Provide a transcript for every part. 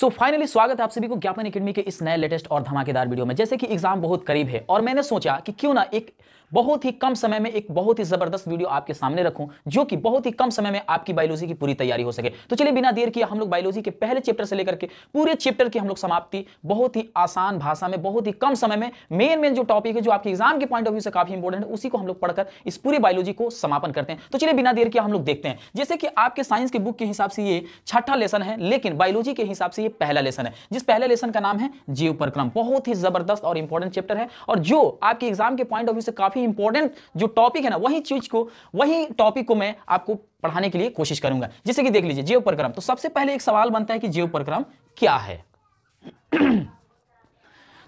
so finally स्वागत है आप सभी को ज्ञापन अकेडमी के इस नए लेटेस्ट और धमाकेदार वीडियो में जैसे कि एग्जाम बहुत करीब है और मैंने सोचा कि क्यों ना एक बहुत ही कम समय में एक बहुत ही ज़बरदस्त वीडियो आपके सामने रखूं जो कि बहुत ही कम समय में आपकी बायोलॉजी की पूरी तैयारी हो सके तो चलिए बिना देर किए हम लोग बायोलॉजी के पहले चैप्टर से लेकर के पूरे चैप्टर की हम लोग समाप्ति बहुत ही आसान भाषा में बहुत ही कम समय में मेन मेन जो टॉपिक है जो आपके एग्जाम के पॉइंट ऑफ व्यू से काफ़ी इंपॉर्टेंट है उसी को हम लोग पढ़कर इस पूरी बायोलॉजी को समापन करते हैं तो चलिए बिना देर किए हम लोग देखते हैं जैसे कि आपके साइंस के बुक के हिसाब से ये छठा लेसन है लेकिन बायोलॉजी के हिसाब से ये पहला लेसन है जिस पहले लेसन का नाम है जीव प्रक्रम बहुत ही जबरदस्त और इंपॉर्टेंट चैप्टर है और जो आपके एग्जाम के पॉइंट ऑफ व्यू से काफी काफ़ी इंपॉर्टेंट जो टॉपिक है ना वही चीज़ को वही टॉपिक को मैं आपको पढ़ाने के लिए कोशिश करूंगा जैसे कि देख लीजिए जीव प्रक्रम तो सबसे पहले एक सवाल बनता है कि जीव प्रक्रम क्या है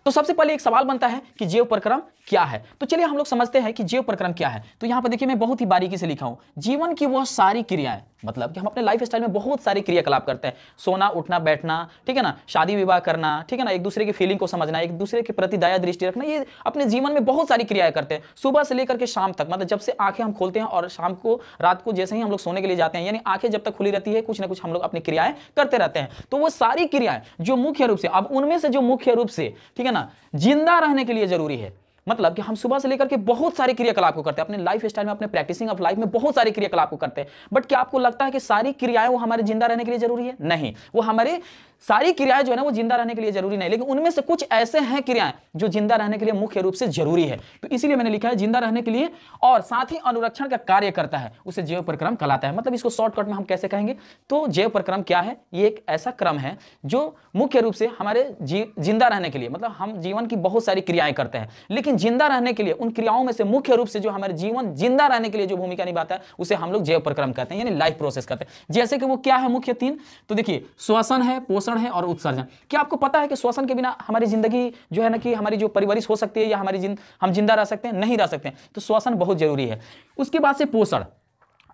तो सबसे पहले एक सवाल बनता है कि जीव प्रक्रम क्या है तो चलिए हम लोग समझते हैं कि जीव प्रक्रम क्या है तो यहाँ पर देखिए मैं बहुत ही बारीकी से लिखा हूँ जीवन की वह सारी क्रियाएं मतलब कि हम अपने लाइफ स्टाइल में बहुत सारे क्रियाकलाप करते हैं सोना उठना बैठना ठीक है ना शादी विवाह करना ठीक है ना एक दूसरे की फीलिंग को समझना एक दूसरे के प्रति दया दृष्टि रखना ये अपने जीवन में बहुत सारी क्रियाएं करते हैं सुबह से लेकर के शाम तक मतलब जब से आंखें हम खोलते हैं और शाम को रात को जैसे ही हम लोग सोने के लिए जाते हैं यानी आंखें जब तक खुली रहती है कुछ ना कुछ हम लोग अपनी क्रियाएं करते रहते हैं तो वो सारी क्रियाएं जो मुख्य रूप से अब उनमें से जो मुख्य रूप से ठीक है ना ना जिंदा रहने के लिए जरूरी है मतलब कि हम सुबह से लेकर के बहुत सारे क्रियाकलाप को करते हैं अपने लाइफ स्टाइल में अपने प्रैक्टिसिंग ऑफ लाइफ में बहुत सारे क्रियाकलाप को करते हैं बट क्या आपको लगता है कि सारी क्रियाएं वो हमारे जिंदा रहने के लिए जरूरी है नहीं वो हमारे सारी क्रियाएं जो है ना वो जिंदा रहने के लिए जरूरी नहीं लेकिन उनमें से कुछ ऐसे हैं क्रियाएं जो जिंदा रहने के लिए मुख्य रूप से जरूरी है तो इसीलिए मैंने लिखा है जिंदा रहने के लिए और साथ ही अनुरक्षण का कार्य करता है उसे जैव प्रक्रम कहलाता है मतलब इसको शॉर्टकट में हम कैसे कहेंगे तो जैव प्रक्रम क्या है ये एक ऐसा क्रम है जो मुख्य रूप से हमारे जिंदा रहने के लिए मतलब हम जीवन की बहुत सारी क्रियाएं करते हैं लेकिन जिंदा रहने के लिए उन क्रियाओं में से मुख्य रूप से जो हमारे जीवन जिंदा रहने के लिए जो भूमिका निभाता है उसे हम लोग जैव प्रक्रम कहते हैं यानी लाइफ प्रोसेस कहते हैं जैसे कि वो क्या है मुख्य तीन तो देखिए श्वसन है पोषण शोषण है और उत्सर्जन क्या आपको पता है कि शोषण के बिना हमारी जिंदगी जो है ना कि हमारी जो परिवरिश हो सकती है या हमारी जिन हम जिंदा रह सकते हैं नहीं रह सकते हैं तो श्वसन बहुत जरूरी है उसके बाद से पोषण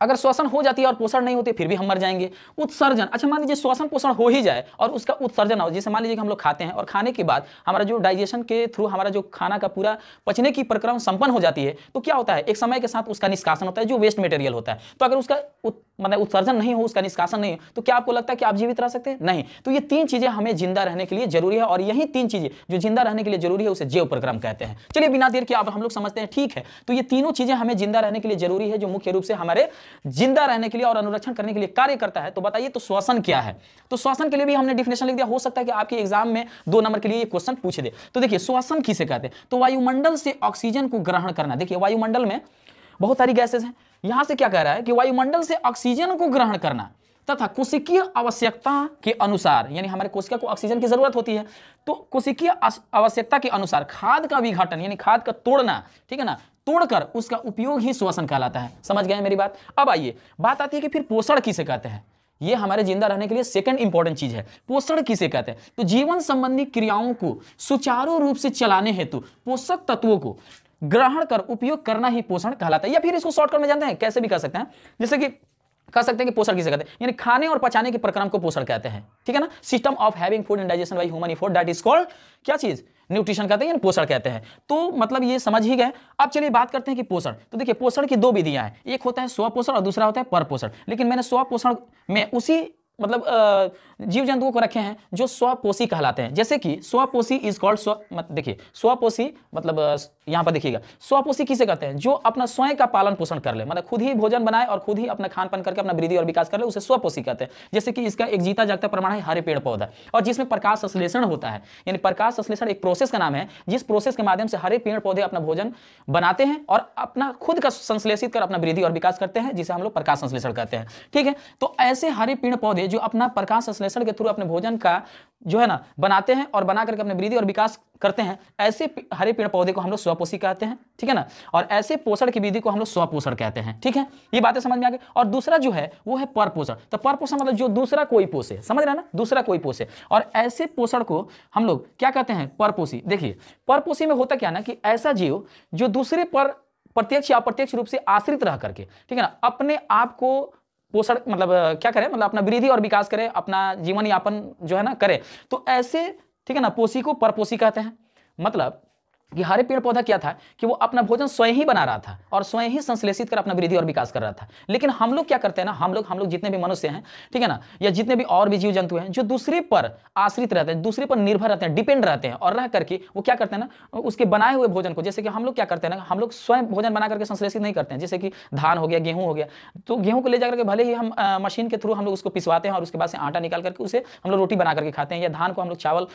अगर श्वसन हो जाती है और पोषण नहीं होती फिर भी हम मर जाएंगे उत्सर्जन अच्छा मान लीजिए श्वसन पोषण हो ही जाए और उसका उत्सर्जन हो जैसे मान लीजिए कि हम लोग खाते हैं और खाने के बाद हमारा जो डाइजेशन के थ्रू हमारा जो खाना का पूरा पचने की प्रक्रम संपन्न हो जाती है तो क्या होता है एक समय के साथ उसका निष्कासन होता है जो वेस्ट मटेरियल होता है तो अगर उसका उत, मतलब उत्सर्जन नहीं हो उसका निष्कासन नहीं हो तो क्या आपको लगता है कि आप जीवित रह सकते हैं नहीं तो ये तीन चीजें हमें जिंदा रहने के लिए जरूरी है और यही तीन चीजें जो जिंदा रहने के लिए जरूरी है उसे जैव प्रक्रम कहते हैं चलिए बिना देर के आप हम लोग समझते हैं ठीक है तो ये तीनों चीजें हमें जिंदा रहने के लिए जरूरी है जो मुख्य रूप से हमारे जिंदा रहने के लिए और अनुरक्षण करने के लिए कार्य करता है तो बताइए तो श्वसन क्या है तो श्वसन के लिए भी हमने डिफिनेशन लिख दिया हो सकता है कि आपके एग्जाम में दो नंबर के लिए ये क्वेश्चन पूछ दे तो देखिए श्वसन किसे कहते हैं तो वायुमंडल से ऑक्सीजन को ग्रहण करना देखिए वायुमंडल में बहुत सारी गैसेज हैं यहां से क्या कह रहा है कि वायुमंडल से ऑक्सीजन को ग्रहण करना तथा कोशिकीय आवश्यकता के अनुसार यानी हमारे कोशिका को ऑक्सीजन की जरूरत होती है तो कोशिकीय आवश्यकता के अनुसार खाद का विघटन यानी खाद का तोड़ना ठीक है ना तोड़कर उसका उपयोग ही श्वसन कहलाता है समझ गए मेरी बात अब आइए बात आती है कि फिर पोषण किसे कहते हैं ये हमारे जिंदा रहने के लिए सेकंड इंपॉर्टेंट चीज है पोषण किसे कहते हैं तो जीवन संबंधी क्रियाओं को सुचारू रूप से चलाने हेतु पोषक तत्वों को ग्रहण कर उपयोग करना ही पोषण कहलाता है या फिर इसको शॉर्टकट में जानते हैं कैसे भी कह सकते हैं जैसे कि कह सकते हैं कि पोषण किसे कहते हैं यानी खाने और पचाने के प्रक्रम को पोषण कहते हैं ठीक है ना system of having food and digestion by human effort that is called क्या चीज न्यूट्रिशन कहते हैं यानी पोषण कहते हैं तो मतलब ये समझ ही गए अब चलिए बात करते हैं कि पोषण तो देखिए पोषण की दो विधियां हैं एक होता है स्वपोषण और दूसरा होता है परपोषण लेकिन मैंने स्वपोषण में उसी मतलब जीव जंतुओं को रखे हैं जो स्वपोषी कहलाते हैं जैसे कि स्वपोषी इज कॉल्ड स्व मत देखिए स्वपोषी मतलब यहाँ पर देखिएगा स्वपोषी किसे कहते हैं जो अपना स्वयं का पालन पोषण कर ले मतलब खुद ही भोजन बनाए और खुद ही अपना खान पान करके अपना वृद्धि और विकास कर ले उसे स्वपोषी कहते हैं जैसे कि इसका एक जीता जागता प्रमाण है हरे पेड़ पौधा और जिसमें प्रकाश संश्लेषण होता है यानी प्रकाश संश्लेषण एक प्रोसेस का नाम है जिस प्रोसेस के माध्यम से हरे पेड़ पौधे अपना भोजन बनाते हैं और अपना खुद का संश्लेषित कर अपना वृद्धि और विकास करते हैं जिसे हम लोग प्रकाश संश्लेषण कहते हैं ठीक है तो ऐसे हरे पेड़ पौधे है जो अपना प्रकाश संश्लेषण के थ्रू अपने भोजन का जो है ना बनाते हैं और बना करके अपने वृद्धि और विकास करते हैं ऐसे हरे पेड़ पौधे को हम लोग स्वपोषी कहते हैं ठीक है ना और ऐसे पोषण की विधि को हम लोग स्वपोषण कहते हैं ठीक है ये बातें समझ में आ गई और दूसरा जो है वो है परपोषण तो परपोषण मतलब जो दूसरा कोई पोषे समझ रहे हैं ना दूसरा कोई पोषे और ऐसे पोषण को हम लोग क्या कहते हैं परपोषी देखिए परपोषी में होता क्या ना कि ऐसा जीव जो दूसरे पर प्रत्यक्ष या अप्रत्यक्ष रूप से आश्रित रह करके ठीक है ना अपने आप को पोषण मतलब क्या करें मतलब अपना वृद्धि और विकास करें अपना जीवन यापन जो है ना करें तो ऐसे ठीक है ना पोषी को परपोषी कहते हैं मतलब हरे पेड़ पौधा क्या था कि वो अपना भोजन स्वयं ही बना रहा था और स्वयं ही संश्लेषित कर अपना वृद्धि और विकास कर रहा था लेकिन हम लोग क्या करते हैं ना हम लोग हम लोग जितने भी मनुष्य हैं ठीक है ना या जितने भी और भी जीव जंतु हैं जो दूसरे पर आश्रित रहते हैं दूसरे पर निर्भर रहते हैं डिपेंड रहते हैं और रह करके वो क्या करते हैं ना उसके बनाए हुए भोजन को जैसे कि हम लोग क्या करते हैं ना हम लोग स्वयं भोजन बना करके संश्लेषित नहीं करते हैं जैसे कि धान हो गया गेहूँ हो गया तो गेहूँ को ले जाकर के भले ही हम मशीन के थ्रू हम लोग उसको पिसवाते हैं और उसके बाद से आटा निकाल करके उसे हम लोग रोटी बना करके खाते हैं या धान को हम लोग चावल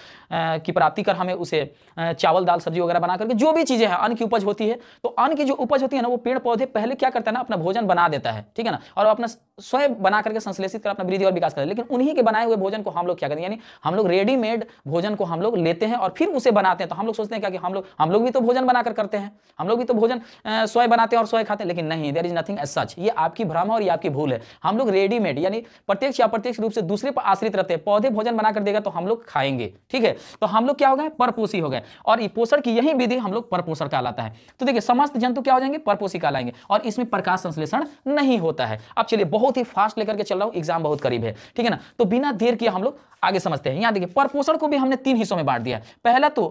की प्राप्ति कर हमें उसे चावल दाल सब्जी वगैरह वगैरह बना करके जो भी चीजें हैं अन्न की उपज होती है तो अन्न की जो उपज होती है ना वो पेड़ पौधे पहले क्या करता है ना अपना भोजन बना देता है ठीक है ना और अपना स्वयं बना करके संश्लेषित कर अपना वृद्धि और विकास कर लेकिन उन्हीं के बनाए हुए भोजन को हम लोग क्या करते हैं यानी हम लोग रेडीमेड भोजन को हम लोग लेते हैं और फिर उसे बनाते हैं तो हम लोग सोचते हैं क्या कि हम लोग हम लोग भी तो भोजन बनाकर करते हैं हम लोग भी तो भोजन स्वयं बनाते हैं और स्वयं खाते हैं लेकिन नहीं there is nothing as such ये आपकी भ्रम और ये आपकी भूल है हम लोग रेडीमेड यानी प्रत्यक्ष या प्रत्यक्ष रूप से दूसरे पर आश्रित रहते हैं पौधे भोजन बनाकर देगा तो हम लोग खाएंगे ठीक है तो हम लोग क्या हो गए परपोषी हो गए और पोषण की यही विधि हम लोग परपोषण कहलाता है तो देखिए समस्त जंतु क्या हो जाएंगे परपोषी कहलाएंगे और इसमें प्रकाश संश्लेषण नहीं होता है अब चलिए बहुत बहुत ही फास्ट लेकर के चल रहा हूँ एग्जाम बहुत करीब है ठीक है ना तो बिना देर किए हम लोग आगे समझते हैं यहाँ देखिए परपोषण को भी हमने तीन हिस्सों में बांट दिया पहला तो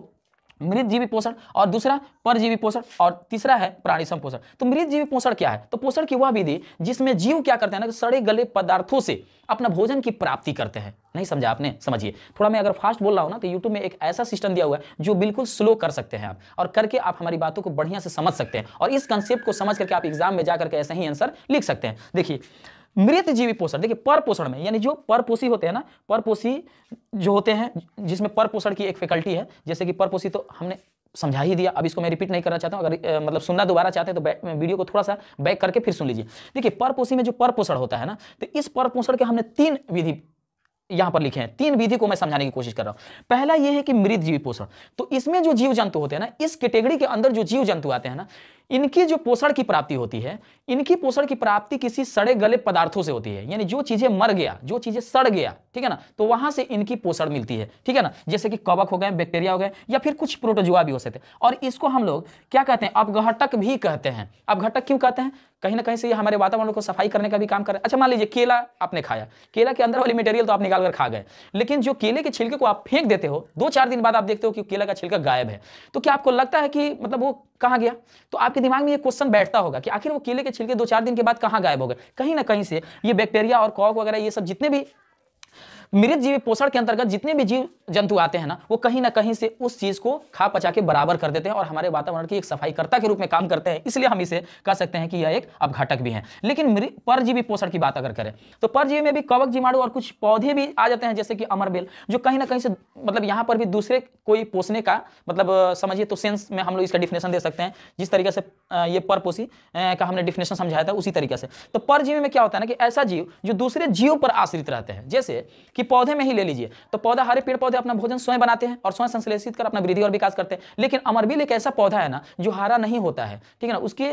मृत जीवी पोषण और दूसरा परजीवी पोषण और तीसरा है प्राणी संपोषण तो मृत जीवी पोषण क्या है तो पोषण की वह विधि जिसमें जीव क्या करते हैं ना सड़े गले पदार्थों से अपना भोजन की प्राप्ति करते हैं नहीं समझा आपने समझिए थोड़ा मैं अगर फास्ट बोल रहा हूँ ना तो यूट्यूब में एक ऐसा सिस्टम दिया हुआ है जो बिल्कुल स्लो कर सकते हैं आप और करके आप हमारी बातों को बढ़िया से समझ सकते हैं और इस कंसेप्ट को समझ करके आप एग्जाम में जाकर के ऐसे ही आंसर लिख सकते हैं देखिए मृत जीवी पोषण देखिए पर पोषण में यानी जो परपोषी होते हैं ना परपोषी जो होते हैं जिसमें परपोषण की एक फैकल्टी है जैसे कि परपोषी तो हमने समझा ही दिया अब इसको मैं रिपीट नहीं करना चाहता हूं अगर ए, मतलब सुनना दोबारा चाहते हैं तो वीडियो को थोड़ा सा बैक करके फिर सुन लीजिए देखिए परपोषी में जो परपोषण होता है ना तो इस परपोषण के हमने तीन विधि यहां पर लिखे हैं तीन विधि को मैं समझाने की कोशिश कर रहा हूं पहला यह है कि मृत जीव पोषण तो इसमें जो जीव जंतु होते हैं ना इस कैटेगरी के अंदर जो जीव जंतु आते हैं ना इनकी जो पोषण की प्राप्ति होती है इनकी पोषण की प्राप्ति किसी सड़े गले पदार्थों से होती है यानी जो चीजें मर गया जो चीजें सड़ गया ठीक है ना तो वहां से इनकी पोषण मिलती है ठीक है ना जैसे कि कवक हो गए बैक्टीरिया हो गए या फिर कुछ प्रोटोजुआ भी हो सकते हैं और इसको हम लोग क्या कहते हैं अपघटक भी कहते हैं अपघटक क्यों कहते हैं कहीं ना कहीं से हमारे वातावरण को सफाई करने का भी काम कर रहे हैं अच्छा मान लीजिए केला आपने खाया केला के अंदर वाली मटेरियल तो आप निकाल कर खा गए लेकिन जो केले के छिलके को आप फेंक देते हो दो चार दिन बाद आप देखते हो कि केला का छिलका गायब है तो क्या आपको लगता है कि मतलब वो कहाँ गया तो आपके दिमाग में ये क्वेश्चन बैठता होगा कि आखिर वो केले के छिलके दो चार दिन के बाद कहाँ गायब हो गए कहीं ना कहीं से ये बैक्टीरिया और कॉक वगैरह ये सब जितने भी मृत जीव पोषण के अंतर्गत जितने भी जीव जंतु आते हैं ना वो कहीं ना कहीं से उस चीज को खा पचा के बराबर कर देते हैं और हमारे वातावरण की एक सफाईकर्ता के रूप में काम करते हैं इसलिए हम इसे कह सकते हैं कि यह एक अवघटक भी है लेकिन परजीवी पोषण की बात अगर करें तो परजीवी में भी कवक जीवाणु और कुछ पौधे भी आ जाते हैं जैसे कि अमरबेल जो कहीं ना कहीं से मतलब यहाँ पर भी दूसरे कोई पोषने का मतलब समझिए तो सेंस में हम लोग इसका डिफिनेशन दे सकते हैं जिस तरीके से ये पर पोषी का हमने डिफिनेशन समझाया था उसी तरीके से तो परजीवी में क्या होता है ना कि ऐसा जीव जो दूसरे जीव पर आश्रित रहते हैं जैसे कि पौधे में ही ले लीजिए तो पौधा हरे पेड़ पौधे अपना भोजन स्वयं बनाते हैं और स्वयं संश्लेषित कर अपना वृद्धि और विकास करते हैं लेकिन अमरबिल एक ऐसा पौधा है ना जो हरा नहीं होता है ठीक है ना उसके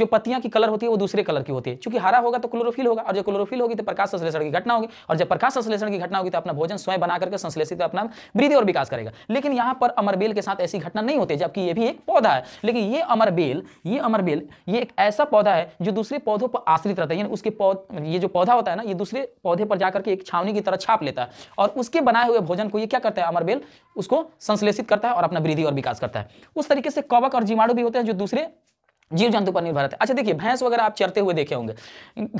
जो पत्तियां की कलर होती है वो दूसरे कलर की होती है चूंकि हरा होगा तो क्लोरोफिल होगा और जब क्लोरोफिल होगी तो प्रकाश संश्लेषण की घटना होगी और जब प्रकाश संश्लेषण की घटना होगी तो अपना भोजन स्वयं बना करके संश्लेषित अपना वृद्धि और विकास करेगा लेकिन यहां पर अमरबेल के साथ ऐसी घटना नहीं होती जबकि ये भी एक पौधा है लेकिन ये अमरबेल ये अमरबेल ये एक ऐसा पौधा है जो दूसरे पौधों पर आश्रित रहता है यानी उसके पौध ये जो पौधा होता है ना ये दूसरे पौधे पर जाकर के एक छावनी की तरह छाप भाप लेता है और उसके बनाए हुए भोजन को ये क्या करता है अमरबेल उसको संश्लेषित करता है और अपना वृद्धि और विकास करता है उस तरीके से कवक और जीवाणु भी होते हैं जो दूसरे जीव जंतु पर निर्भर रहता है अच्छा देखिए भैंस वगैरह आप चरते हुए देखे होंगे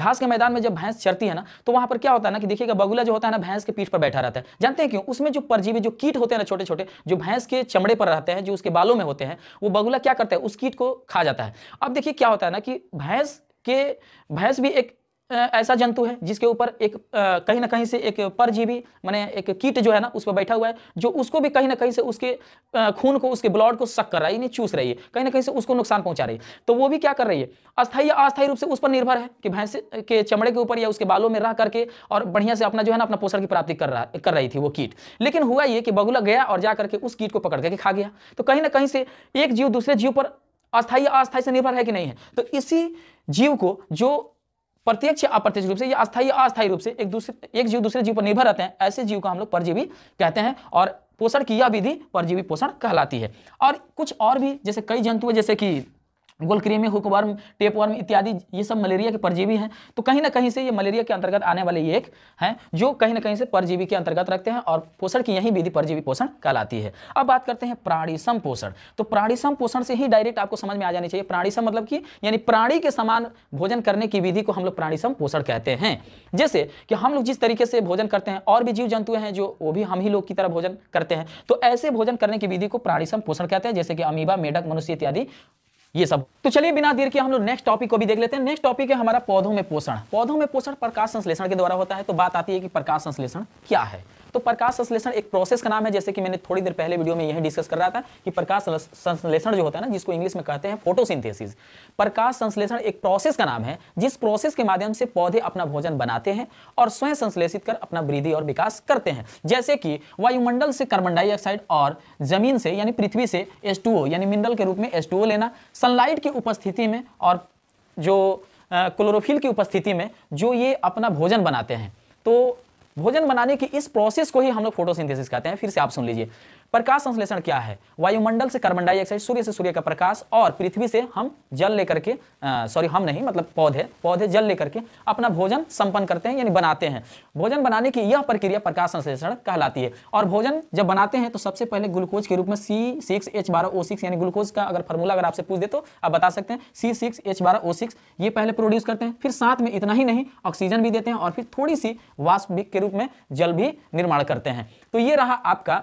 घास के मैदान में जब भैंस चरती है ना तो वहां पर क्या होता है ना कि देखिएगा बगुला जो होता है ना भैंस के पीठ पर बैठा रहता है जानते हैं क्यों उसमें जो परजीवी जो कीट होते हैं ना छोटे छोटे जो भैंस के चमड़े पर रहते हैं जो उसके बालों में होते हैं वो बगुला क्या करता है उस कीट को खा जाता है अब देखिए क्या होता है ना कि भैंस के भैंस भी एक ऐसा जंतु है जिसके ऊपर एक कहीं ना कहीं से एक परजीवी माने एक कीट जो है ना उस पर बैठा हुआ है जो उसको भी कहीं ना कहीं से उसके खून को उसके ब्लड को सक कर रहा है चूस रही है कहीं ना कहीं से उसको नुकसान पहुंचा रही है तो वो भी क्या कर रही है अस्थायी या अस्थायी रूप से उस पर निर्भर है कि भैंस के चमड़े के ऊपर या उसके बालों में रह करके और बढ़िया से अपना जो है ना अपना पोषण की प्राप्ति कर रहा कर रही थी वो कीट लेकिन हुआ ये कि बगुला गया और जा करके उस कीट को पकड़ करके खा गया तो कहीं ना कहीं से एक जीव दूसरे जीव पर अस्थायी अस्थायी से निर्भर है कि नहीं है तो इसी जीव को जो प्रत्यक्ष या अप्रत्यक्ष रूप से या अस्थायी अस्थायी रूप से एक दूसरे एक जीव दूसरे जीव पर निर्भर रहते हैं ऐसे जीव को हम लोग परजीवी कहते हैं और पोषण की यह विधि परजीवी पोषण कहलाती है और कुछ और भी जैसे कई जंतु जैसे कि गोलक्रीमी हुकवर्म टेपवर्म इत्यादि ये सब मलेरिया के परजीवी हैं तो कहीं ना कहीं से ये मलेरिया के अंतर्गत आने वाले एक हैं जो कहीं ना कहीं से परजीवी के अंतर्गत रखते हैं और पोषण की यही विधि परजीवी पोषण कहलाती है अब बात करते हैं प्राणीसम पोषण तो प्राणीसम पोषण से ही डायरेक्ट आपको समझ में आ जानी चाहिए प्राणीसम मतलब कि यानी प्राणी के समान भोजन करने की विधि को हम लोग प्राणीसम पोषण कहते हैं जैसे कि हम लोग जिस तरीके से भोजन करते हैं और भी जीव जंतु हैं जो वो भी हम ही लोग की तरह भोजन करते हैं तो ऐसे भोजन करने की विधि को प्राणीसम पोषण कहते हैं जैसे कि अमीबा मेढक मनुष्य इत्यादि ये सब तो चलिए बिना देर के हम लोग नेक्स्ट टॉपिक को भी देख लेते हैं नेक्स्ट टॉपिक है हमारा पौधों में पोषण पौधों में पोषण प्रकाश संश्लेषण के द्वारा होता है तो बात आती है कि प्रकाश संश्लेषण क्या है तो प्रकाश संश्लेषण एक प्रोसेस का नाम है जैसे कि मैंने थोड़ी देर पहले वीडियो में यही डिस्कस कर रहा था कि प्रकाश संश्लेषण जो होता है ना जिसको इंग्लिश में कहते हैं फोटोसिंथेसिस प्रकाश संश्लेषण एक प्रोसेस का नाम है जिस प्रोसेस के माध्यम से पौधे अपना भोजन बनाते हैं और स्वयं संश्लेषित कर अपना वृद्धि और विकास करते हैं जैसे कि वायुमंडल से कार्बन डाइऑक्साइड और जमीन से यानी पृथ्वी से एस यानी मिनरल के रूप में एस लेना सनलाइट की उपस्थिति में और जो क्लोरोफिल की उपस्थिति में जो ये अपना भोजन बनाते हैं तो भोजन बनाने की इस प्रोसेस को ही हम लोग फोटोसिंथेसिस कहते हैं फिर से आप सुन लीजिए प्रकाश संश्लेषण क्या है वायुमंडल से कार्बन डाइऑक्साइड सूर्य से सूर्य का प्रकाश और पृथ्वी से हम जल लेकर के सॉरी हम नहीं मतलब पौधे पौधे जल लेकर के अपना भोजन संपन्न करते हैं यानी बनाते हैं भोजन बनाने की यह प्रक्रिया प्रकाश संश्लेषण कहलाती है और भोजन जब बनाते हैं तो सबसे पहले ग्लूकोज के रूप में सी सिक्स एच बारह ओ सिक्स यानी ग्लूकोज का अगर फॉर्मूला अगर आपसे पूछ दे तो आप बता सकते हैं सी सिक्स एच बारह ओ सिक्स ये पहले प्रोड्यूस करते हैं फिर साथ में इतना ही नहीं ऑक्सीजन भी देते हैं और फिर थोड़ी सी वाष्प के रूप में जल भी निर्माण करते हैं तो ये रहा आपका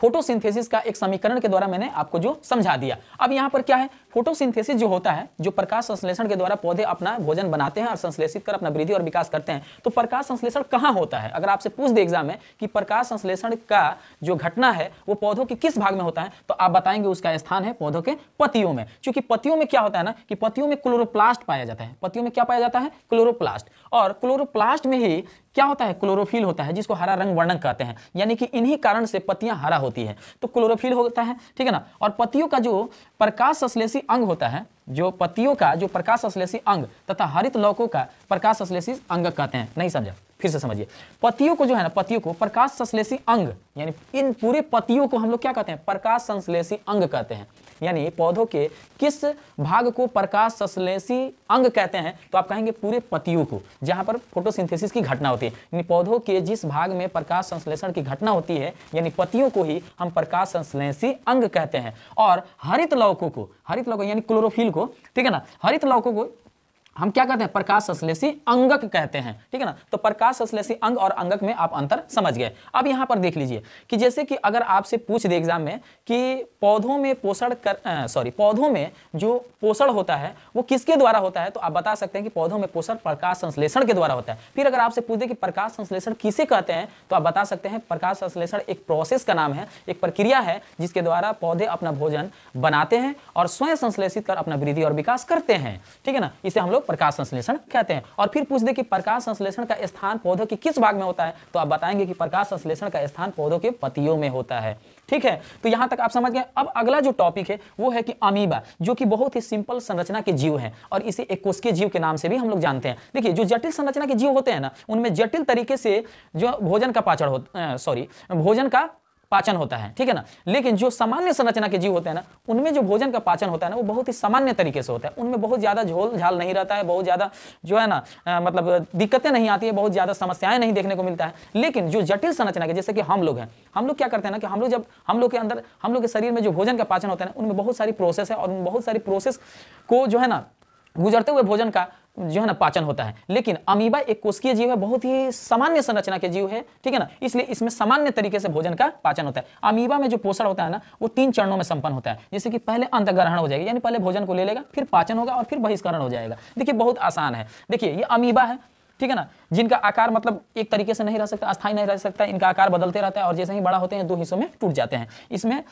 फोटोसिंथेसिस का एक समीकरण के द्वारा मैंने आपको जो समझा दिया अब यहां पर क्या है फोटोसिंथेसिस जो होता है जो प्रकाश संश्लेषण के द्वारा पौधे अपना भोजन बनाते हैं और संश्लेषित कर अपना वृद्धि और विकास करते हैं तो प्रकाश संश्लेषण कहाँ होता है अगर आपसे पूछ दे एग्जाम में कि प्रकाश संश्लेषण का जो घटना है वो पौधों के किस भाग में होता है तो आप बताएंगे उसका स्थान है पौधों के पतियों में चूंकि पतियों में क्या होता है ना कि पतियों में क्लोरोप्लास्ट पाया जाता है पतियों में क्या पाया जाता है क्लोरोप्लास्ट और क्लोरोप्लास्ट में ही क्या होता है क्लोरोफिल होता है जिसको हरा रंग वर्णन कहते हैं यानी कि इन्हीं कारण से पत्तियां हरा होती है तो क्लोरोफिल होता है ठीक है ना और पतियों का जो प्रकाश संश्लेषी अंग होता है जो पतियों का जो प्रकाश संश्लेषी अंग तथा हरित लौकों का प्रकाश संश्लेषी अंग कहते हैं नहीं समझा फिर से समझिए पतियों को जो है ना पतियों को प्रकाश संश्लेषी अंग यानी इन पूरे पतियों को हम लोग क्या कहते हैं प्रकाश संश्लेषी अंग कहते हैं यानी पौधों के किस भाग को प्रकाश संश्लेषी अंग कहते हैं तो आप कहेंगे पूरे पतियों को जहां पर फोटोसिंथेसिस की घटना होती है यानी पौधों के जिस भाग में प्रकाश संश्लेषण की घटना होती है यानी पतियों को ही हम प्रकाश संश्लेषी अंग कहते हैं और हरित लौकों को हरित लौकों यानी क्लोरोफिल को ठीक है ना हरित लौकों को हम क्या कहते हैं प्रकाश संश्लेषी अंगक कहते हैं ठीक है ना तो प्रकाश संश्लेषी अंग और अंगक में आप अंतर समझ गए अब यहाँ पर देख लीजिए कि जैसे कि अगर आपसे पूछ दे एग्जाम में कि पौधों में पोषण कर सॉरी पौधों में जो पोषण होता है वो किसके द्वारा होता है तो आप बता सकते हैं कि पौधों में पोषण प्रकाश संश्लेषण के द्वारा होता है फिर अगर आपसे पूछ दे कि प्रकाश संश्लेषण किसे कहते हैं तो आप बता सकते हैं प्रकाश संश्लेषण एक प्रोसेस का नाम है एक प्रक्रिया है जिसके द्वारा पौधे अपना भोजन बनाते हैं और स्वयं संश्लेषित कर अपना वृद्धि और विकास करते हैं ठीक है ना इसे हम लोग प्रकाश संश्लेषण कहते हैं और फिर पूछ दे कि प्रकाश संश्लेषण का स्थान पौधों के किस भाग में होता है तो आप बताएंगे कि प्रकाश संश्लेषण का स्थान पौधों के पतियों में होता है ठीक है तो यहां तक आप समझ गए अब अगला जो टॉपिक है वो है कि अमीबा जो कि बहुत ही सिंपल संरचना के जीव है और इसे एक कोशिकीय जीव के नाम से भी हम लोग जानते हैं देखिए जो जटिल संरचना के जीव होते हैं ना उनमें जटिल तरीके से जो भोजन का पाचड़ हो सॉरी भोजन का पाचन होता है ठीक है ना लेकिन जो सामान्य संरचना के जीव होते हैं ना उनमें जो भोजन का पाचन होता है ना वो बहुत ही सामान्य तरीके से होता है उनमें बहुत ज़्यादा झोल झाल नहीं रहता है बहुत ज़्यादा जो है ना आ, मतलब दिक्कतें नहीं आती है बहुत ज़्यादा समस्याएं नहीं देखने को मिलता है लेकिन जो जटिल संरचना के जैसे कि हम लोग हैं हम लोग क्या करते हैं ना कि हम लोग जब हम लोग के अंदर हम लोग के शरीर में जो भोजन का पाचन होता है ना उनमें बहुत सारी प्रोसेस है और उन बहुत सारी प्रोसेस को जो है ना गुजरते हुए भोजन का जो है ना पाचन होता है लेकिन अमीबा एक कोशिकीय जीव है बहुत ही सामान्य संरचना के जीव है ठीक है ना इसलिए इसमें सामान्य तरीके से भोजन का पाचन होता है अमीबा में जो पोषण होता है ना वो तीन चरणों में संपन्न होता है जैसे कि पहले अंतग्रहण हो जाएगा यानी पहले भोजन को ले लेगा फिर पाचन होगा और फिर बहिष्करण हो जाएगा देखिए बहुत आसान है देखिए ये अमीबा है ठीक है ना जिनका आकार मतलब एक तरीके से नहीं रह सकता अस्थायी नहीं रह सकता इनका आकार बदलते रहता है और जैसे ही बड़ा होते हैं दो हिस्सों में टूट जाते हैं इसमें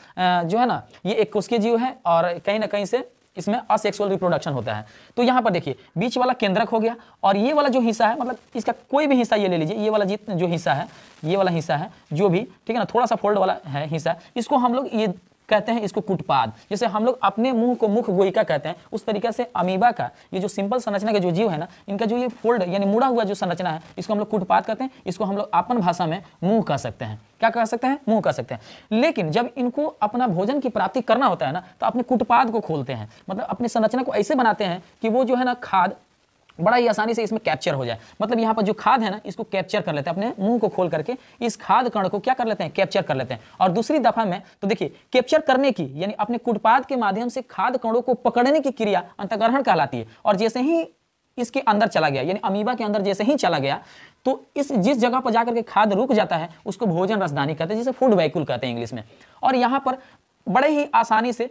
जो है ना ये एक कोशिकीय जीव है और कहीं ना कहीं से इसमें असेक्सुअल रिप्रोडक्शन होता है तो यहाँ पर देखिए बीच वाला केंद्रक हो गया और ये वाला जो हिस्सा है मतलब इसका कोई भी हिस्सा ये ले लीजिए ये वाला जितना जो हिस्सा है ये वाला हिस्सा है जो भी ठीक है ना थोड़ा सा फोल्ड वाला है हिस्सा इसको हम लोग ये कहते हैं इसको कुटपाद जैसे हम लोग अपने मुंह को मुख गोइका कहते हैं उस तरीके से अमीबा का ये जो सिंपल संरचना का जो जीव है ना इनका जो ये फोल्ड यानी मुड़ा हुआ जो संरचना है इसको हम लोग कुटपाद कहते हैं इसको हम लोग अपन भाषा में मुंह कह सकते हैं क्या कह सकते हैं मुंह कह सकते हैं लेकिन जब इनको अपना भोजन की प्राप्ति करना होता है ना तो अपने कुटपाद को खोलते हैं मतलब अपनी संरचना को ऐसे बनाते हैं कि वो जो है ना खाद बड़ा ही आसानी से इसमें कैप्चर हो जाए मतलब यहाँ पर जो खाद है ना इसको कैप्चर कर लेते हैं अपने मुंह को खोल करके इस खाद कण को क्या कर लेते हैं कैप्चर कर लेते हैं और दूसरी दफा में तो देखिए कैप्चर करने की यानी अपने कुटपाद के माध्यम से खाद कणों को पकड़ने की क्रिया अंतग्रहण कहलाती है और जैसे ही इसके अंदर चला गया यानी अमीबा के अंदर जैसे ही चला गया तो इस जिस जगह पर जाकर के खाद रुक जाता है उसको भोजन रसदानी कहते हैं जिसे फूड वैकुल कहते हैं इंग्लिश में और यहाँ पर बड़े ही आसानी से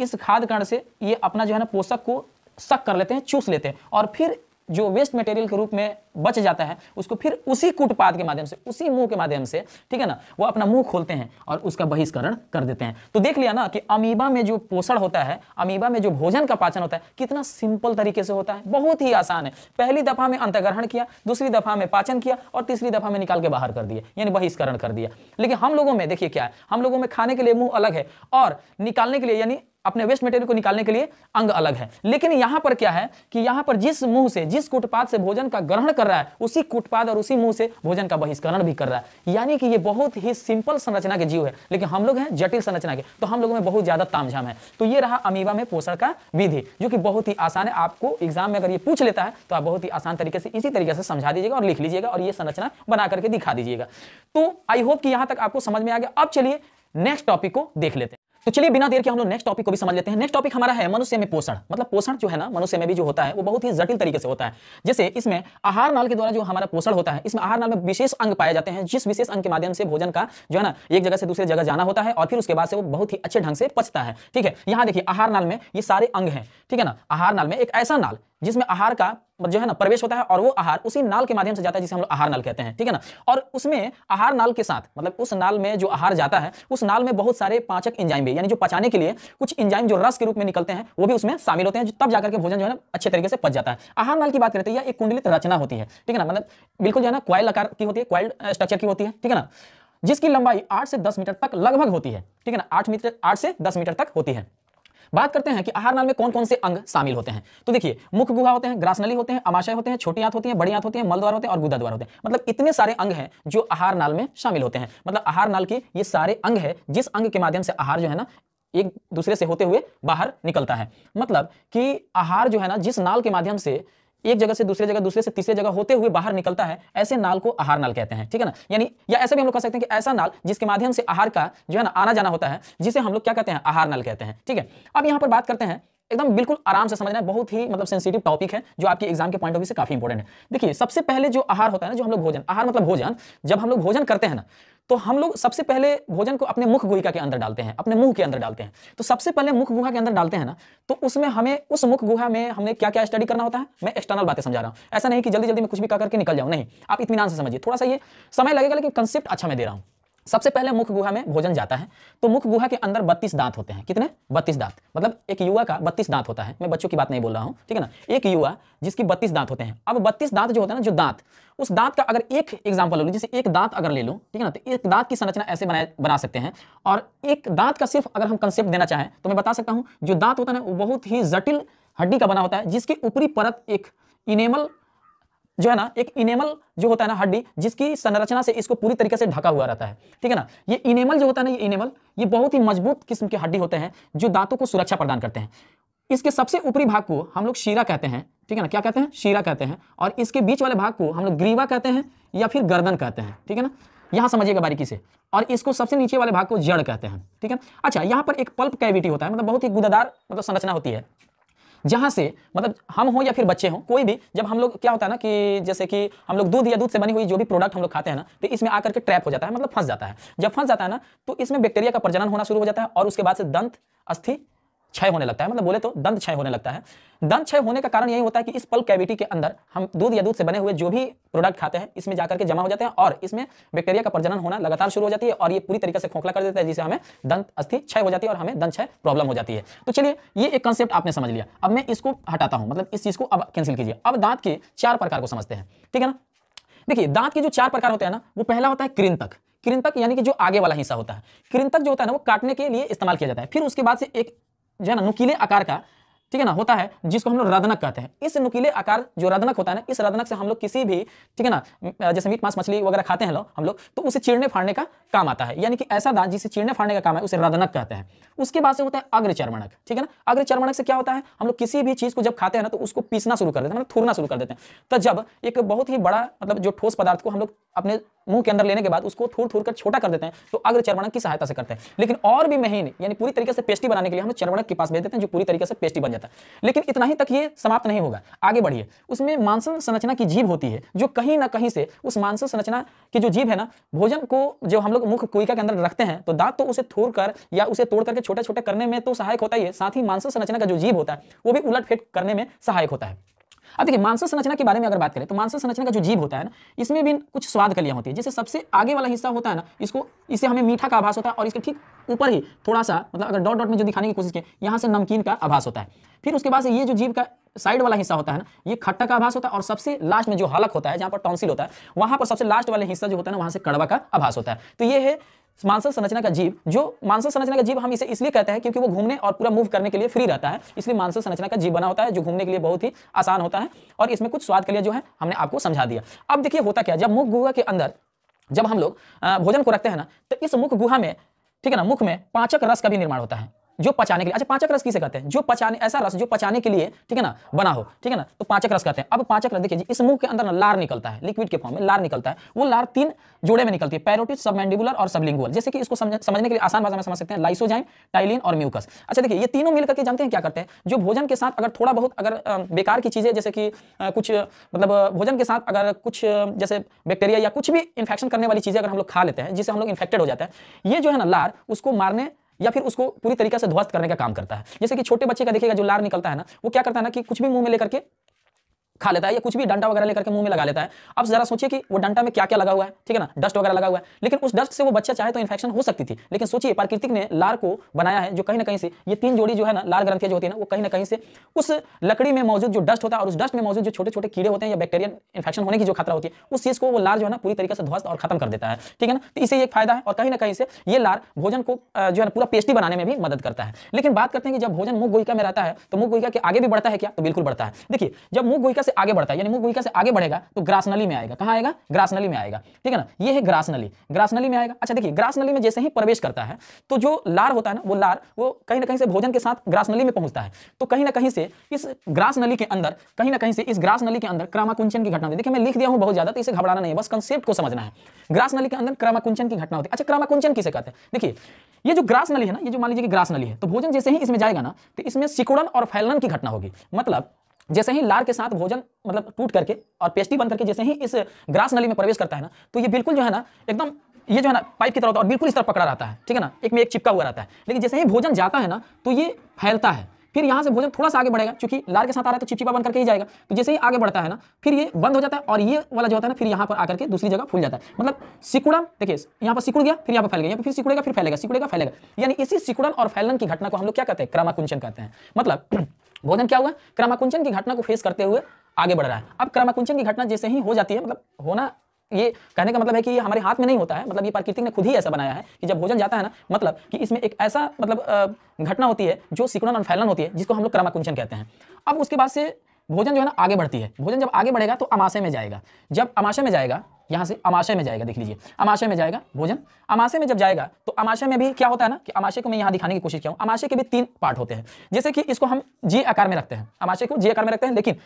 इस खाद कण से ये अपना जो है ना पोषक को सक कर लेते हैं चूस लेते हैं और फिर जो वेस्ट मटेरियल के रूप में बच जाता है उसको फिर उसी कुटपात के माध्यम से उसी मुंह के माध्यम से ठीक है ना वो अपना मुंह खोलते हैं और उसका बहिष्करण कर देते हैं तो देख लिया ना कि अमीबा में जो पोषण होता है अमीबा में जो भोजन का पाचन होता है कितना सिंपल तरीके से होता है बहुत ही आसान है पहली दफा में अंतग्रहण किया दूसरी दफा में पाचन किया और तीसरी दफा में निकाल के बाहर कर दिया यानी बहिष्करण कर दिया लेकिन हम लोगों में देखिए क्या है हम लोगों में खाने के लिए मुंह अलग है और निकालने के लिए यानी अपने वेस्ट मटेरियल को निकालने के लिए अंग अलग है लेकिन यहां पर क्या है कि यहां पर जिस मुंह से जिस कुटपाद से भोजन का ग्रहण कर रहा है उसी कुटपाद और उसी मुंह से भोजन का बहिष्करण भी कर रहा है यानी कि ये बहुत ही सिंपल संरचना के जीव है लेकिन हम लोग हैं जटिल संरचना के तो हम लोगों में बहुत ज्यादा तामझाम है तो ये रहा अमीबा में पोषण का विधि जो कि बहुत ही आसान है आपको एग्जाम में अगर ये पूछ लेता है तो आप बहुत ही आसान तरीके से इसी तरीके से समझा दीजिएगा और लिख लीजिएगा और ये संरचना बना करके दिखा दीजिएगा तो आई होप कि यहां तक आपको समझ में आ गया अब चलिए नेक्स्ट टॉपिक को देख लेते हैं तो चलिए बिना देर के हम लोग नेक्स्ट टॉपिक को भी समझ लेते हैं नेक्स्ट टॉपिक हमारा है मनुष्य में पोषण मतलब पोषण जो है ना मनुष्य में भी जो होता है वो बहुत ही जटिल तरीके से होता है जैसे इसमें आहार नाल के द्वारा जो हमारा पोषण होता है इसमें आहार नाल में विशेष अंग पाए जाते हैं जिस विशेष अंग के माध्यम से भोजन का जो है ना एक जगह से दूसरी जगह जाना होता है और फिर उसके बाद से वो बहुत ही अच्छे ढंग से पचता है ठीक है यहाँ देखिए आहार नाल में ये सारे अंग हैं ठीक है ना आहार नाल में एक ऐसा नाल जिसमें आहार का मतलब जो है ना प्रवेश होता है और वो आहार उसी नाल के माध्यम से जाता है जिसे हम लोग आहार नाल कहते हैं ठीक है ना और उसमें आहार नाल के साथ मतलब उस नाल में जो आहार जाता है उस नाल में बहुत सारे पाचक इंजाइम भी यानी जो पचाने के लिए कुछ इंजाइम जो रस के रूप में निकलते हैं वो भी उसमें शामिल होते हैं जो तब जाकर के भोजन जो है ना अच्छे तरीके से पच जाता है आहार नाल की बात करते हैं तो एक कुंडलित रचना होती है ठीक है ना मतलब बिल्कुल जो है ना क्वाइल आकार की होती है क्वाइल स्ट्रक्चर की होती है ठीक है ना जिसकी लंबाई आठ से दस मीटर तक लगभग होती है ठीक है ना आठ मीटर आठ से दस मीटर तक होती है बात करते हैं कि आहार नाल में कौन कौन से अंग शामिल होते हैं तो देखिए मुख्य गुहा होते हैं ग्रास नली होते हैं अमाशय होते हैं छोटी आंत होती है बड़ी आंत होती है मलद्वार होते हैं और गुदा द्वार होते हैं मतलब इतने सारे अंग हैं जो आहार नाल में शामिल होते हैं मतलब आहार नाल के ये सारे अंग है जिस अंग के माध्यम से आहार जो है ना एक दूसरे से होते हुए बाहर निकलता है मतलब कि आहार जो है ना जिस नाल के माध्यम से एक जगह से दूसरे जगह दूसरे से तीसरे जगह होते हुए बाहर निकलता है ऐसे नाल को आहार नाल कहते हैं ठीक है ना यानी या ऐसा भी हम लोग कह सकते हैं कि ऐसा नाल जिसके माध्यम से आहार का जो है ना आना जाना होता है जिसे हम लोग क्या कहते हैं आहार नाल कहते हैं ठीक है अब यहाँ पर बात करते हैं एकदम बिल्कुल आराम से समझना है बहुत ही मतलब सेंसिटिव टॉपिक है जो आपके एग्जाम के पॉइंट ऑफ व्यू से काफी इंपॉर्टेंट है देखिए सबसे पहले जो आहार होता है ना जो हम लोग भोजन आहार मतलब भोजन जब हम लोग भोजन करते हैं ना तो हम लोग सबसे पहले भोजन को अपने मुख गुहिका के अंदर डालते हैं अपने मुंह के अंदर डालते हैं तो सबसे पहले मुख गुहा के अंदर डालते हैं ना तो उसमें हमें उस मुख गुहा में हमने क्या क्या स्टडी करना होता है मैं एक्सटर्नल बातें समझा रहा हूं ऐसा नहीं कि जल्दी जल्दी मैं कुछ भी का करके निकल जाऊं नहीं आप इतमान से समझिए थोड़ा सा ये समय लगेगा लेकिन कंसेप्ट अच्छा मैं दे रहा हूँ सबसे पहले मुख गुहा में भोजन जाता है तो मुख गुहा के अंदर बत्तीस दांत होते हैं कितने बत्तीस दांत मतलब एक युवा का बत्तीस दांत होता है मैं बच्चों की बात नहीं बोल रहा हूँ ठीक है ना एक युवा जिसकी बत्तीस दांत होते हैं अब बत्तीस दांत जो होता है ना जो दांत उस दांत का अगर एक एग्जाम्पल ले लूँ जैसे एक दांत अगर ले लूँ ठीक है ना तो एक दांत की संरचना ऐसे बनाए बना सकते हैं और एक दांत का सिर्फ अगर हम कंसेप्ट देना चाहें तो मैं बता सकता हूँ जो दांत होता है ना वो बहुत ही जटिल हड्डी का बना होता है जिसकी ऊपरी परत एक इनेमल जो है ना एक इनेमल जो होता है ना हड्डी जिसकी संरचना से इसको पूरी तरीके से ढका हुआ रहता है ठीक है ना ये इनेमल जो होता है ना ये इनेमल ये बहुत ही मजबूत किस्म के हड्डी होते हैं जो दांतों को सुरक्षा प्रदान करते हैं इसके सबसे ऊपरी भाग को हम लोग शीरा कहते हैं ठीक है ना क्या कहते हैं शीरा कहते हैं और इसके बीच वाले भाग को हम लोग ग्रीवा कहते हैं या फिर गर्दन कहते हैं ठीक है ना यहाँ समझिएगा बारीकी से और इसको सबसे नीचे वाले भाग को जड़ कहते हैं ठीक है अच्छा यहाँ पर एक पल्प कैविटी होता है मतलब बहुत ही गुदादार मतलब संरचना होती है जहाँ से मतलब हम हो या फिर बच्चे हों कोई भी जब हम लोग क्या होता है ना कि जैसे कि हम लोग दूध या दूध से बनी हुई जो भी प्रोडक्ट हम लोग खाते हैं ना तो इसमें आकर के ट्रैप हो जाता है मतलब फंस जाता है जब फंस जाता है ना तो इसमें बैक्टीरिया का प्रजनन होना शुरू हो जाता है और उसके बाद से दंत अस्थि क्षय होने लगता है मतलब बोले तो दंत क्षय होने लगता है दंत क्षय होने का कारण यही होता है कि इस पल्प कैविटी के अंदर हम दूध या दूध से बने हुए जो भी प्रोडक्ट खाते हैं इसमें जाकर के जमा हो जाते हैं और इसमें बैक्टीरिया का प्रजनन होना लगातार शुरू हो जाती है और ये पूरी तरीके से खोखला कर देता है जिससे हमें दंत अस्थि क्षय हो जाती है और हमें दंत क्षय प्रॉब्लम हो जाती है तो चलिए ये एक कंसेप्ट आपने समझ लिया अब मैं इसको हटाता हूँ मतलब इस चीज़ को अब कैंसिल कीजिए अब दांत के चार प्रकार को समझते हैं ठीक है ना देखिए दांत के जो चार प्रकार होते हैं ना वो पहला होता है कृंतक कृंतक यानी कि जो आगे वाला हिस्सा होता है कृंतक जो होता है ना वो काटने के लिए इस्तेमाल किया जाता है फिर उसके बाद से एक जो है ना नुकीले आकार का ठीक है ना होता है जिसको हम लोग रदनक कहते हैं इस नुकीले आकार जो रदनक होता है ना इस रदनक से हम लोग किसी भी ठीक है ना जैसे मीट मांस मछली वगैरह खाते हैं लोग हम लोग तो उसे चिड़ने फाड़ने का काम आता है यानी कि ऐसा दांत जिसे चीड़ने फाड़ने का काम है उसे रदनक कहते हैं उसके बाद से होता है अग्रचर्मणक ठीक है ना अग्रचर्मणक से क्या होता है हम लोग किसी भी चीज़ को जब खाते हैं ना तो उसको पीसना शुरू कर देते हैं मतलब थूरना शुरू कर देते हैं तो जब एक बहुत ही बड़ा मतलब जो ठोस पदार्थ को हम लोग अपने मुंह के अंदर लेने के बाद उसको थूर थूर कर छोटा कर देते हैं तो अग्रचर्मणक की सहायता से करते हैं लेकिन और भी महीन यानी पूरी तरीके से पेस्टी बनाने के लिए हम लोग चर्मणक के पास भेज देते हैं जो पूरी तरीके से पेस्टी बन जाता है था लेकिन इतना ही तक ये समाप्त नहीं होगा आगे बढ़िए उसमें मानसन संरचना की जीव होती है जो कहीं ना कहीं से उस मानसन संरचना की जो जीव है ना भोजन को जो हम लोग मुख कोई के अंदर रखते हैं तो दांत तो उसे थोड़ कर या उसे तोड़ करके छोटे छोटे करने में तो सहायक होता ही है साथ ही मानसन संरचना का जो जीव होता है वो भी उलट करने में सहायक होता है अब देखिए मांसल संरचना के बारे में अगर बात करें तो मांसल संरचना का जो जीव होता है ना इसमें भी कुछ स्वाद कलियाँ होती है जैसे सबसे आगे वाला हिस्सा होता है ना इसको इससे हमें मीठा का आभास होता है और इसके ठीक ऊपर ही थोड़ा सा मतलब अगर डॉट डॉट में जो दिखाने की कोशिश की यहाँ से नमकीन का आभास होता है फिर उसके बाद से ये जो जीव का साइड वाला हिस्सा होता है ना ये खट्टा का आभास होता है और सबसे लास्ट में जो हलक होता है जहाँ पर टॉन्सिल होता है वहाँ पर सबसे लास्ट वाला हिस्सा जो होता है ना वहाँ से कड़वा का आभास होता है तो ये है मानसल संरचना का जीव जो मानसल संरचना का जीव हम इसे इसलिए कहते हैं क्योंकि वो घूमने और पूरा मूव करने के लिए फ्री रहता है इसलिए मानसल संरचना का जीव बना होता है जो घूमने के लिए बहुत ही आसान होता है और इसमें कुछ स्वाद के लिए जो है हमने आपको समझा दिया अब देखिए होता क्या जब मुख गुहा के अंदर जब हम लोग भोजन को रखते हैं ना तो इस मुख गुहा में ठीक है ना मुख में पाचक रस का भी निर्माण होता है जो पचाने के लिए अच्छा पाचक रस किसे कहते हैं जो पचाने ऐसा रस जो पचाने के लिए ठीक है ना बना हो ठीक है ना तो पाचक रस कहते हैं अब पाचक रस देखिए इस मुंह के अंदर ना लार निकलता है लिक्विड के फॉर्म में लार निकलता है वो लार तीन जोड़े में निकलती है सब सबमेंडिबुलर और सबलिंगुअल जैसे कि इसको समझने के लिए आसान भाषा में समझ सकते हैं लाइसोजाइम टाइलिन और म्यूकस अच्छा देखिए ये तीनों मिलकर के जानते हैं क्या करते हैं जो भोजन के साथ अगर थोड़ा बहुत अगर बेकार की चीजें जैसे कि कुछ मतलब भोजन के साथ अगर कुछ जैसे बैक्टीरिया या कुछ भी इन्फेक्शन करने वाली चीजें अगर हम लोग खा लेते हैं जिससे हम लोग इन्फेक्टेड हो जाते हैं ये जो है ना लार उसको मारने या फिर उसको पूरी तरीके से ध्वस्त करने का काम करता है जैसे कि छोटे बच्चे का देखिएगा जो लार निकलता है ना वो क्या करता है ना कि कुछ भी मुंह में लेकर के खा लेता है या कुछ भी डंडा वगैरह लेकर के मुंह में लगा लेता है अब जरा सोचिए कि वो डंडा में क्या क्या लगा हुआ है ठीक है ना डस्ट वगैरह लगा हुआ है लेकिन उस डस्ट से वो बच्चा चाहे तो इन्फेक्शन हो सकती थी लेकिन सोचिए प्राकृतिक ने लार को बनाया है जो कहीं ना कहीं से ये तीन जोड़ी जो है ना लार ग्रंथियां जो होती है ना वो कहीं ना कहीं से उस लकड़ी में मौजूद जो डस्ट होता है और उस डस्ट में मौजूद जो छोटे छोटे कीड़े होते हैं या बैक्टीरिया इन्फेक्शन होने की जो खतरा होती है उस चीज को वो लार जो है ना पूरी तरीके से ध्वस्त और खत्म कर देता है ठीक है ना तो इसे एक फायदा है और कहीं ना कहीं से ये लार भोजन को जो है ना पूरा पेस्टी बनाने में भी मदद करता है लेकिन बात करते हैं कि जब भोजन मुख गोईका में रहता है तो मुख गोईका के आगे भी बढ़ता है क्या तो बिल्कुल बढ़ता है देखिए जब मुख गोईका से से आगे बढ़ता है यानी से आगे बढ़ेगा तो ग्रासनली में आएगा कहाँ आएगा ग्रासनली में आएगा ठीक है ना ये है ग्रासनली ग्रासनली में आएगा अच्छा देखिए ग्रासनली में जैसे ही प्रवेश करता है तो जो लार होता है ना वो लार वो कहीं ना कहीं से भोजन के साथ ग्रासनली में पहुंचता है तो कहीं ना कहीं से इस ग्रासनली के अंदर कहीं ना कहीं से इस ग्रासनली के अंदर क्रमाकुंचन की घटना देखिए मैं लिख दिया हूँ बहुत ज्यादा तो इसे घबराना नहीं है बस कंसेप्ट को समझना है ग्रासनली के अंदर क्रमाकुंचन की घटना होती है अच्छा क्रमाकुंचन किसे कहते हैं देखिए ये जो ग्रास नली है ना ये जो मान लीजिए कि ग्रास नली है तो भोजन जैसे ही इसमें जाएगा ना तो इसमें सिकुड़न और फैलन की घटना होगी मतलब जैसे ही लार के साथ भोजन मतलब टूट करके और पेस्टी बन करके जैसे ही इस ग्रास नली में प्रवेश करता है ना तो ये बिल्कुल जो है ना एकदम ये जो है ना पाइप की तरफ और बिल्कुल इस तरफ पकड़ा रहता है ठीक है ना एक में एक चिपका हुआ रहता है लेकिन जैसे ही भोजन जाता है ना तो ये फैलता है फिर यहाँ से भोजन थोड़ा सा आगे बढ़ेगा क्योंकि लार के साथ आ रहा है तो चिपचिपा बन करके ही जाएगा तो जैसे ही आगे बढ़ता है ना फिर ये बंद हो जाता है और ये वाला जो होता है ना फिर यहाँ पर आकर के दूसरी जगह फूल जाता है मतलब सिकुड़न देखिए यहाँ पर सिकुड़ गया फिर यहाँ पर फैल गया फिर सिकुड़ेगा फिर फैलेगा सिकुड़ेगा फैलेगा यानी इसी सिकुड़न और फैलन की घटना को हम लोग क्या कहते हैं क्रमाकुंचन कहते हैं मतलब भोजन क्या हुआ क्रमाकुंचन की घटना को फेस करते हुए आगे बढ़ रहा है अब क्रमाकुंचन की घटना जैसे ही हो जाती है मतलब होना ये कहने का मतलब है कि ये हमारे हाथ में नहीं होता है मतलब ये प्राकृतिक ने खुद ही ऐसा बनाया है कि जब भोजन जाता है ना मतलब कि इसमें एक ऐसा मतलब घटना होती है जो सिकुड़न और फैलन होती है जिसको हम लोग क्रमाकुंचन कहते हैं अब उसके बाद से भोजन जो है ना आगे बढ़ती है भोजन जब आगे बढ़ेगा तो अमाशय में जाएगा जब अमाशय में जाएगा यहाँ से अमाशय में जाएगा देख लीजिए अमाशय में जाएगा भोजन अमाशय में जब जाएगा तो अमाशय में भी क्या होता है ना कि अमाशय को मैं यहाँ दिखाने की कोशिश किया हूँ अमाशय के भी तीन पार्ट होते हैं जैसे कि इसको हम जी आकार में रखते हैं अमाशय को जी आकार में रखते हैं लेकिन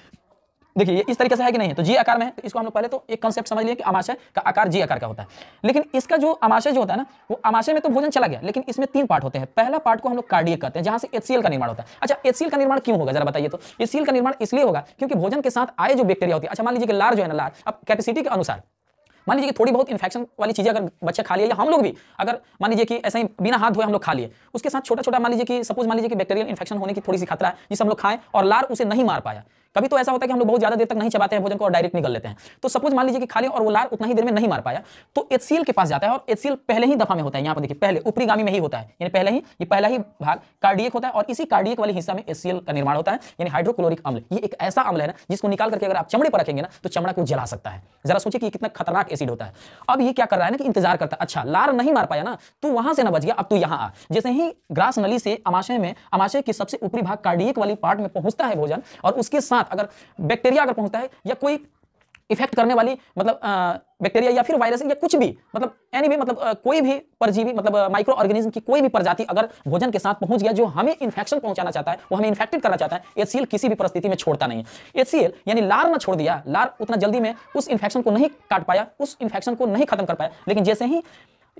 देखिए इस तरीके से है कि नहीं है तो जी आकार में है तो इसको हम लोग पहले तो एक कॉन्सेप्ट समझ लिया कि अमाशय का आकार जी आकार का होता है लेकिन इसका जो अमाशय जो होता है ना वो अमाशय में तो भोजन चला गया लेकिन इसमें तीन पार्ट होते हैं पहला पार्ट को हम लोग कार्डियक कहते हैं जहां से एचसीएल का निर्माण होता है अच्छा एचसीएल का निर्माण क्यों होगा जरा बताइए तो एचसीएल का निर्माण इसलिए होगा क्योंकि भोजन के साथ आए जो बैक्टीरिया होती है अच्छा मान लीजिए कि लार जो है ना लार अब कैपेसिटी के अनुसार मान लीजिए कि थोड़ी बहुत इन्फेक्शन वाली चीज़ें अगर बच्चे खा लिए या हम लोग भी अगर मान लीजिए कि ऐसे ही बिना हाथ धोए हम लोग खा लिए उसके साथ छोटा छोटा मान लीजिए कि सपोज मान लीजिए कि बैक्टीरियल इन्फेक्शन होने की थोड़ी सी खतरा है जिसे हम लोग खाएं और लार उसे नहीं मार पाया कभी तो ऐसा होता है कि हम लोग बहुत ज्यादा देर तक नहीं चबाते हैं भोजन को और डायरेक्ट निकल लेते हैं तो सपोज मान लीजिए कि खाली और वो लार उतना ही देर में नहीं मार पाया तो एचसीएल के पास जाता है और एचसीएल पहले ही दफा में होता है यहाँ पर देखिए पहले ऊपरी गामी में ही होता है यानी पहले ही ये पहला ही भाग कार्डियक होता है और इसी कार्डियक वाले हिस्सा में एचसीएल का निर्माण होता है यानी हाइड्रोक्लोरिक अम्ल ये एक ऐसा अम्ल है ना जिसको निकाल करके अगर आप चमड़े पर रखेंगे ना तो चमड़ा को जला सकता है जरा सोचिए कि कितना खतरनाक एसिड होता है अब ये क्या कर रहा है ना कि इंतजार करता है अच्छा लार नहीं मार पाया ना तू तो वहां से ना बच गया अब तू तो यहाँ आ जैसे ही ग्रास नली से अमाशय में अमाशय के सबसे ऊपरी भाग कार्डियक वाली पार्ट में पहुंचता है भोजन और उसके साथ साथ अगर बैक्टीरिया अगर पहुंचता है या कोई इफेक्ट करने वाली मतलब बैक्टीरिया या फिर वायरस या कुछ भी मतलब एनी भी मतलब आ, कोई भी परजीवी मतलब माइक्रो ऑर्गेनिज्म की कोई भी प्रजाति अगर भोजन के साथ पहुंच गया जो हमें इन्फेक्शन पहुंचाना चाहता है वो हमें इन्फेक्टेड करना चाहता है एच किसी भी परिस्थिति में छोड़ता नहीं है एच यानी लार ना छोड़ दिया लार उतना जल्दी में उस इन्फेक्शन को नहीं काट पाया उस इन्फेक्शन को नहीं खत्म कर पाया लेकिन जैसे ही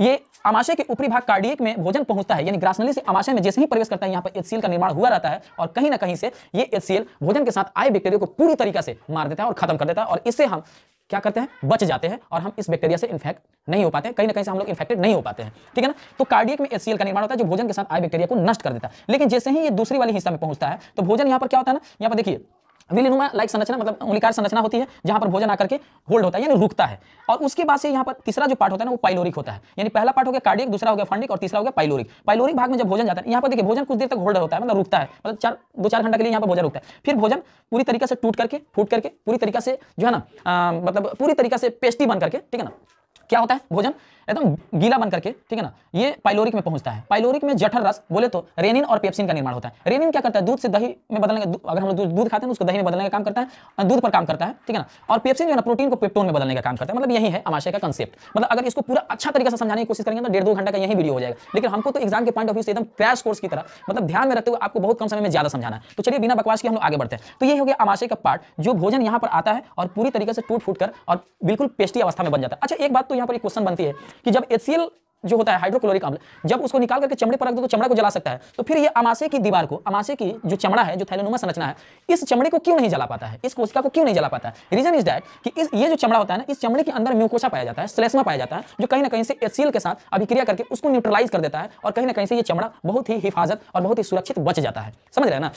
ये आमाशय के ऊपरी भाग कार्डियक में भोजन पहुंचता है यानी ग्रासनली से आमाशय में जैसे ही प्रवेश करता है यहाँ पर एच का निर्माण हुआ रहता है और कहीं ना कहीं से ये एच भोजन के साथ आए बैक्टेरिया को पूरी तरीके से मार देता है और खत्म कर देता है और इससे हम क्या करते हैं बच जाते हैं और हम इस बैक्टीरिया से इन्फेक्ट नहीं हो पाते कहीं ना कहीं से हम लोग इन्फेक्टेड नहीं हो पाते हैं ठीक है ना तो कार्डियक में एचसीएल का निर्माण होता है जो भोजन के साथ आए बैक्टीरिया को नष्ट कर देता है लेकिन जैसे ही ये दूसरी वाली हिस्सा में पहुंचता है तो भोजन यहाँ पर क्या होता है ना यहाँ पर देखिए विलिनुमा लाइक संरचना मतलब उंगलिकार संरचना होती है जहां पर भोजन आकर के होल्ड होता है यानी रुकता है और उसके बाद से यहाँ पर तीसरा जो पार्ट होता है ना वो पाइलोरिक होता है यानी पहला पार्ट हो गया कार्डियक दूसरा हो गया फंडिक और तीसरा हो गया पाइलोरिक पाइलोरिक भाग में जब भोजन जाता है यहाँ पर देखिए भोजन कुछ देर तक होल्ड होता है मतलब रुकता है मतलब चार दो चार घंटा के लिए यहाँ पर भोजन रुकता है फिर भोजन पूरी तरीके से टूट करके फूट करके पूरी तरीके से जो है ना मतलब पूरी तरीके से पेस्टी बन करके ठीक है ना क्या होता है भोजन एकदम गीला बन करके ठीक है ना ये पाइलोरिक में पहुंचता है पाइलोरिक में जठर रस बोले तो रेनिन और पेप्सिन का निर्माण होता है रेनिन क्या करता है दूध से दही में बदलने का अगर हम लोग दूध खाते हैं तो उसको दही में बदलने का काम करता है दूध पर काम करता है ठीक है ना और पेप्सिन जो है ना प्रोटीन को पेप्टोन में बदलने का काम करता है मतलब यही है अमाशय का कंसेप्ट मतलब अगर इसको पूरा अच्छा तरीके से समझाने की कोशिश करेंगे तो डेढ़ दो घंटा का यही वीडियो हो जाएगा लेकिन हमको तो एग्जाम के पॉइंट ऑफ व्यू से एकदम क्रैश कोर्स की तरह मतलब ध्यान में रखते हुए आपको बहुत कम समय में ज्यादा समझाना है तो चलिए बिना बकवास के हम लोग आगे बढ़ते हैं तो ये हो गया अमाशय का पार्ट जो भोजन यहाँ पर आता है और पूरी तरीके से टूट फूट कर और बिल्कुल पेस्टी अवस्था में बन जाता है अच्छा एक बात तो यहाँ पर एक क्वेश्चन बनती है कि जब एच जो होता है हाइड्रोक्लोरिक अम्ल जब उसको निकाल करके चमड़े पर रख दो तो चमड़ा को जला सकता है तो फिर ये अमाशे की दीवार को अमाशे की जो चमड़ा है जो थैलोनुमा संरचना है इस चमड़े को क्यों नहीं जला पाता है इस कोशिका को क्यों नहीं जला पाता है रीजन इज दैट कि इस ये जो चमड़ा होता है ना इस चमड़े के अंदर म्यूकोसा पाया जाता है स्लेसमा पाया जाता है जो कहीं ना कहीं से एच के साथ अभिक्रिया करके उसको न्यूट्रलाइज कर देता है और कहीं ना कहीं से ये चमड़ा बहुत ही हिफाजत और बहुत ही सुरक्षित बच जाता है समझ रहे ना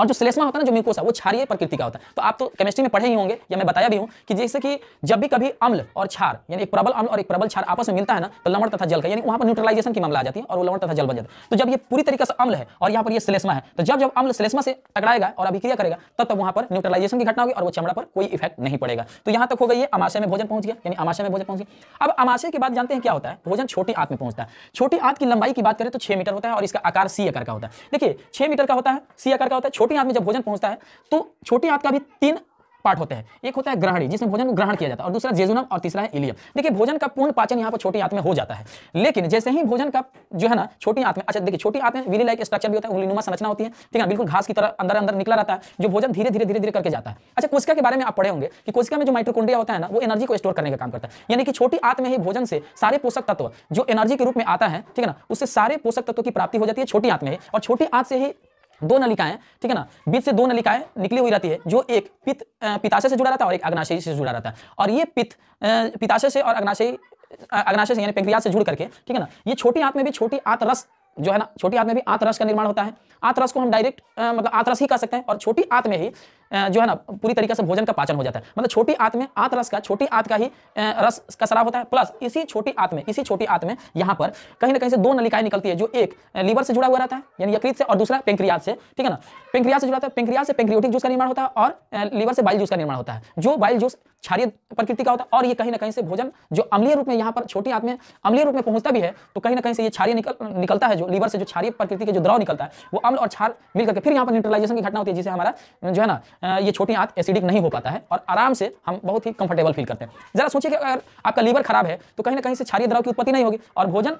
और जो सिलेसमा होता है ना जो म्यूकोसा वो क्षारीय प्रकृति का होता है तो आप तो केमिस्ट्री में पढ़े ही होंगे या मैं बताया भी हूँ कि जैसे कि जब भी कभी अम्ल और क्षार यानी एक प्रबल अम्ल और एक प्रबल क्षार आपस में मिलता है ना तो लवण तथा जल का यानी वहाँ पर न्यूट्रलाइजेशन की मामला आ जाती है और वो लवण तथा जल बन जाता है तो जब ये पूरी तरीके से अम्ल है और यहाँ पर यह सिलेसमा है तो जब जब अम्ल सिलेसमा से टकराएगा और अभिक्रिया करेगा तब तब वहाँ पर न्यूट्रलाइजेशन की घटना होगी और वो चमड़ा पर कोई इफेक्ट नहीं पड़ेगा तो यहाँ तक हो गई है अमाशय में भोजन पहुंच गया यानी अमाशय में भोजन पहुंच गया अब अमाशय के बाद जानते हैं क्या होता है भोजन छोटी आंत में पहुंचता है छोटी आंत की लंबाई की बात करें तो छह मीटर होता है और इसका आकार सी आकार का होता है देखिए छह मीटर का होता है सी आकार का होता है छोटे हाथ में जब भोजन पहुंचता है तो छोटे हाथ का भी तीन पार्ट होते हैं एक होता है ग्रहणी जिसमें भोजन को ग्रहण किया जाता है और दूसरा जेजुनम और तीसरा है इलियम देखिए भोजन का पूर्ण पाचन यहाँ पर छोटी आंत में हो जाता है लेकिन जैसे ही भोजन का जो है ना छोटी आंत में अच्छा देखिए छोटी आंत में विली लाइक स्ट्रक्चर भी होता है उंगलीनुमा संरचना होती है ठीक है बिल्कुल घास की तरह अंदर अंदर निकला रहता है जो भोजन धीरे धीरे धीरे धीरे करके जाता है अच्छा कोशिका के बारे में आप पढ़े होंगे कि कोशिका में जो माइट्रोकोन्ड्रिया होता है ना वो एनर्जी को स्टोर करने का काम करता है यानी कि छोटी आंत में ही भोजन से सारे पोषक तत्व जो एनर्जी के रूप में आता है ठीक है ना उससे सारे पोषक तत्व की प्राप्ति हो जाती है छोटी आंत में और छोटी आंत से ही दो नलिकाएं ठीक है ना बीच से दो नलिकाएं निकली हुई रहती है जो एक पित पिताशय से जुड़ा रहता है और एक अग्नाशय से जुड़ा रहता है और ये पित पिताशय से और अग्नाशयी अग्नाशय से यानी पेंक्रियाज से जुड़ करके ठीक है ना ये छोटी आंत में भी छोटी रस जो है ना छोटी आंत में भी रस का निर्माण होता है रस को हम डायरेक्ट मतलब रस ही कह सकते हैं और छोटी आंत में ही जो है ना पूरी तरीके से भोजन का पाचन हो जाता है मतलब छोटी आंत में आंत रस का छोटी आंत का ही रस का शराब होता है प्लस इसी छोटी आंत में इसी छोटी आंत में यहाँ पर कहीं ना कहीं से दो नलिकाएं निकलती है जो एक लीवर से जुड़ा हुआ रहता है यानी यकृत से और दूसरा पेंक्रियाज से ठीक है ना पेंक्रियाज से जुड़ा है पेंक्रियाज से पेंक्रियोटिक जूस का निर्माण होता है और लीवर से बाइल जूस का निर्माण होता है जो बाइल जूस क्षारिय प्रकृति का होता है और ये कहीं ना कहीं से भोजन जो अम्लीय रूप में यहाँ पर छोटी आंत में अम्लीय रूप में पहुंचता भी है तो कहीं ना कहीं से ये क्षारिय निकल निकलता है जो लीवर से जो क्षारिय प्रकृति के जो द्रव निकलता है वो अम्ल और क्षार मिलकर के फिर यहाँ पर न्यूट्रलाइजेशन की घटना होती है जिसे हमारा जो है ना ये छोटी आंत एसिडिक नहीं हो पाता है और आराम से हम बहुत ही कंफर्टेबल फील करते हैं जरा सोचिए कि अगर आपका लीवर खराब है तो कहीं ना कहीं से क्षारीय द्रव की उत्पत्ति नहीं होगी और भोजन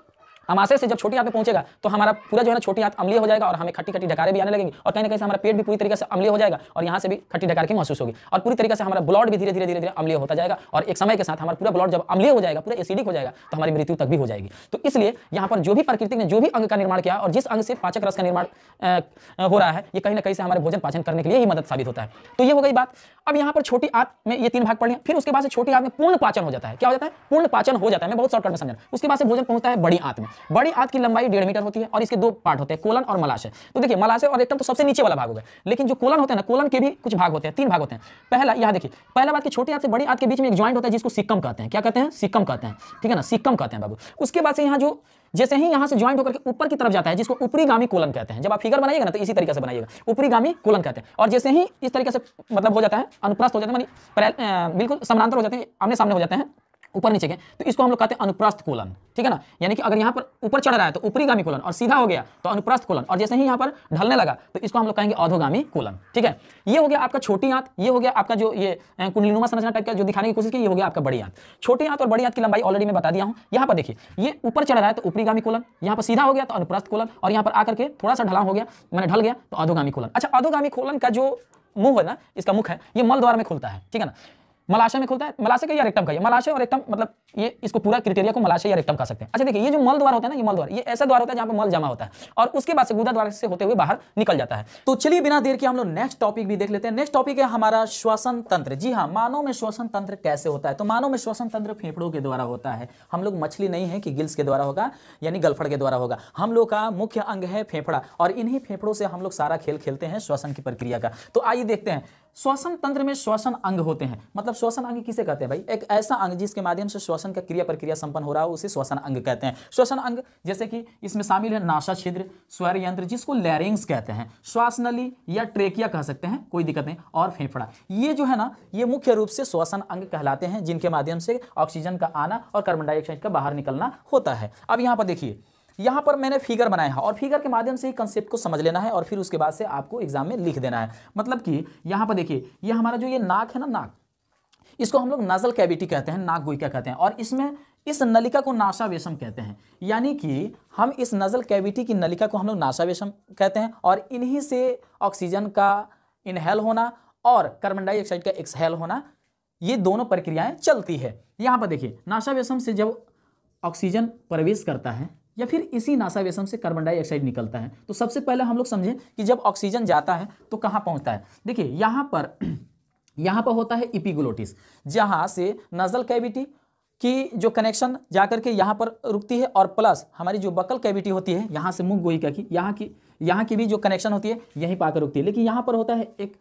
अमाशय से जब छोटी हाथ में पहुंचेगा तो हमारा पूरा जो है ना छोटी हाथ अमली हो जाएगा और हमें खट्टी खट्टी डकारे भी आने लगेगी और कहीं ना कहीं से हमारा पेट भी पूरी तरीके से अमली हो जाएगा और यहाँ से भी खट्टी डकार की महसूस होगी और पूरी तरीके से हमारा ब्लड भी धीरे धीरे धीरे धीरे अमली होता जाएगा और एक समय के साथ हमारा पूरा ब्लड जब अमली हो जाएगा पूरा एसिडिक हो जाएगा तो हमारी मृत्यु तक भी हो जाएगी तो इसलिए यहाँ पर जो भी प्रकृति ने जो भी अंग का निर्माण किया और जिस अंग से पाचक रस का निर्माण हो रहा है ये कहीं ना कहीं से हमारे भोजन पाचन करने के लिए ही मदद साबित होता है तो ये हो गई बात अब यहाँ पर छोटी आंत में ये तीन भाग पड़ फिर उसके बाद से छोटी आंत में पूर्ण पाचन हो जाता है क्या हो जाता है पूर्ण पाचन हो जाता है मैं बहुत शॉर्टकट में समझा उसके बाद से भोजन पहुंचता है बड़ी आंत में बड़ी आंत की लंबाई डेढ़ मीटर होती है और इसके दो पार्ट होते हैं कोलन और मलाशय तो देखिए मलाशय और एकदम तो सबसे नीचे वाला भाग होगा लेकिन जो कोलन होते हैं ना कोलन के भी कुछ भाग होते हैं तीन भाग होते हैं पहला यहाँ देखिए पहला बात की छोटी आंत से बड़ी आंत के बीच में एक ज्वाइंट होता है जिसको सिक्कम कहते हैं क्या कहते हैं सिक्कम कहते हैं ठीक है ना सिक्कम कहते हैं बाबू उसके बाद से यहाँ जो जैसे ही यहाँ से ज्वाइंट होकर ऊपर की तरफ जाता है जिसको ऊपरी गामी कोलन कहते हैं जब आप फिगर बनाइएगा ना तो इसी तरीके से बनाइएगा ऊपरी गामी कोलन कहते हैं और जैसे ही इस तरीके से मतलब हो जाता है अनुप्रस्त हो जाता है मानी बिल्कुल समानांतर हो जाते हैं आमने सामने हो जाते हैं ऊपर नीचे के तो इसको हम लोग कहते हैं अनुप्रस्थ कोलन ठीक है ना यानी कि अगर यहाँ पर ऊपर चढ़ रहा है तो ऊपरीगामी कोलन और सीधा हो गया तो अनुप्रस्थ कोलन और जैसे ही यहाँ पर ढलने लगा तो इसको हम लोग कहेंगे अधोगामी कोलन ठीक है ये हो गया आपका छोटी आंत ये हो गया आपका जो ये कुंडलीनुमा संरचना टाइप का जो दिखाने की कोशिश की ये हो गया आपका बड़ी आंत छोटी आंत और बड़ी आंत की लंबाई ऑलरेडी मैं बता दिया हूँ यहाँ पर देखिए ये ऊपर चढ़ रहा है तो ऊपरीगामी कोलन यहाँ पर सीधा हो गया तो अनुप्रस्थ कोलन और यहाँ पर आकर के थोड़ा सा ढला हो गया मैंने ढल गया तो अधोगामी कोलन अच्छा अधोगामी कोलन का जो मुंह है ना इसका मुख है ये मल द्वार में खुलता है ठीक है ना मलाशय में खुलता है मलाशय का या रेक्टम का मलाशय और रेक्टम मतलब ये इसको पूरा क्रिटेरिया को मलाशय या रेक्टम कह सकते हैं अच्छा देखिए ये जो मल द्वार होता है ना ये मल द्वार ये ऐसा द्वार होता है जहाँ पर मल जमा होता है और उसके बाद से गुदा द्वार से होते हुए बाहर निकल जाता है तो चलिए बिना देर के हम लोग नेक्स्ट टॉपिक भी देख लेते हैं नेक्स्ट टॉपिक है हमारा श्वसन तंत्र जी हाँ मानव में श्वसन तंत्र कैसे होता है तो मानव में श्वसन तंत्र फेफड़ों के द्वारा होता है हम लोग मछली नहीं है कि गिल्स के द्वारा होगा यानी गलफड़ के द्वारा होगा हम लोग का मुख्य अंग है फेफड़ा और इन्हीं फेफड़ों से हम लोग सारा खेल खेलते हैं श्वसन की प्रक्रिया का तो आइए देखते हैं श्वसन तंत्र में श्वसन अंग होते हैं मतलब श्वसन अंग किसे कहते हैं भाई एक ऐसा अंग जिसके माध्यम से श्वसन का क्रिया प्रक्रिया संपन्न हो रहा है उसे श्वसन अंग कहते हैं श्वसन अंग जैसे कि इसमें शामिल है नाशा छिद्र स्वर यंत्र जिसको लैरिंग्स कहते हैं श्वास नली या ट्रेकिया कह सकते हैं कोई दिक्कत नहीं और फेफड़ा ये जो है ना ये मुख्य रूप से श्वसन अंग कहलाते हैं जिनके माध्यम से ऑक्सीजन का आना और कार्बन डाइऑक्साइड का बाहर निकलना होता है अब यहाँ पर देखिए यहाँ पर मैंने फिगर बनाया है और फिगर के माध्यम से ही कंसेप्ट को समझ लेना है और फिर उसके बाद से आपको एग्जाम में लिख देना है मतलब कि यहाँ पर देखिए ये हमारा जो ये नाक है ना नाक इसको हम लोग नजल कैविटी कहते हैं नाक गुइका कहते हैं और इसमें इस नलिका को नाशावेशम कहते हैं यानी कि हम इस नजल कैविटी की नलिका को हम लोग नाशावेशम कहते हैं और इन्हीं से ऑक्सीजन का इनहेल होना और कार्बन डाइऑक्साइड का एक्सहेल होना ये दोनों प्रक्रियाएं चलती है यहाँ पर देखिए नाशावेशम से जब ऑक्सीजन प्रवेश करता है या फिर इसी नासावेशम से कार्बन डाइऑक्साइड निकलता है तो सबसे पहले हम लोग समझें कि जब ऑक्सीजन जाता है तो कहाँ पहुँचता है देखिए यहाँ पर यहाँ पर होता है इपिगुलोटिस जहाँ से नजल कैविटी की जो कनेक्शन जा करके यहाँ पर रुकती है और प्लस हमारी जो बकल कैविटी होती है यहाँ से गोई गोहिका की यहाँ की यहाँ की भी जो कनेक्शन होती है यहीं पाकर रुकती है लेकिन यहाँ पर होता है एक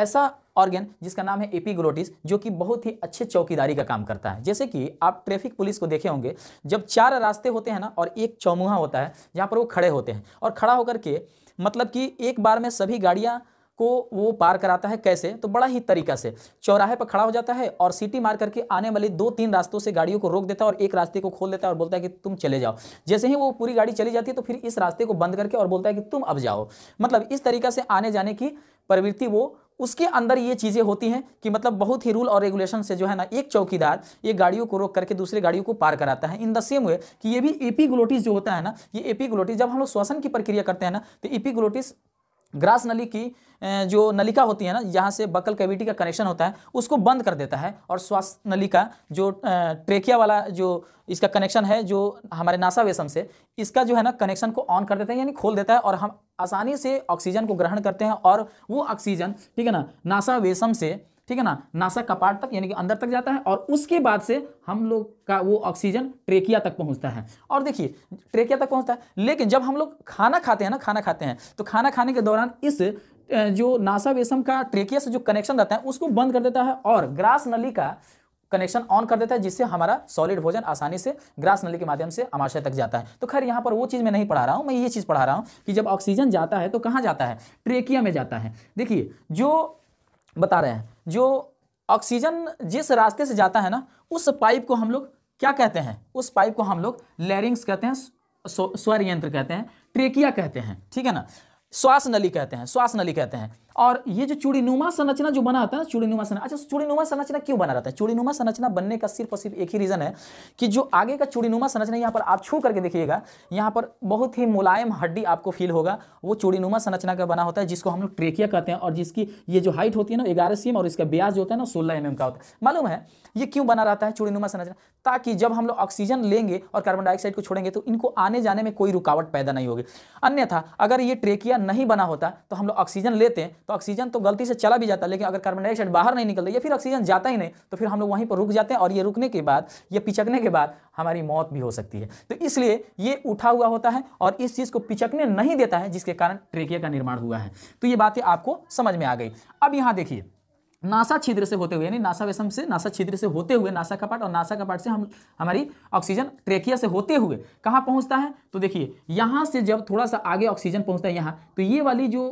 ऐसा ऑर्गेन जिसका नाम है एपीग्लोटिस जो कि बहुत ही अच्छे चौकीदारी का काम करता है जैसे कि आप ट्रैफिक पुलिस को देखे होंगे जब चार रास्ते होते हैं ना और एक चौमुहा होता है जहाँ पर वो खड़े होते हैं और खड़ा होकर के मतलब कि एक बार में सभी गाड़ियाँ को वो पार कराता है कैसे तो बड़ा ही तरीका से चौराहे पर खड़ा हो जाता है और सीटी मार करके आने वाले दो तीन रास्तों से गाड़ियों को रोक देता है और एक रास्ते को खोल देता है और बोलता है कि तुम चले जाओ जैसे ही वो पूरी गाड़ी चली जाती है तो फिर इस रास्ते को बंद करके और बोलता है कि तुम अब जाओ मतलब इस तरीका से आने जाने की प्रवृत्ति वो उसके अंदर ये चीज़ें होती हैं कि मतलब बहुत ही रूल और रेगुलेशन से जो है ना एक चौकीदार ये गाड़ियों को रोक करके दूसरे गाड़ियों को पार कराता है इन द सेम वे कि ये भी एपीग्लोटिस जो होता है ना ये एपीग्लोटिस जब हम लोग श्वसन की प्रक्रिया करते हैं ना तो एपीग्लोटिस ग्रास नली की जो नलिका होती है ना यहाँ से बकल कैविटी का कनेक्शन होता है उसको बंद कर देता है और श्वास नली का जो ट्रेकिया वाला जो इसका कनेक्शन है जो हमारे नासा वेसम से इसका जो है ना कनेक्शन को ऑन कर देता है यानी खोल देता है और हम आसानी से ऑक्सीजन को ग्रहण करते हैं और वो ऑक्सीजन ठीक है ना नासा वेसम से ठीक है ना नासा कपाट तक यानी कि अंदर तक जाता है और उसके बाद से हम लोग का वो ऑक्सीजन ट्रेकिया तक पहुंचता है और देखिए ट्रेकिया तक पहुंचता है लेकिन जब हम लोग खाना खाते हैं ना खाना खाते हैं तो खाना खाने के दौरान इस जो नासा वेशम का ट्रेकिया से जो कनेक्शन रहता है उसको बंद कर देता है और ग्रास नली का कनेक्शन ऑन कर देता है जिससे हमारा सॉलिड भोजन आसानी से ग्रास नली के माध्यम से अमाशय तक जाता है तो खैर यहाँ पर वो चीज़ मैं नहीं पढ़ा रहा हूँ मैं ये चीज़ पढ़ा रहा हूँ कि जब ऑक्सीजन जाता है तो कहाँ जाता है ट्रेकिया में जाता है देखिए जो बता रहे हैं जो ऑक्सीजन जिस रास्ते से जाता है ना उस पाइप को हम लोग क्या कहते हैं उस पाइप को हम लोग लेरिंग्स कहते हैं स्वर यंत्र कहते हैं ट्रेकिया कहते हैं ठीक है ना श्वास नली कहते हैं श्वास नली कहते हैं और ये जो चूड़ीनुमा संरचना जो बना होता है ना चूड़ीनुमा संरचना अच्छा चूड़ीनुमा संरचना क्यों बना रहता है चूड़ीनुमा संरचना बनने का सिर्फ और सिर्फ एक ही रीज़न है कि जो आगे का चूड़ीनुमा संरचना यहाँ पर आप छू करके देखिएगा यहाँ पर बहुत ही मुलायम हड्डी आपको फील होगा वो चूड़ीनुमा संरचना का बना होता है जिसको हम लोग ट्रेकिया कहते हैं और जिसकी ये जो हाइट होती है ना ग्यारह सी और इसका ब्याज जो होता है ना सोलह एम mm का होता है मालूम है ये क्यों बना रहता है चूड़ीनुमा संरचना ताकि जब हम लोग ऑक्सीजन लेंगे और कार्बन डाइऑक्साइड को छोड़ेंगे तो इनको आने जाने में कोई रुकावट पैदा नहीं होगी अन्यथा अगर ये ट्रेकिया नहीं बना होता तो हम लोग ऑक्सीजन लेते हैं तो ऑक्सीजन तो गलती से चला भी जाता है लेकिन अगर कार्बन डाइऑक्साइड बाहर नहीं निकलता या फिर ऑक्सीजन जाता ही नहीं तो फिर हम लोग वहीं पर रुक जाते हैं और ये रुकने के बाद ये पिचकने के बाद हमारी मौत भी हो सकती है तो इसलिए ये उठा हुआ होता है और इस चीज़ को पिचकने नहीं देता है जिसके कारण ट्रेकिया का निर्माण हुआ है तो ये बातें आपको समझ में आ गई अब यहाँ देखिए नासा छिद्र से होते हुए यानी नासा वेशम से नासा छिद्र से होते हुए नासा का पार्ट और नासा का पार्ट से हम हमारी ऑक्सीजन ट्रेकिया से होते हुए कहाँ पहुँचता है तो देखिए यहाँ से जब थोड़ा सा आगे ऑक्सीजन पहुँचता है यहाँ तो ये वाली जो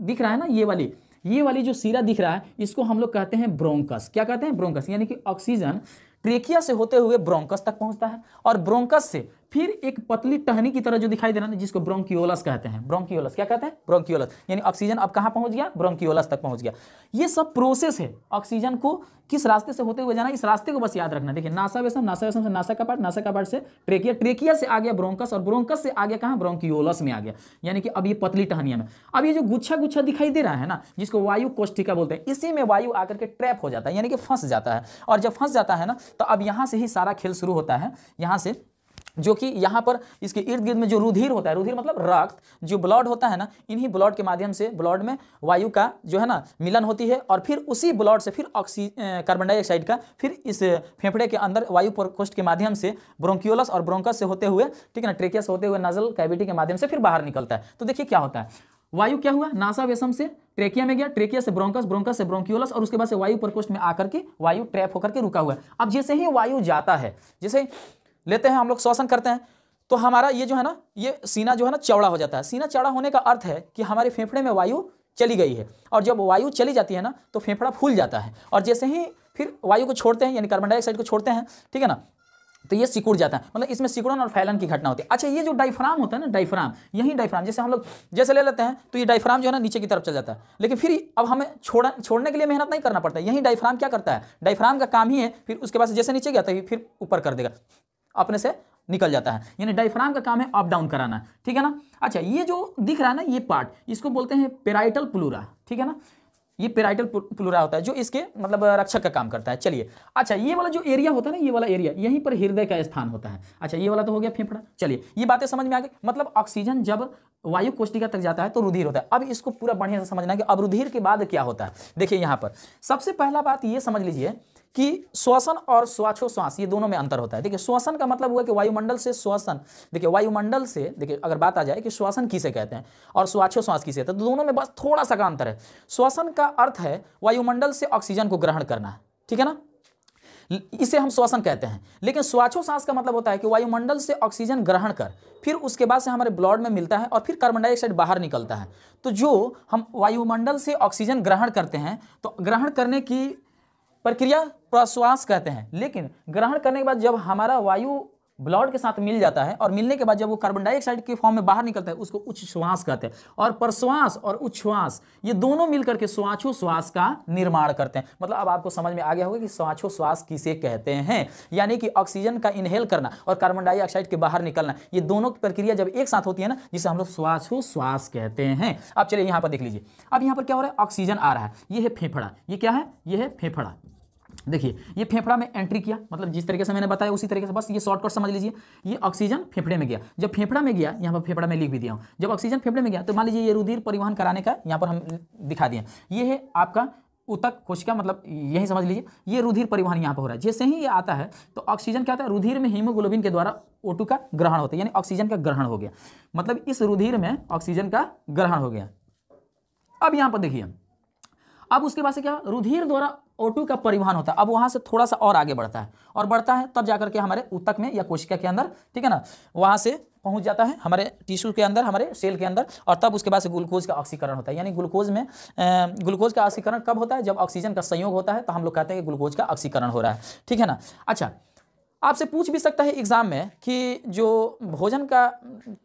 दिख रहा है ना ये वाली ये वाली जो सीरा दिख रहा है इसको हम लोग कहते हैं ब्रोंकस क्या कहते हैं ब्रोंकस यानी कि ऑक्सीजन ट्रेकिया से होते हुए ब्रोंकस तक पहुंचता है और ब्रोंकस से फिर एक पतली टहनी की तरह जो दिखाई दे रहा है जिसको ब्रोंकियोलस कहते हैं ब्रोंकियोलस क्या कहते हैं ब्रोंकियोलस यानी ऑक्सीजन अब कहां पहुंच गया ब्रोंकियोलस तक पहुंच गया ये सब प्रोसेस है ऑक्सीजन को किस रास्ते से होते हुए जाना इस रास्ते को बस याद रखना देखिए नासा वेसम नासा वेसम से नासा का पार्ट नासा का पार्ट से ट्रेकिया ट्रेकिया से आ गया ब्रोंकस और ब्रोंकस से आ गया कहाँ ब्रोंकियोलस में आ गया यानी कि अब ये पतली टहनिया में अब ये जो गुच्छा गुच्छा दिखाई दे रहा है ना जिसको वायु कोष्ठिका बोलते हैं इसी में वायु आकर के ट्रैप हो जाता है यानी कि फंस जाता है और जब फंस जाता है ना तो अब यहाँ से ही सारा खेल शुरू होता है यहाँ से जो कि यहाँ पर इसके इर्द गिर्द में जो रुधिर होता है रुधिर मतलब रक्त जो ब्लड होता है ना इन्हीं ब्लड के माध्यम से ब्लड में वायु का जो है ना मिलन होती है और फिर उसी ब्लड से फिर ऑक्सी कार्बन डाइऑक्साइड का फिर इस फेफड़े के अंदर वायु प्रकोष्ठ के माध्यम से ब्रोंकियोलस और ब्रोंकस से होते हुए ठीक है ना से होते हुए नजल कैविटी के माध्यम से फिर बाहर निकलता है तो देखिए क्या होता है वायु क्या हुआ नासा वेशम से ट्रेकिया में गया ट्रेकिया से ब्रोंकस ब्रोंकस से ब्रोंकियोलस और उसके बाद से वायु प्रकोष्ठ में आकर के वायु ट्रैप होकर के रुका हुआ है अब जैसे ही वायु जाता है जैसे लेते हैं हम लोग श्वसन करते हैं तो हमारा ये जो है ना ये सीना जो है ना चौड़ा हो जाता है सीना चौड़ा होने का अर्थ है कि हमारे फेफड़े में वायु चली गई है और जब वायु चली जाती है ना तो फेफड़ा फूल जाता है और जैसे ही फिर वायु को छोड़ते हैं यानी कार्बन डाइऑक्साइड को छोड़ते हैं ठीक है ना तो ये सिकुड़ जाता है मतलब इसमें सिकुड़न और फैलन की घटना होती है अच्छा ये जो डाइफ्राम होता है ना डाइफ्राम यही डाइफ्राम जैसे हम लोग जैसे ले लेते हैं तो ये डाइफ्राम जो है ना नीचे की तरफ चल जाता है लेकिन फिर अब हमें छोड़ा छोड़ने के लिए मेहनत नहीं करना पड़ता यही डाइफ्राम क्या करता है डाइफ्राम का काम ही है फिर उसके पास जैसे नीचे गया था तो फिर ऊपर कर देगा अपने से निकल जाता है यानी डायफ्राम का काम है अप डाउन कराना ठीक है ना अच्छा ये जो दिख रहा है ना ये पार्ट इसको बोलते हैं पेराइटल प्लूरा ठीक है ना ये पेराइटल प्लूरा होता है जो इसके मतलब रक्षक का काम करता है चलिए अच्छा ये वाला जो एरिया होता है ना ये वाला एरिया यहीं पर हृदय का स्थान होता है अच्छा ये वाला तो हो गया फेफड़ा चलिए ये बातें समझ में आ गई मतलब ऑक्सीजन जब वायु कोष्टिका तक जाता है तो रुधिर होता है अब इसको पूरा बढ़िया से समझना है कि अब रुधिर के बाद क्या होता है देखिए यहाँ पर सबसे पहला बात ये समझ लीजिए कि श्वसन और श्वासोश्वास ये दोनों में अंतर होता है देखिए श्वसन का मतलब हुआ कि वायुमंडल से श्वसन देखिए वायुमंडल से देखिए अगर बात आ जाए कि श्वसन किसे कहते हैं और श्वासोश्वास किसे कहते हैं तो दोनों में बस थोड़ा सा का अंतर है श्वसन का अर्थ है वायुमंडल से ऑक्सीजन को ग्रहण करना ठीक है ना इसे हम श्वसन कहते हैं लेकिन श्वासोश्वास का मतलब होता है कि वायुमंडल से ऑक्सीजन ग्रहण कर फिर उसके बाद से हमारे ब्लड में मिलता है और फिर कार्बन डाइऑक्साइड बाहर निकलता है तो जो हम वायुमंडल से ऑक्सीजन ग्रहण करते हैं तो ग्रहण करने की प्रक्रिया प्रश्वास कहते हैं लेकिन ग्रहण करने के बाद जब हमारा वायु ब्लड के साथ मिल जाता है और मिलने के बाद जब वो कार्बन डाइऑक्साइड के फॉर्म में बाहर निकलता है उसको उच्च श्वास कहते हैं और परश्वास और उच्छ्वास ये दोनों मिलकर के स्वाचो श्वास का निर्माण करते हैं मतलब अब आपको समझ में आ गया होगा कि स्वाचो श्वास किसे कहते हैं यानी कि ऑक्सीजन का इनहेल करना और कार्बन डाइऑक्साइड के बाहर निकलना ये दोनों प्रक्रिया जब एक साथ होती है ना जिसे हम लोग स्वाचो श्वास कहते हैं अब चलिए यहाँ पर देख लीजिए अब यहाँ पर क्या हो रहा है ऑक्सीजन आ रहा है ये है फेफड़ा ये क्या है ये है फेफड़ा देखिए ये फेफड़ा में एंट्री किया मतलब जिस तरीके से मैंने बताया उसी तरीके से बस ये शॉर्टकट समझ लीजिए ये ऑक्सीजन फेफड़े में गया जब फेफड़ा में गया यहाँ पर फेफड़ा में लिख भी दिया हूँ जब ऑक्सीजन फेफड़े में गया तो मान लीजिए ये रुधिर परिवहन कराने का यहाँ पर हम दिखा दिए ये है आपका उतक कोशिका मतलब यही समझ लीजिए ये रुधिर परिवहन यहाँ पर हो रहा है जैसे ही ये आता है तो ऑक्सीजन क्या होता है रुधिर में हीमोग्लोबिन के द्वारा ओटू का ग्रहण होता है यानी ऑक्सीजन का ग्रहण हो गया मतलब इस रुधिर में ऑक्सीजन का ग्रहण हो गया अब यहाँ पर देखिए अब उसके बाद से क्या रुधिर द्वारा ओटू का परिवहन होता है अब वहाँ से थोड़ा सा और आगे बढ़ता है और बढ़ता है तब जाकर के हमारे उत्तक में या कोशिका के अंदर ठीक है ना वहाँ से पहुँच जाता है हमारे टिश्यू के अंदर हमारे सेल के अंदर और तब उसके बाद से ग्लूकोज का ऑक्सीकरण होता है यानी ग्लूकोज में ग्लूकोज का ऑक्सीकरण कब होता है जब ऑक्सीजन का संयोग होता है तो हम लोग कहते हैं कि ग्लूकोज का ऑक्सीकरण हो रहा है ठीक है ना अच्छा आपसे पूछ भी सकता है एग्जाम में कि जो भोजन का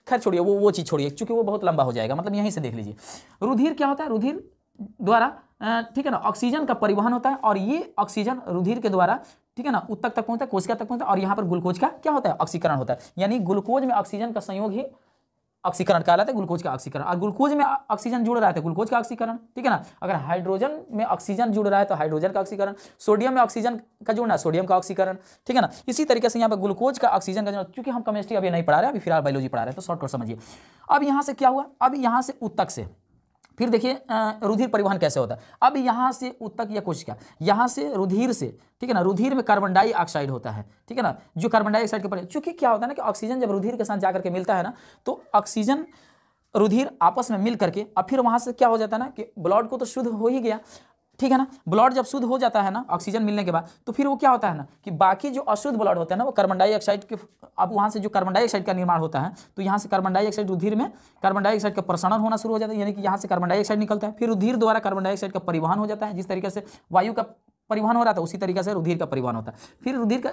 खैर छोड़िए वो वो चीज़ छोड़िए क्योंकि वो बहुत लंबा हो जाएगा मतलब यहीं से देख लीजिए रुधिर क्या होता है रुधिर द्वारा ठीक है ना ऑक्सीजन का परिवहन होता है और ये ऑक्सीजन रुधिर के द्वारा ठीक है ना उत्तक तक पहुंचता है कोशिका तक पहुंचता है और यहाँ पर ग्लूकोज का क्या होता है ऑक्सीकरण होता है यानी ग्लूकोज में ऑक्सीजन का संयोग ही ऑक्सीकरण कहलाता है ग्लूकोज का ऑक्सीकरण और ग्लूकोज में ऑक्सीजन जुड़ रहा है तो ग्लूकोज का ऑक्सीकरण ठीक है ना अगर हाइड्रोजन में ऑक्सीजन जुड़ रहा है तो हाइड्रोजन का ऑक्सीकरण सोडियम में ऑक्सीजन का जुड़ना सोडियम का ऑक्सीकरण ठीक है ना इसी तरीके से यहाँ पर ग्लूकोज का ऑक्सीजन का जुड़ा क्योंकि हम केमिस्ट्री अभी नहीं पढ़ा रहे अभी फिलहाल बायोलॉजी पढ़ा रहे हैं तो शॉर्टकट समझिए अब यहाँ से क्या हुआ अब यहाँ से उत्तक से फिर देखिए रुधिर परिवहन कैसे होता है अब यहाँ से उत्तक या कुछ क्या यहाँ से रुधिर से ठीक है ना रुधिर में कार्बन डाइऑक्साइड होता है ठीक है ना जो कार्बन डाइऑक्साइड के पर चूंकि क्या होता है ना कि ऑक्सीजन जब रुधिर के साथ जा करके मिलता है ना तो ऑक्सीजन रुधिर आपस में मिल करके अब फिर वहाँ से क्या हो जाता है ना कि ब्लड को तो शुद्ध हो ही गया ठीक है ना ब्लड जब शुद्ध हो जाता है ना ऑक्सीजन मिलने के बाद तो फिर वो क्या होता है ना कि बाकी जो अशुद्ध ब्लड होता है ना वो कार्बन डाइऑक्साइड के अब वहाँ से जो कार्बन डाइऑक्साइड का निर्माण होता है तो यहाँ से कार्बन डाइऑक्साइड रुधिर में कार्बन डाइऑक्साइड का प्रसारण होना शुरू हो जाता है यानी कि यहाँ से कार्बन डाइऑक्साइड निकलता है फिर रुधिर द्वारा कार्बन डाइऑक्साइड का परिवहन हो जाता है जिस तरीके से वायु का परिवहन हो रहा था उसी तरीके से रुधिर का परिवहन होता है फिर रुधिर का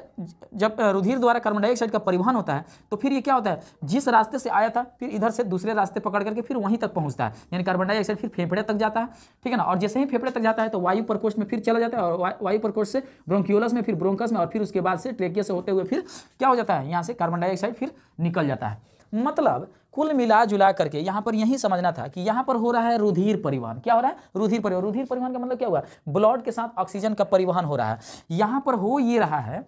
जब रुधिर द्वारा कार्बन डाइऑक्साइड का परिवहन होता है तो फिर ये क्या होता है जिस रास्ते से आया था फिर इधर से दूसरे रास्ते पकड़ करके फिर वहीं तक पहुंचता है यानी कार्बन डाइऑक्साइड फिर फेफड़े तक जाता है ठीक है ना और जैसे ही फेफड़े तक जाता है तो वायु प्रकोष्ठ में फिर चला जाता है और वायु प्रकोष्ठ से ब्रोंक्यूलस में फिर ब्रोंकस में और फिर उसके बाद से ट्रेकिया से होते हुए फिर क्या हो जाता है यहाँ से कार्बन डाइऑक्साइड फिर निकल जाता है मतलब कुल मिला जुला करके यहाँ पर यही समझना था कि यहाँ पर हो रहा है रुधिर परिवहन क्या हो रहा है रुधिर परिवहन रुधिर परिवहन का मतलब क्या हुआ ब्लड के साथ ऑक्सीजन का परिवहन हो रहा है यहाँ पर हो ये रहा है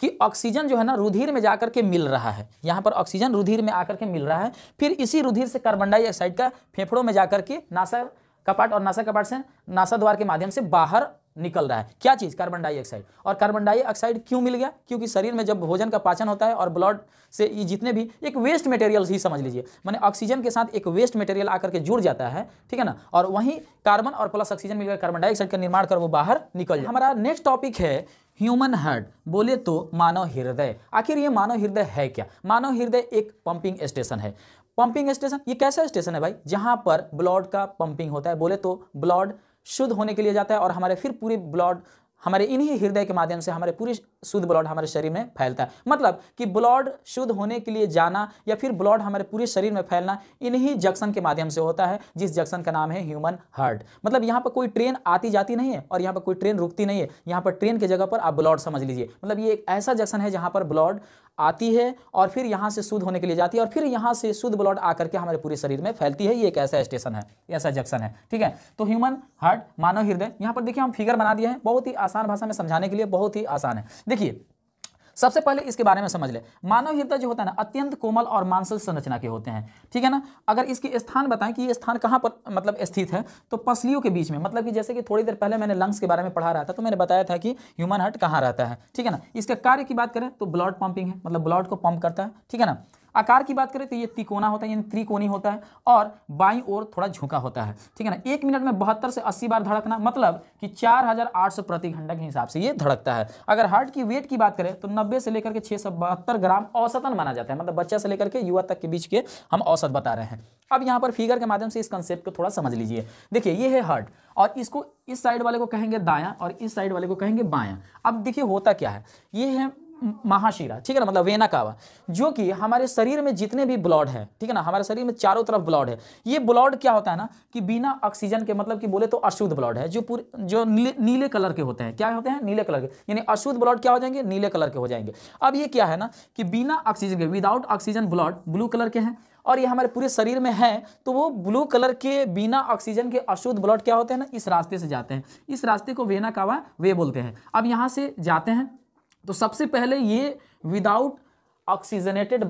कि ऑक्सीजन जो है ना रुधिर में जाकर के मिल रहा है यहाँ पर ऑक्सीजन रुधिर में आकर के मिल रहा है फिर इसी रुधिर से कार्बन डाइऑक्साइड का फेफड़ों में जाकर के नासा कपाट और नासा कपाट से नासा द्वार के माध्यम से बाहर निकल रहा है क्या चीज़ कार्बन डाइऑक्साइड और कार्बन डाइऑक्साइड क्यों मिल गया क्योंकि शरीर में जब भोजन का पाचन होता है और ब्लड से ये जितने भी एक वेस्ट मटेरियल ही समझ लीजिए मैंने ऑक्सीजन के साथ एक वेस्ट मटेरियल आकर के जुड़ जाता है ठीक है ना और वहीं कार्बन और प्लस ऑक्सीजन मिलकर कार्बन डाइऑक्साइड का निर्माण कर वो बाहर निकल जाए हमारा नेक्स्ट टॉपिक है ह्यूमन हार्ट बोले तो मानव हृदय आखिर ये मानव हृदय है क्या मानव हृदय एक पंपिंग स्टेशन है पंपिंग स्टेशन ये कैसा स्टेशन है भाई जहाँ पर ब्लड का पंपिंग होता है बोले तो ब्लड शुद्ध होने के लिए जाता है और हमारे फिर पूरे ब्लड हमारे इन्हीं हृदय के माध्यम से हमारे पूरी शुद्ध ब्लड हमारे शरीर में फैलता है मतलब कि ब्लड शुद्ध होने के लिए जाना या फिर ब्लड हमारे पूरे शरीर में फैलना इन्हीं जंक्शन के माध्यम से होता है जिस जंक्शन का नाम है ह्यूमन हार्ट मतलब यहाँ पर कोई ट्रेन आती जाती नहीं है और यहाँ पर कोई ट्रेन रुकती नहीं है यहाँ पर ट्रेन की जगह पर आप ब्लड समझ लीजिए मतलब ये एक ऐसा जंक्शन है जहाँ पर ब्लड आती है और फिर यहाँ से शुद्ध होने के लिए जाती है और फिर यहाँ से शुद्ध ब्लड आकर के हमारे पूरे शरीर में फैलती है ये एक ऐसा स्टेशन है ऐसा जंक्शन है ठीक है तो ह्यूमन हार्ट मानव हृदय यहाँ पर देखिए हम फिगर बना दिए हैं बहुत ही आसान भाषा में समझाने के लिए बहुत ही आसान है देखिए सबसे पहले इसके बारे में समझ ले मानव हृदय जो होता है ना अत्यंत कोमल और मांसल संरचना के होते हैं ठीक है ना अगर इसके स्थान बताएं कि ये स्थान कहाँ पर मतलब स्थित है तो पसलियों के बीच में मतलब कि जैसे कि थोड़ी देर पहले मैंने लंग्स के बारे में पढ़ा रहा था तो मैंने बताया था कि ह्यूमन हार्ट कहाँ रहता है ठीक है ना इसके कार्य की बात करें तो ब्लड पंपिंग है मतलब ब्लड को पंप करता है ठीक है ना आकार की बात करें तो ये तिकोना होता है यानी त्रिकोणी होता है और बाई और थोड़ा झुका होता है ठीक है ना एक मिनट में बहत्तर से अस्सी बार धड़कना मतलब कि चार हज़ार आठ सौ प्रति घंटा के हिसाब से ये धड़कता है अगर हार्ट की वेट की बात करें तो नब्बे से लेकर के छः ग्राम औसतन माना जाता है मतलब बच्चा से लेकर के युवा तक के बीच के हम औसत बता रहे हैं अब यहाँ पर फिगर के माध्यम से इस कंसेप्ट को थोड़ा समझ लीजिए देखिए ये है हार्ट और इसको इस साइड वाले को कहेंगे दायां और इस साइड वाले को कहेंगे बायां अब देखिए होता क्या है ये है महाशिरा ठीक है ना मतलब वेना कावा जो कि हमारे शरीर में जितने भी ब्लड है ठीक है ना हमारे शरीर में चारों तरफ ब्लड है ये ब्लड क्या होता है ना कि बिना ऑक्सीजन के मतलब कि बोले तो अशुद्ध ब्लड है जो पूरे जो नीले, नीले कलर के होते हैं क्या होते हैं नीले कलर के यानी अशुद्ध ब्लड क्या हो जाएंगे नीले कलर के हो जाएंगे अब ये क्या है ना कि बिना ऑक्सीजन के without oxygen blood blue colour के हैं और ये हमारे पूरे शरीर में है तो वो ब्लू कलर के बिना ऑक्सीजन के अशुद्ध ब्लड क्या होते हैं ना इस रास्ते से जाते हैं इस रास्ते को वेना कावा वे बोलते हैं अब यहाँ से जाते हैं तो सबसे पहले ये विदाउट ऑक्सीजनेटेड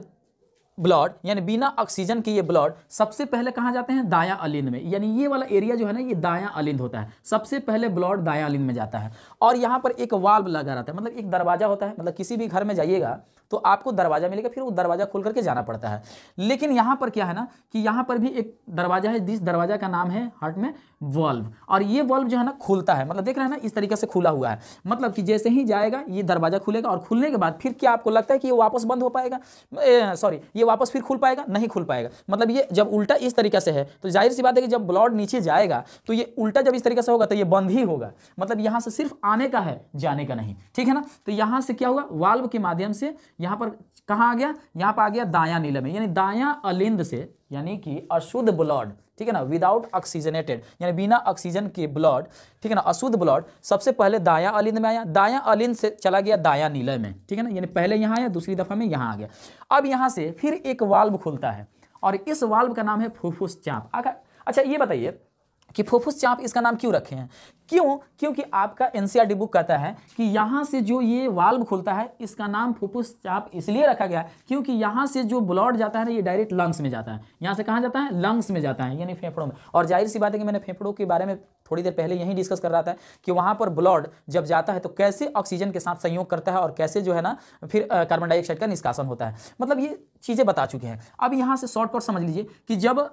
ब्लड यानी बिना ऑक्सीजन के ये ब्लड सबसे पहले कहाँ जाते हैं दाया अलिंद में यानी ये वाला एरिया जो है ना ये दाया अलिंद होता है सबसे पहले ब्लड दाया अलिंद में जाता है और यहाँ पर एक वाल्व लगा रहता है मतलब एक दरवाज़ा होता है मतलब किसी भी घर में जाइएगा तो आपको दरवाज़ा मिलेगा फिर वो दरवाज़ा खोल करके जाना पड़ता है लेकिन यहाँ पर क्या है ना कि यहाँ पर भी एक दरवाज़ा है जिस दरवाज़ा का नाम है हार्ट में वॉल्व और ये वॉल्व जो है ना खुलता है मतलब देख रहे हैं ना इस तरीके से खुला हुआ है मतलब कि जैसे ही जाएगा ये दरवाज़ा खुलेगा और खुलने के बाद फिर क्या आपको लगता है कि ये वापस बंद हो पाएगा सॉरी ये वापस फिर खुल पाएगा नहीं खुल पाएगा मतलब ये जब उल्टा इस तरीके से है तो जाहिर सी बात है कि जब ब्लॉड नीचे जाएगा तो ये उल्टा जब इस तरीके से होगा तो ये बंद ही होगा मतलब यहाँ से सिर्फ आने का है जाने का नहीं ठीक है ना तो यहाँ से क्या हुआ वाल्व के माध्यम से यहाँ पर कहाँ आ गया यहाँ पर आ गया दाया में यानी दाया अलिंद से यानी कि अशुद्ध ब्लड ठीक है ना विदाउट ऑक्सीजनेटेड यानी बिना ऑक्सीजन के ब्लड ठीक है ना अशुद्ध ब्लड सबसे पहले दाया अलिंद में आया दाया अलिंद से चला गया दाया नीलय में ठीक है ना यानी पहले यहाँ आया दूसरी दफ़ा में यहाँ आ गया अब यहाँ से फिर एक वाल्व खुलता है और इस वाल्व का नाम है फूफूस चाप अगर अच्छा ये बताइए कि फोफुस चाप इसका नाम क्यों रखे हैं क्यों क्योंकि आपका एनसीआर बुक e कहता है कि यहाँ से जो ये वाल्व खुलता है इसका नाम फुफुस चाप इसलिए रखा गया है क्योंकि यहाँ से जो ब्लड जाता है ना ये डायरेक्ट लंग्स में जाता है यहाँ से कहाँ जाता है लंग्स में जाता है यानी फेफड़ों में और जाहिर सी बात है कि मैंने फेफड़ों के बारे में थोड़ी देर पहले यही डिस्कस कर रहा था कि वहाँ पर ब्लड जब जाता है तो कैसे ऑक्सीजन के साथ संयोग करता है और कैसे जो है ना फिर कार्बन डाइऑक्साइड का निष्कासन होता है मतलब ये चीज़ें बता चुके हैं अब यहाँ से शॉर्टकट समझ लीजिए कि जब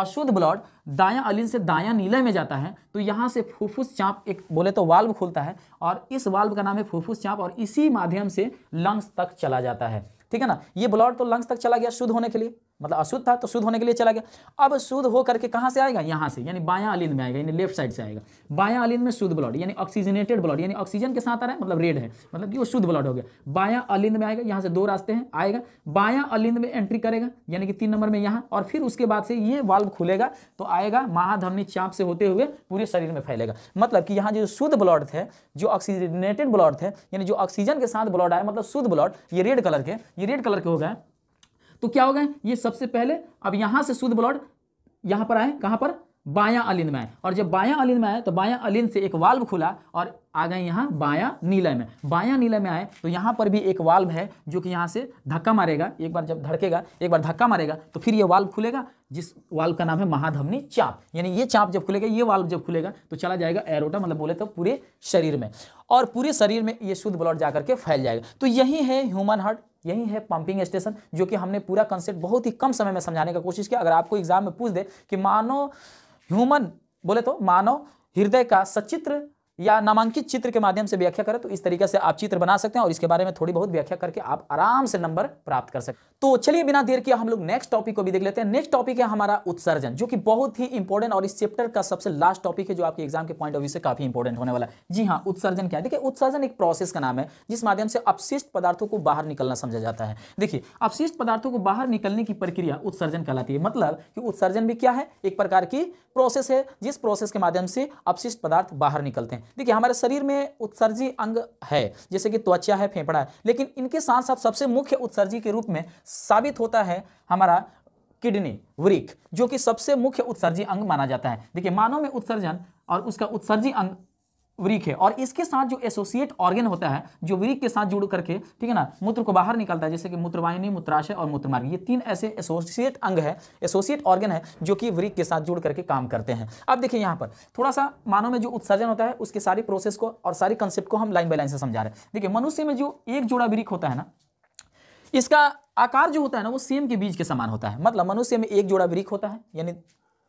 अशुद्ध ब्लड दाया अलिन से दाया नीले में जाता है तो यहाँ से फुफ्फुस चाप एक बोले तो वाल्व खुलता है और इस वाल्व का नाम है फुफ्फुस चाप और इसी माध्यम से लंग्स तक चला जाता है ठीक है ना ये ब्लड तो लंग्स तक चला गया शुद्ध होने के लिए मतलब अशुद्ध था तो शुद्ध होने के लिए चला गया अब शुद्ध होकर के कहाँ से आएगा यहाँ से यानी बायां अलिंद में आएगा यानी लेफ्ट साइड से आएगा बायां अलिंद में शुद्ध ब्लड यानी ऑक्सीजनेटेड ब्लड यानी ऑक्सीजन के साथ आ रहा है मतलब रेड है मतलब कि वो शुद्ध ब्लड हो गया बायां अलिंद में आएगा यहाँ से दो रास्ते हैं आएगा बायां अलिंद में एंट्री करेगा यानी कि तीन नंबर में यहाँ और फिर उसके बाद से ये वाल्व खुलेगा तो आएगा महाधमनी चाप से होते हुए पूरे शरीर में फैलेगा मतलब कि यहाँ जो शुद्ध ब्लड थे जो ऑक्सीजनेटेड ब्लड थे यानी जो ऑक्सीजन के साथ ब्लड आया मतलब शुद्ध ब्लड ये रेड कलर के ये रेड कलर के हो गए तो क्या हो गए ये सबसे पहले अब यहां से शुद्ध ब्लड यहां पर आए कहां पर बायां अलिन में आए और जब बायां अलिन में आए तो बायां अलिन से एक वाल्व खुला और आ गए यहाँ बायां नीलय में बायां नीलय में आए तो यहां पर भी एक वाल्व है जो कि यहाँ से धक्का मारेगा एक बार जब धड़केगा एक बार धक्का मारेगा तो फिर ये वाल्व खुलेगा जिस वाल्व का नाम है महाधमनी चाप यानी ये चाप जब खुलेगा ये वाल्व जब खुलेगा तो चला जाएगा एरोटा मतलब बोले तो पूरे शरीर में और पूरे शरीर में ये शुद्ध ब्लड जा करके फैल जाएगा तो यही है ह्यूमन हार्ट यही है पंपिंग स्टेशन जो कि हमने पूरा कंसेप्ट बहुत ही कम समय में समझाने का कोशिश किया अगर आपको एग्जाम में पूछ दे कि मानव ह्यूमन बोले तो मानव हृदय का सचित्र या नामांकित चित्र के माध्यम से व्याख्या करें तो इस तरीके से आप चित्र बना सकते हैं और इसके बारे में थोड़ी बहुत व्याख्या करके आप आराम से नंबर प्राप्त कर सकते हैं तो चलिए बिना देर किए हम लोग नेक्स्ट टॉपिक को भी देख लेते हैं नेक्स्ट टॉपिक है हमारा उत्सर्जन जो कि बहुत ही इंपॉर्टेंट और इस चैप्टर का सबसे लास्ट टॉपिक है जो आपके एग्जाम के पॉइंट ऑफ व्यू से काफी इंपॉर्टेंट होने वाला है जी हाँ उत्सर्जन क्या है देखिए उत्सर्जन एक प्रोसेस का नाम है जिस माध्यम से अपशिष्ट पदार्थों को बाहर निकलना समझा जाता है देखिए अपशिष्ट पदार्थों को बाहर निकलने की प्रक्रिया उत्सर्जन कहलाती है मतलब कि उत्सर्जन भी क्या है एक प्रकार की प्रोसेस है जिस प्रोसेस के माध्यम से अपशिष्ट पदार्थ बाहर निकलते हैं देखिए हमारे शरीर में उत्सर्जी अंग है जैसे कि त्वचा है फेफड़ा है लेकिन इनके साथ साथ सबसे मुख्य उत्सर्जी के रूप में साबित होता है हमारा किडनी वृक्क जो कि सबसे मुख्य उत्सर्जी अंग माना जाता है देखिए मानव में उत्सर्जन और उसका उत्सर्जी अंग वृक है और इसके साथ जो एसोसिएट ऑर्गन होता है जो वृक के साथ जुड़ करके ठीक है ना मूत्र को बाहर निकलता है जैसे कि मूत्रवाहिनी मूत्राशय और मूत्रमार्ग ये तीन ऐसे एसोसिएट अंग है एसोसिएट ऑर्गन है जो कि वृक के साथ जुड़ करके काम करते हैं अब देखिए यहाँ पर थोड़ा सा मानव में जो उत्सर्जन होता है उसके सारी प्रोसेस को और सारे कंसेप्ट को हम लाइन बाई लाइन से समझा रहे हैं देखिए मनुष्य में जो एक जोड़ा वृक होता है ना इसका आकार जो होता है ना वो सेम के बीज के समान होता है मतलब मनुष्य में एक जोड़ा वृक होता है यानी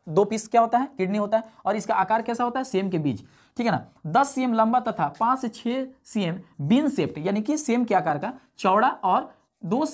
दो पीस क्या होता है किडनी होता है और इसका आकार कैसा होता है सेम के बीज ठीक है ना दस सीएम लंबा तथा पांच से सी सीएम बीन सेप्ट यानी कि सेम के आकार का चौड़ा और दो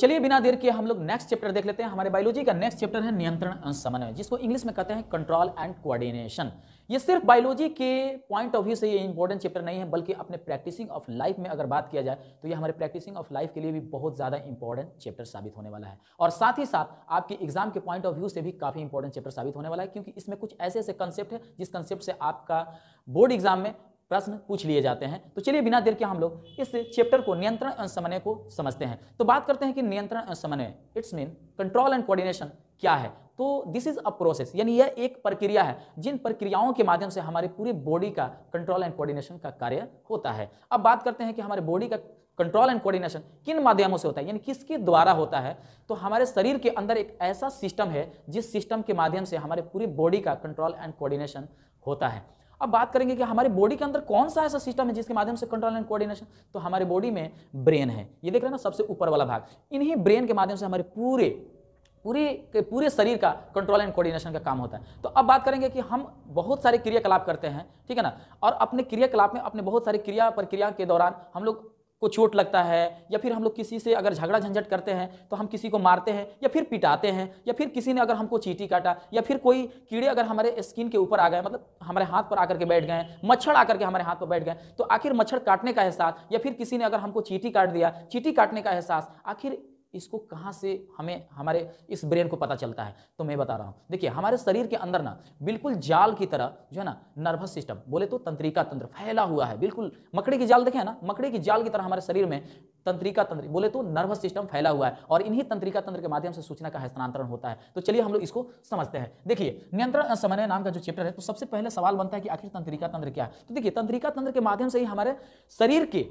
चलिए बिना देर किए हम लोग नेक्स्ट चैप्टर देख लेते हैं हमारे बायोलॉजी का नेक्स्ट चैप्टर है नियंत्रण समन्वय जिसको इंग्लिश में कहते हैं कंट्रोल एंड कोऑर्डिनेशन ये सिर्फ बायोलॉजी के पॉइंट ऑफ व्यू से ये इंपॉर्टेंट चैप्टर नहीं है बल्कि अपने प्रैक्टिसिंग ऑफ लाइफ में अगर बात किया जाए तो ये हमारे प्रैक्टिसिंग ऑफ लाइफ के लिए भी बहुत ज़्यादा इंपॉर्टेंट चैप्टर साबित होने वाला है और साथ ही साथ आपके एग्जाम के पॉइंट ऑफ व्यू से भी काफ़ी इंपॉर्टेंट चैप्टर साबित होने वाला है क्योंकि इसमें कुछ ऐसे ऐसे कंसेप्ट है जिस कंसेप्ट से आपका बोर्ड एग्जाम में प्रश्न पूछ लिए जाते हैं तो चलिए बिना देर के हम लोग इस चैप्टर को नियंत्रण एवं समन्वय को समझते हैं तो बात करते हैं कि नियंत्रण एवं समन्वय it's mean control and coordination क्या है तो दिस इज अ प्रोसेस यानी यह एक प्रक्रिया है जिन प्रक्रियाओं के माध्यम से हमारे पूरे बॉडी का कंट्रोल एंड कोऑर्डिनेशन का कार्य होता है अब बात करते हैं कि हमारे बॉडी का कंट्रोल एंड कोऑर्डिनेशन किन माध्यमों से होता है यानी किसके द्वारा होता है तो हमारे शरीर के अंदर एक ऐसा सिस्टम है जिस सिस्टम के माध्यम से हमारे पूरे बॉडी का कंट्रोल एंड कोऑर्डिनेशन होता है अब बात करेंगे कि हमारे बॉडी के अंदर कौन सा ऐसा सिस्टम है जिसके माध्यम से कंट्रोल एंड कोऑर्डिनेशन तो हमारे बॉडी में ब्रेन है ये देख रहे हैं ना सबसे ऊपर वाला भाग इन्हीं ब्रेन के माध्यम से हमारे पूरे पूरे के पूरे शरीर का कंट्रोल एंड कोऑर्डिनेशन का काम होता है तो अब बात करेंगे कि हम बहुत सारे क्रियाकलाप करते हैं ठीक है ना और अपने क्रियाकलाप में अपने बहुत सारे क्रिया प्रक्रिया के दौरान हम लोग को चोट लगता है या फिर हम लोग किसी से अगर झगड़ा झंझट करते हैं तो हम किसी को मारते हैं या फिर पिटाते हैं या फिर किसी ने अगर हमको चीटी काटा या फिर कोई कीड़े अगर हमारे स्किन के ऊपर आ गए मतलब हमारे हाथ पर आकर के बैठ गए मच्छर आकर के हमारे हाथ पर बैठ गए तो आखिर मच्छर काटने का एहसास या फिर किसी ने अगर हमको चीटी काट दिया चीटी काटने का एहसास आखिर इसको कहाँ से हमें हमारे इस ब्रेन को पता चलता है तो मैं बता रहा हूँ देखिए हमारे शरीर के अंदर ना बिल्कुल जाल की तरह जो है ना नर्वस सिस्टम बोले तो तंत्रिका तंत्र फैला हुआ है बिल्कुल मकड़े की जाल देखे ना मकड़े की जाल की तरह हमारे शरीर में तंत्रिका तंत्र बोले तो नर्वस सिस्टम फैला हुआ है और इन्हीं तंत्रिका तंत्र के माध्यम से सूचना का हस्तांतरण होता है तो चलिए हम लोग इसको समझते हैं देखिए नियंत्रण समन्वय नाम का जो चैप्टर है तो सबसे पहले सवाल बनता है कि आखिर तंत्रिका तंत्र क्या है तो देखिए तंत्रिका तंत्र के माध्यम से ही हमारे शरीर के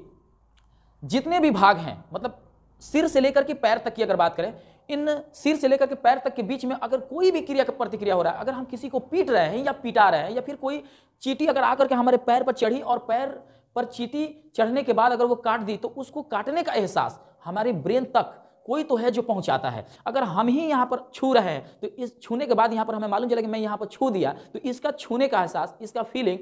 जितने भी भाग हैं मतलब सिर से लेकर के पैर तक की अगर बात करें इन सिर से लेकर के पैर तक के बीच में अगर कोई भी क्रिया प्रतिक्रिया हो रहा है अगर हम किसी को पीट रहे हैं या पीटा रहे हैं या फिर कोई चीटी अगर आकर के हमारे पैर पर चढ़ी और पैर पर चीटी चढ़ने के बाद अगर वो काट दी तो उसको काटने का एहसास हमारे ब्रेन तक कोई तो है जो पहुंचाता है अगर हम ही यहाँ पर छू रहे हैं तो इस छूने के बाद यहाँ पर हमें मालूम चला कि मैं यहाँ पर छू दिया तो इसका छूने का एहसास इसका फीलिंग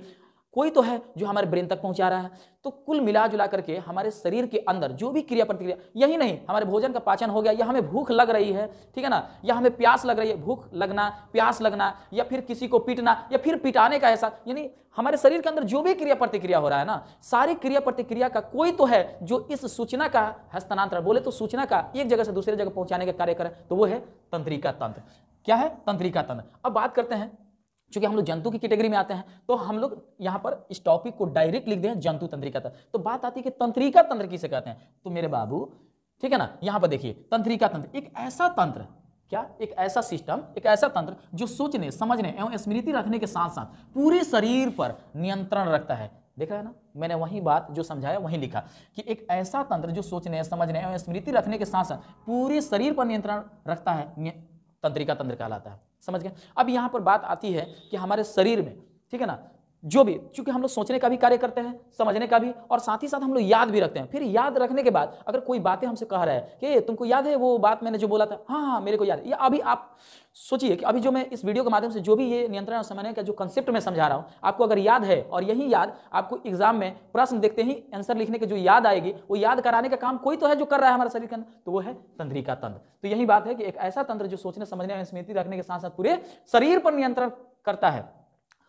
कोई तो है जो हमारे ब्रेन तक पहुंचा रहा है तो कुल मिला जुला करके हमारे शरीर के अंदर जो भी क्रिया प्रतिक्रिया यही नहीं हमारे भोजन का पाचन हो गया या हमें भूख लग रही है ठीक है ना या हमें प्यास लग रही है भूख लगना प्यास लगना या फिर किसी को पीटना या फिर पिटाने का ऐसा यानी हमारे शरीर के अंदर जो भी क्रिया प्रतिक्रिया हो रहा है ना सारी क्रिया प्रतिक्रिया का कोई तो है जो इस सूचना का हस्तांतरण बोले तो सूचना का एक जगह से दूसरे जगह पहुंचाने का कार्य करें तो वो है तंत्रिका तंत्र क्या है तंत्रिका तंत्र अब बात करते हैं चूंकि हम लोग जंतु की कैटेगरी में आते हैं तो हम लोग यहाँ पर इस टॉपिक को डायरेक्ट लिख दे जंतु तंत्रिका तंत्र तो बात आती है कि तंत्रिका तंत्र किसे कहते हैं तो मेरे बाबू ठीक है ना यहाँ पर देखिए तंत्रिका तंत्र एक ऐसा तंत्र क्या एक ऐसा सिस्टम एक ऐसा तंत्र जो सोचने समझने एवं स्मृति रखने के साथ साथ पूरे शरीर पर नियंत्रण रखता है देख रहे है ना मैंने वही बात जो समझाया वही लिखा कि एक ऐसा तंत्र जो सोचने समझने एवं स्मृति रखने के साथ साथ पूरे शरीर पर नियंत्रण रखता है तंत्रिका तंत्र कहलाता है समझ गए अब यहाँ पर बात आती है कि हमारे शरीर में ठीक है ना जो भी क्योंकि हम लोग सोचने का भी कार्य करते हैं समझने का भी और साथ ही साथ हम लोग याद भी रखते हैं फिर याद रखने के बाद अगर कोई बातें हमसे कह रहा है कि तुमको याद है वो बात मैंने जो बोला था हाँ हाँ मेरे को याद है या अभी आप सोचिए कि अभी जो मैं इस वीडियो के माध्यम से जो भी ये नियंत्रण और समन्वय का जो कंसेप्ट मैं समझा रहा हूँ आपको अगर याद है और यही याद आपको एग्जाम में प्रश्न देखते ही आंसर लिखने की जो याद आएगी वो याद कराने का काम कोई तो है जो कर रहा है हमारे शरीर के अंदर तो वो है तंत्री का तंत्र तो यही बात है कि एक ऐसा तंत्र जो सोचने समझने और स्मृति रखने के साथ साथ पूरे शरीर पर नियंत्रण करता है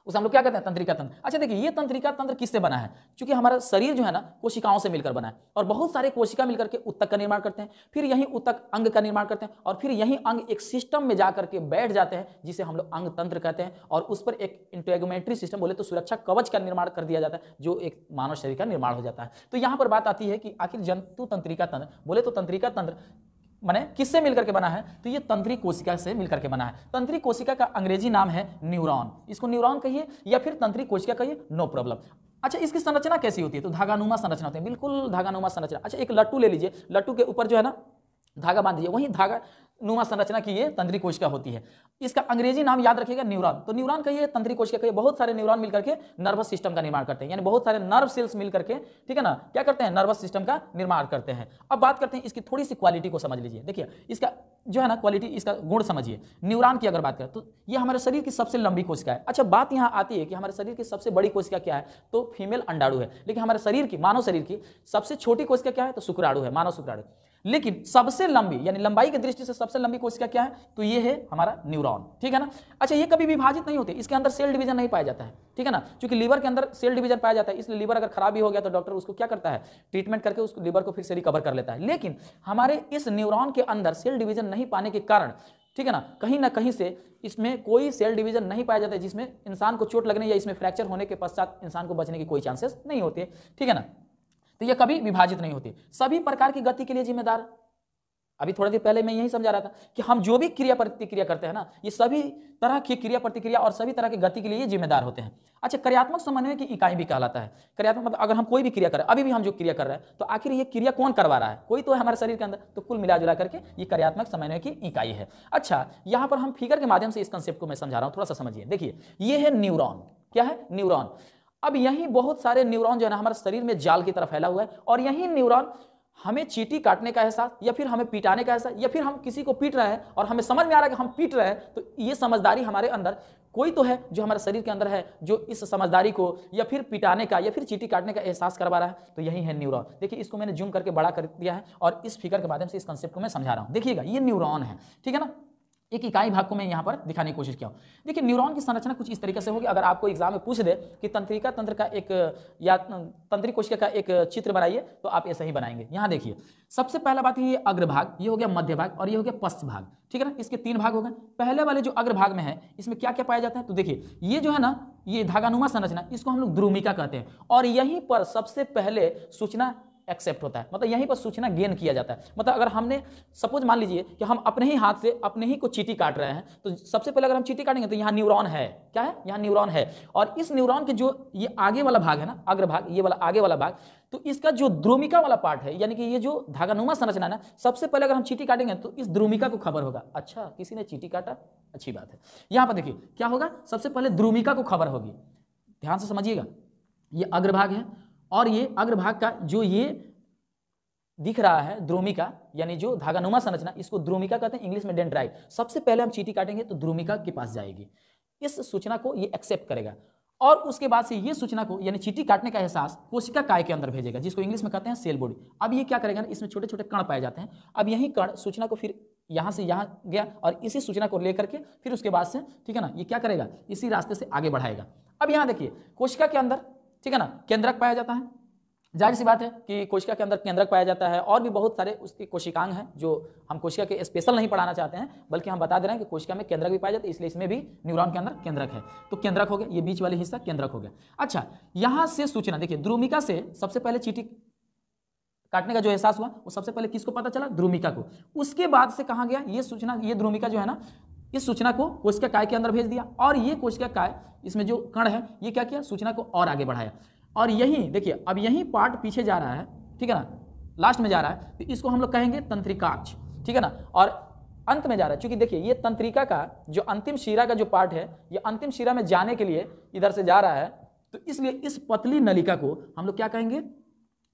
उसे हम लोग क्या कहते हैं तंत्रिका तंत्र अच्छा देखिए ये तंत्रिका तंत्र किससे बना है क्योंकि हमारा शरीर जो है ना कोशिकाओं से मिलकर बना है और बहुत सारे कोशिका मिलकर के उत्तक का निर्माण करते हैं फिर यही उत्तक अंग का निर्माण करते हैं और फिर यही अंग एक सिस्टम में जाकर के बैठ जाते हैं जिसे हम लोग अंग तंत्र कहते हैं और उस पर एक इंटेगोमेट्री सिस्टम बोले तो सुरक्षा कवच का निर्माण कर दिया जाता है जो एक मानव शरीर का निर्माण हो जाता है तो यहाँ पर बात आती है कि आखिर जंतु तंत्रिका तंत्र बोले तो तंत्रिका तंत्र माने किससे मिलकर के बना है तो ये तंत्री कोशिका से मिलकर के बना है तंत्री कोशिका का अंग्रेजी नाम है न्यूरॉन इसको न्यूरॉन कहिए या फिर तंत्री कोशिका कहिए नो प्रॉब्लम अच्छा इसकी संरचना कैसी होती है तो धागानुमा संरचना होती है बिल्कुल धागानुमा संरचना अच्छा एक लट्टू ले लीजिए लट्टू के ऊपर जो है ना धागा बांध दिया वहीं धागा नुमा संरचना की ये तंत्री कोशिका होती है इसका अंग्रेजी नाम याद रखिएगा न्यूरॉन तो न्यूरॉन कहिए तंत्री कोशिका कहिए बहुत सारे न्यूरॉन मिलकर के नर्वस सिस्टम का निर्माण करते हैं यानी बहुत सारे नर्व सेल्स मिलकर के ठीक है ना क्या करते हैं नर्वस सिस्टम का निर्माण करते हैं अब बात करते हैं इसकी थोड़ी सी क्वालिटी को समझ लीजिए देखिए इसका जो है ना क्वालिटी इसका गुण समझिए न्यूरॉन की अगर बात करें तो ये हमारे शरीर की सबसे लंबी कोशिका है अच्छा बात यहाँ आती है कि हमारे शरीर की सबसे बड़ी कोशिका क्या है तो फीमेल अंडाड़ू है लेकिन हमारे शरीर की मानव शरीर की सबसे छोटी कोशिका क्या है तो शुक्राणु है मानव शुक्राणु लेकिन सबसे लंबी यानी लंबाई की दृष्टि से सबसे लंबी कोशिका क्या है तो ये है हमारा न्यूरॉन ठीक है ना अच्छा ये कभी विभाजित नहीं होते इसके अंदर सेल डिवीजन नहीं पाया जाता है ठीक है ना क्योंकि लीवर के अंदर सेल डिवीजन पाया जाता है इसलिए लीवर अगर खराब भी हो गया तो डॉक्टर उसको क्या करता है ट्रीटमेंट करके उसको लीवर को फिर से रिकवर कर लेता है लेकिन हमारे इस न्यूरॉन के अंदर सेल डिवीजन नहीं पाने के कारण ठीक है ना कहीं ना कहीं से इसमें कोई सेल डिवीजन नहीं पाया जाता है जिसमें इंसान को चोट लगने या इसमें फ्रैक्चर होने के पश्चात इंसान को बचने की कोई चांसेस नहीं होते ठीक है ना तो यह कभी विभाजित नहीं होती सभी प्रकार की गति के लिए जिम्मेदार अभी थोड़ा देर पहले मैं यही समझा रहा था कि हम जो भी क्रिया प्रतिक्रिया करते हैं ना ये सभी तरह की क्रिया प्रतिक्रिया और सभी तरह की गति के लिए जिम्मेदार होते हैं अच्छा क्रियात्मक समन्वय की इकाई भी कहलाता है क्रियात्मक मतलब अगर हम कोई भी क्रिया कर रहे हैं अभी भी हम जो क्रिया कर रहे हैं तो आखिर ये क्रिया कौन करवा रहा है कोई तो है हमारे शरीर के अंदर तो कुल मिला जुला करके ये क्रियात्मक समन्वय की इकाई है अच्छा यहाँ पर हम फिगर के माध्यम से इस कंसेप्ट को मैं समझा रहा हूँ थोड़ा सा समझिए देखिए ये है न्यूरोन क्या है न्यूरोन अब यही बहुत सारे न्यूरॉन जो है ना हमारे शरीर में जाल की तरह फैला हुआ है और यही न्यूरॉन हमें चीटी काटने का एहसास या फिर हमें पीटाने का एहसास या फिर हम किसी को पीट रहे हैं और हमें समझ में आ रहा है कि हम पीट रहे हैं तो ये समझदारी हमारे अंदर कोई तो है जो हमारे शरीर के अंदर है जो इस समझदारी को या फिर पिटाने का या फिर चीटी काटने का एहसास करवा रहा है तो यही है न्यूरॉन देखिए इसको मैंने जूम करके बड़ा कर दिया है और इस फिगर के माध्यम से इस कंसेप्ट को मैं समझा रहा हूँ देखिएगा ये न्यूरॉन है ठीक है ना एक इकाई भाग को मैं यहाँ पर दिखाने की कोशिश किया हूँ देखिए न्यूरॉन की संरचना कुछ इस तरीके से होगी अगर आपको एग्जाम में पूछ दे कि तंत्रिका तंत्र का एक या तंत्रिक कोशिका का एक चित्र बनाइए तो आप ऐसा ही बनाएंगे यहाँ देखिए सबसे पहला बात ये अग्रभाग ये हो गया मध्य भाग और ये हो गया पश्च भाग ठीक है ना इसके तीन भाग हो गए पहले वाले जो अग्रभाग में है इसमें क्या क्या पाया जाता है तो देखिए ये जो है ना ये धागानुमा संरचना इसको हम लोग द्रुमिका कहते हैं और यहीं पर सबसे पहले सूचना एक्सेप्ट होता है मतलब यहीं पर सूचना गेन किया जाता है मतलब अगर हमने सपोज मान लीजिए कि हम अपने ही हाथ से अपने ही को चीटी काट रहे हैं तो सबसे पहले अगर हम चीटी काटेंगे तो यहाँ न्यूरॉन है क्या है यहाँ न्यूरॉन है और इस न्यूरॉन के जो ये आगे वाला भाग है ना अग्र भाग ये वाला आगे वाला भाग तो इसका जो द्रोमिका वाला पार्ट है यानी कि ये जो धागानुमा संरचना है ना सबसे पहले अगर हम चीटी काटेंगे तो इस द्रोमिका को खबर होगा अच्छा किसी ने चीटी काटा अच्छी बात है यहाँ पर देखिए क्या होगा सबसे पहले द्रोमिका को खबर होगी ध्यान से समझिएगा ये अग्रभाग है और ये अग्रभाग का जो ये दिख रहा है द्रोमिका यानी जो धागानुमा संरचना इसको द्रोमिका कहते हैं इंग्लिश में डेंड्राइट सबसे पहले हम चीटी काटेंगे तो द्रोमिका के पास जाएगी इस सूचना को ये एक्सेप्ट करेगा और उसके बाद से ये सूचना को यानी चीटी काटने का एहसास कोशिका काय के अंदर भेजेगा जिसको इंग्लिश में कहते हैं सेल बॉडी अब ये क्या करेगा इसमें छोटे छोटे कण पाए जाते हैं अब यही कण सूचना को फिर यहाँ से यहाँ गया और इसी सूचना को लेकर के फिर उसके बाद से ठीक है ना ये क्या करेगा इसी रास्ते से आगे बढ़ाएगा अब यहाँ देखिए कोशिका के अंदर ठीक है ना केंद्रक पाया जाता है जाहिर सी बात है कि कोशिका के अंदर केंद्रक पाया जाता है और भी बहुत सारे उसकी कोशिकांग हैं जो हम कोशिका के स्पेशल नहीं पढ़ाना चाहते हैं बल्कि हम बता दे रहे हैं कि कोशिका में केंद्रक भी पाया जाता है इसलिए इसमें भी न्यूरॉन के अंदर केंद्रक है तो केंद्रक हो गया ये बीच वाले हिस्सा केंद्रक हो गया अच्छा यहाँ से सूचना देखिए ध्रुमिका से सबसे पहले चीटी काटने का जो एहसास हुआ वो सबसे पहले किसको पता चला ध्रुमिका को उसके बाद से कहा गया ये सूचना ये ध्रुमिका जो है ना इस सूचना को कोशिका काय के अंदर भेज दिया और ये कोशिका काय इसमें जो कण है ये क्या किया सूचना को और आगे बढ़ाया और यही देखिए अब यही पार्ट पीछे जा रहा है ठीक है ना लास्ट में जा रहा है तो इसको हम लोग कहेंगे तंत्रिकाक्ष ठीक है ना और अंत में जा रहा है क्योंकि देखिए ये तंत्रिका का जो अंतिम शिरा का जो पार्ट है ये अंतिम शिरा में जाने के लिए इधर से जा रहा है तो इसलिए इस पतली नलिका को हम लोग क्या कहेंगे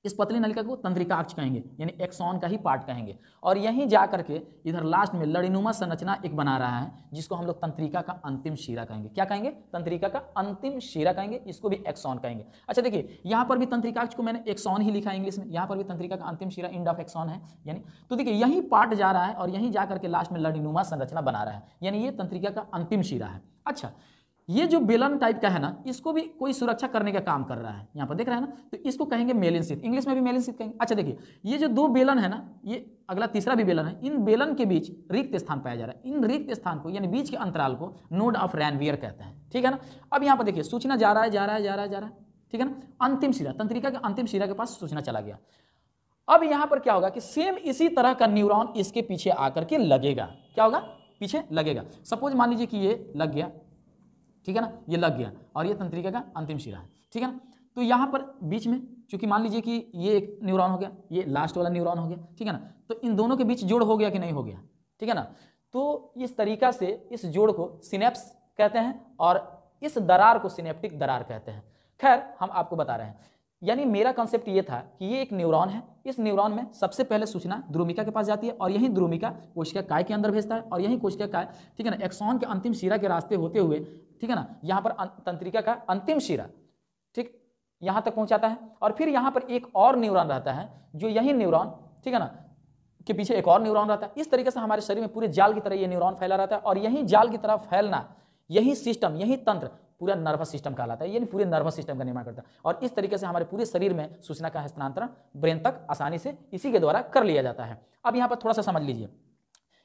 इस पतली नलिका को तंद्रिका अक्ष कहेंगे यानी एक्सॉन का ही पार्ट कहेंगे और यहीं जा करके इधर लास्ट में लड़िनुमा संरचना एक बना रहा है जिसको हम लोग तंत्रिका का अंतिम शीरा कहेंगे क्या कहेंगे तंत्रिका का अंतिम शीरा कहेंगे इसको भी एक्सॉन कहेंगे अच्छा देखिए यहाँ पर भी तंत्रिकाक्ष को मैंने एक्सॉन ही लिखा है इंग्लिश में यहाँ पर भी तंत्रिका का अंतिम शीरा इंड ऑफ एक्सॉन है यानी तो देखिए यही पार्ट जा रहा है और यहीं जा करके लास्ट में लड़िनुमा संरचना बना रहा है यानी ये तंत्रिका का अंतिम शीरा है अच्छा ये जो बेलन टाइप का है ना इसको भी कोई सुरक्षा करने का काम कर रहा है यहाँ पर देख रहे हैं ना तो इसको कहेंगे मेलिन इंग्लिश में भी मेलिन कहेंगे अच्छा देखिए ये जो दो बेलन है ना ये अगला तीसरा भी बेलन है इन बेलन के बीच रिक्त स्थान पाया जा रहा है इन रिक्त स्थान को यानी बीच के अंतराल को नोड ऑफ रैनवियर कहते हैं ठीक है ना अब यहाँ पर देखिए सूचना जा रहा है जा रहा है जा रहा है जा रहा है ठीक है ना अंतिम शिरा तंत्रिका के अंतिम शिरा के पास सूचना चला गया अब यहाँ पर क्या होगा कि सेम इसी तरह का न्यूरॉन इसके पीछे आकर के लगेगा क्या होगा पीछे लगेगा सपोज मान लीजिए कि ये लग गया ठीक है ना ये लग गया और ये तंत्रिका का अंतिम शिरा है ठीक है ना तो यहाँ पर बीच में चूंकि मान लीजिए कि ये एक न्यूरॉन हो गया ये लास्ट वाला न्यूरॉन हो गया ठीक है ना तो इन दोनों के बीच जोड़ हो गया कि नहीं हो गया ठीक है ना तो इस तरीका से इस जोड़ को सिनेप्स कहते हैं और इस दरार को सिनेप्टिक दरार कहते हैं खैर हम आपको बता रहे हैं यानी मेरा कॉन्सेप्ट ये था कि ये एक न्यूरॉन है इस न्यूरॉन में सबसे पहले सूचना द्रुमिका के पास जाती है और यही द्रुमिका कोशिका काय के अंदर भेजता है और यही कोशिका काय ठीक है ना एक्सॉन के अंतिम शिरा के रास्ते होते हुए ठीक है ना यहाँ पर अं-, तंत्रिका का अंतिम शिरा ठीक यहाँ तक पहुँचाता है और फिर यहाँ पर एक और न्यूरॉन रहता है जो यही न्यूरॉन ठीक है ना के पीछे एक और न्यूरॉन रहता है इस तरीके से हमारे शरीर में पूरे जाल की तरह ये न्यूरॉन फैला रहता है और यही जाल की तरह फैलना यही सिस्टम यही तंत्र पूरा नर्वस सिस्टम कहलाता है यानी पूरे नर्वस सिस्टम का निर्माण करता है और इस तरीके से हमारे पूरे शरीर में सूचना का हस्तांतरण ब्रेन तक आसानी से इसी के द्वारा कर लिया जाता है अब यहाँ पर थोड़ा सा समझ लीजिए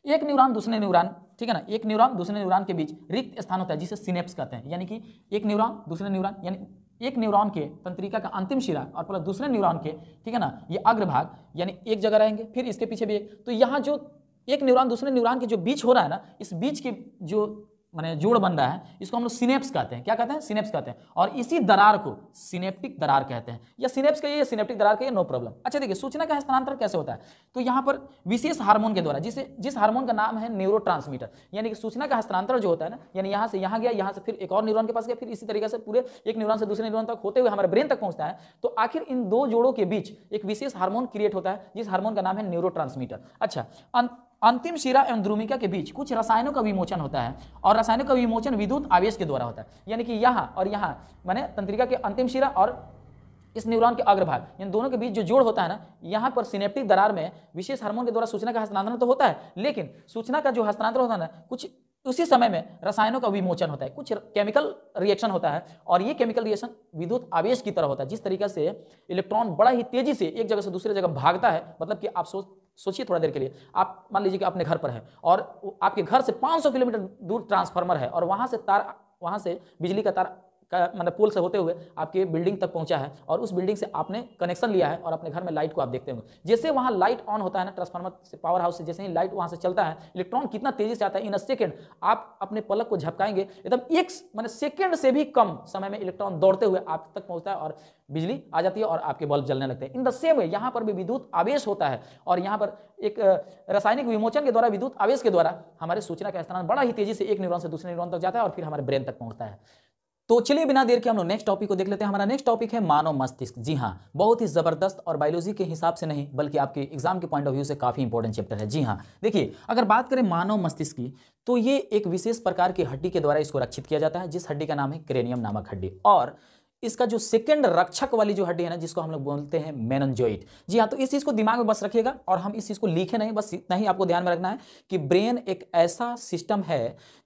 एक न्यूरॉन दूसरे न्यूरॉन ठीक है ना एक न्यूरॉन दूसरे न्यूरॉन के बीच रिक्त स्थान होता है जिसे सिनेप्स कहते हैं यानी कि एक न्यूरॉन दूसरे न्यूरॉन यानी एक न्यूरॉन के तंत्रिका का अंतिम शिरा और प्लस दूसरे न्यूरॉन के ठीक है ना ये अग्रभाग यानी एक जगह रहेंगे फिर इसके पीछे भी एक तो यहाँ जो एक न्यूरॉन दूसरे न्यूरॉन के जो बीच हो रहा है ना इस बीच के जो माने जोड़ बन रहा है इसको हम लोग सिनेप्स कहते हैं क्या कहते हैं सिनेप्स कहते हैं और इसी दरार को सिनेप्टिक दरार कहते हैं या सिनेप्स कहिए सिनेप्टिक दरार कहिए नो प्रॉब्लम अच्छा देखिए सूचना का हस्तांतरण कैसे होता है तो यहाँ पर विशेष हार्मोन के द्वारा जिसे जिस हार्मोन का नाम है न्यूरो यानी कि सूचना का हस्तांतरण जो होता है ना यानी यहाँ से यहाँ गया यहाँ से फिर एक और न्यूरोन के पास गया फिर इसी तरीके से पूरे एक न्यूरोन से दूसरे न्यूरोन तक होते हुए हमारे ब्रेन तक पहुंचता है तो आखिर इन दो जोड़ों के बीच एक विशेष हार्मोन क्रिएट होता है जिस हार्मोन का नाम है न्यूरो अच्छा अंतिम शिरा एवं ध्रुमिका के बीच कुछ रसायनों का विमोचन होता है और रसायनों का विमोचन विद्युत आवेश के द्वारा होता है यानी कि यहाँ और यहाँ मैंने तंत्रिका के अंतिम शिरा और इस न्यूरॉन के अग्रभाग इन दोनों के बीच जो जोड़ होता है ना यहाँ पर सिनेप्टिक दरार में विशेष हार्मोन के द्वारा सूचना का हस्तांतरण तो होता है लेकिन सूचना का जो हस्तांतरण होता है ना कुछ उसी समय में रसायनों का विमोचन होता है कुछ केमिकल रिएक्शन होता है और ये केमिकल रिएक्शन विद्युत आवेश की तरह होता है जिस तरीके से इलेक्ट्रॉन बड़ा ही तेजी से एक जगह से दूसरी जगह भागता है मतलब कि आप सोच सोचिए थोड़ा देर के लिए आप मान लीजिए कि अपने घर पर हैं और आपके घर से 500 किलोमीटर दूर ट्रांसफार्मर है और वहाँ से तार वहाँ से बिजली का तार मतलब पोल से होते हुए आपके बिल्डिंग तक पहुंचा है और उस बिल्डिंग से आपने कनेक्शन लिया है और अपने घर में लाइट को आप देखते होंगे जैसे वहाँ लाइट ऑन होता है ना ट्रांसफार्मर से पावर हाउस से जैसे ही लाइट वहाँ से चलता है इलेक्ट्रॉन कितना तेजी से आता है इन अ सेकेंड आप अपने पलक को झपकाएंगे एकदम एक मैंने मतलब सेकेंड से भी कम समय में इलेक्ट्रॉन दौड़ते हुए आप तक पहुँचता है और बिजली आ जाती है और आपके बल्ब जलने लगते हैं इन द सेम वे यहाँ पर भी विद्युत आवेश होता है और यहाँ पर एक रासायनिक विमोचन के द्वारा विद्युत आवेश के द्वारा हमारे सूचना का स्थान बड़ा ही तेजी से एक न्यूरॉन से दूसरे न्यूरॉन तक जाता है और फिर हमारे ब्रेन तक पहुँचता है तो चलिए बिना देर के हम लोग नेक्स्ट टॉपिक को देख लेते हैं हमारा नेक्स्ट टॉपिक है मानव मस्तिष्क जी हाँ बहुत ही ज़बरदस्त और बायोलॉजी के हिसाब से नहीं बल्कि आपके एग्जाम के पॉइंट ऑफ व्यू से काफ़ी इंपॉर्टेंट चैप्टर है जी हाँ देखिए अगर बात करें मानव मस्तिष्क की तो ये एक विशेष प्रकार की हड्डी के द्वारा इसको रक्षित किया जाता है जिस हड्डी का नाम है क्रेनियम नामक हड्डी और इसका जो सेकेंड रक्षक वाली जो हड्डी है ना जिसको हम लोग बोलते हैं मेनजोइट जी हाँ तो इस चीज़ को दिमाग में बस रखिएगा और हम इस चीज़ को लिखे नहीं बस इतना ही आपको ध्यान में रखना है कि ब्रेन एक ऐसा सिस्टम है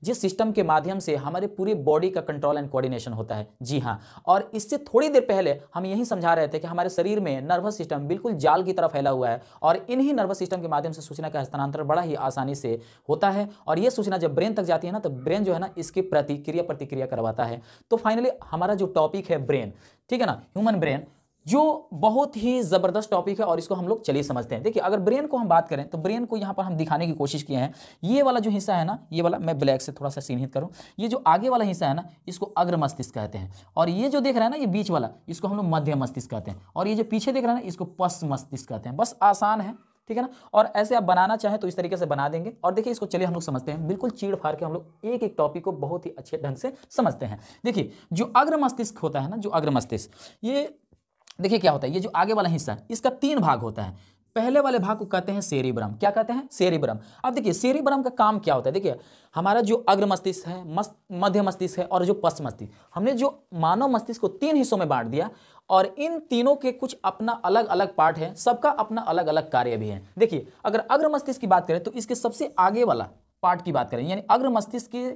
जिस सिस्टम के माध्यम से हमारे पूरे बॉडी का कंट्रोल एंड कोऑर्डिनेशन होता है जी हाँ और इससे थोड़ी देर पहले हम यही समझा रहे थे कि हमारे शरीर में नर्वस सिस्टम बिल्कुल जाल की तरह फैला हुआ है और इन्हीं नर्वस सिस्टम के माध्यम से सूचना का हस्तांतरण बड़ा ही आसानी से होता है और ये सूचना जब ब्रेन तक जाती है ना तो ब्रेन जो है ना इसकी प्रतिक्रिया प्रतिक्रिया करवाता है तो फाइनली हमारा जो टॉपिक है ब्रेन ठीक है ना ह्यूमन ब्रेन जो बहुत ही ज़बरदस्त टॉपिक है और इसको हम लोग चलिए समझते हैं देखिए अगर ब्रेन को हम बात करें तो ब्रेन को यहाँ पर हम दिखाने की कोशिश किए हैं ये वाला जो हिस्सा है ना ये वाला मैं ब्लैक से थोड़ा सा चिन्हित करूँ ये जो आगे वाला हिस्सा है ना इसको अग्र मस्तिष्क कहते हैं और ये जो देख रहा है ना ये बीच वाला इसको हम लोग मध्य मस्तिष्क कहते हैं और ये जो पीछे देख रहे हैं ना इसको पश्च मस्तिष्क कहते हैं बस आसान है ठीक है ना और ऐसे आप बनाना चाहें तो इस तरीके से बना देंगे और देखिए इसको चलिए हम लोग समझते हैं बिल्कुल चीड़ फाड़ के हम लोग एक एक टॉपिक को बहुत ही अच्छे ढंग से समझते हैं देखिए जो अग्र मस्तिष्क होता है ना जो अग्र मस्तिष्क ये देखिए क्या होता है ये जो आगे वाला हिस्सा है इसका तीन भाग होता है पहले वाले भाग को कहते हैं सेरिब्रम क्या कहते हैं सेरिब्रम अब देखिए सेरिब्रम का काम क्या होता है देखिए हमारा जो अग्र मस्तिष्क है मस्त मध्य मस्तिष्क है और जो पश्च मस्तिष्क हमने जो मानव मस्तिष्क को तीन हिस्सों में बांट दिया और इन तीनों के कुछ अपना अलग अलग पार्ट है सबका अपना अलग अलग कार्य भी है देखिए अगर अग्र मस्तिष्क की बात करें तो इसके सबसे आगे वाला पार्ट की बात करें यानी अग्र मस्तिष्क के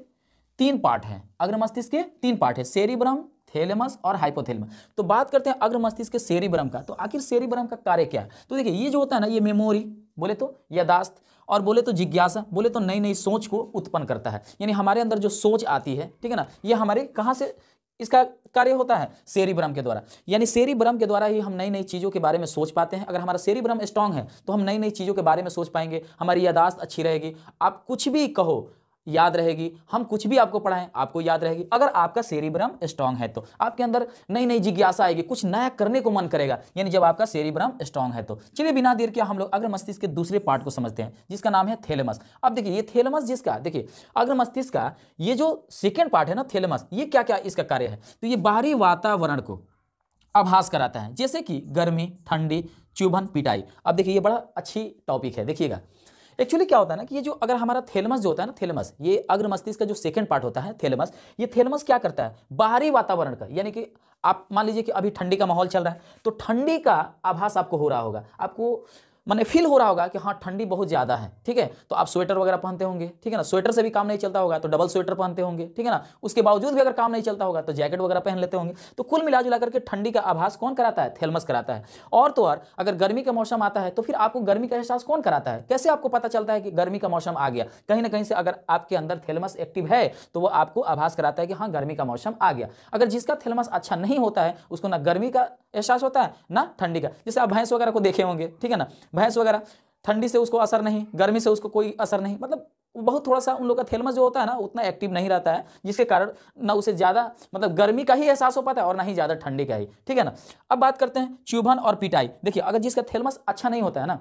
तीन पार्ट हैं अग्र मस्तिष्क के तीन पार्ट है सेरिब्रम थेलेमस और हाइपोथेलेमस तो बात करते हैं अग्र मस्तिष्क के सेरिब्रम का तो आखिर सेरिब्रम का कार्य क्या है तो देखिए ये जो होता है ना ये मेमोरी बोले तो यादाश्त और बोले तो जिज्ञासा बोले तो नई नई सोच को उत्पन्न करता है यानी हमारे अंदर जो सोच आती है ठीक है ना ये हमारे कहाँ से इसका कार्य होता है सेरिब्रम के द्वारा यानी सेरिब्रम के द्वारा ही हम नई नई चीज़ों के बारे में सोच पाते हैं अगर हमारा सेरिब्रम स्ट्रांग है तो हम नई नई चीज़ों के बारे में सोच पाएंगे हमारी यादाश्त अच्छी रहेगी आप कुछ भी कहो याद रहेगी हम कुछ भी आपको पढ़ाएं आपको याद रहेगी अगर आपका सेरिब्रम स्ट्रांग है तो आपके अंदर नई नई जिज्ञासा आएगी कुछ नया करने को मन करेगा यानी जब आपका सेरिब्रम स्ट्रांग है तो चलिए बिना देर के हम लोग अग्र मस्तिष्क के दूसरे पार्ट को समझते हैं जिसका नाम है थेलेमस अब देखिए ये थेलेमस जिसका देखिए अग्र मस्तिष्क का ये जो सेकेंड पार्ट है ना थेलेमस ये क्या क्या इसका कार्य है तो ये बाहरी वातावरण को आभास कराता है जैसे कि गर्मी ठंडी चुभन पिटाई अब देखिए ये बड़ा अच्छी टॉपिक है देखिएगा एक्चुअली क्या होता है ना कि ये जो अगर हमारा थेलमस जो होता है ना थेलमस ये अग्र मस्तिष्क का जो सेकंड पार्ट होता है थेलमस ये थेलमस क्या करता है बाहरी वातावरण का यानी कि आप मान लीजिए कि अभी ठंडी का माहौल चल रहा है तो ठंडी का आभास आपको हो रहा होगा आपको मैंने फील हो रहा होगा कि हाँ ठंडी बहुत ज़्यादा है ठीक है तो आप स्वेटर वगैरह पहनते होंगे ठीक है ना स्वेटर से भी काम नहीं चलता होगा तो डबल स्वेटर पहनते होंगे ठीक है ना उसके बावजूद भी अगर काम नहीं चलता होगा तो जैकेट वगैरह पहन लेते होंगे तो कुल मिला जुला करके ठंडी का आभास कौन कराता है थेलमस कराता है और तो और अगर गर्मी का मौसम आता है तो फिर आपको गर्मी का एहसास कौन कराता है कैसे आपको पता चलता है कि गर्मी का मौसम आ गया कहीं ना कहीं से अगर आपके अंदर थेलमस एक्टिव है तो वो आपको आभास कराता है कि हाँ गर्मी का मौसम आ गया अगर जिसका थेलमस अच्छा नहीं होता है उसको ना गर्मी का एहसास होता है ना ठंडी का जैसे आप भैंस वगैरह को देखे होंगे ठीक है ना भैंस वगैरह ठंडी से उसको असर नहीं गर्मी से उसको कोई असर नहीं मतलब बहुत थोड़ा सा उन लोग का थेलमस जो होता है ना उतना एक्टिव नहीं रहता है जिसके कारण ना उसे ज़्यादा मतलब गर्मी का ही एहसास हो पाता है और ना ही ज़्यादा ठंडी का ही ठीक है ना अब बात करते हैं चुभन और पिटाई देखिए अगर जिसका थेलमस अच्छा नहीं होता है ना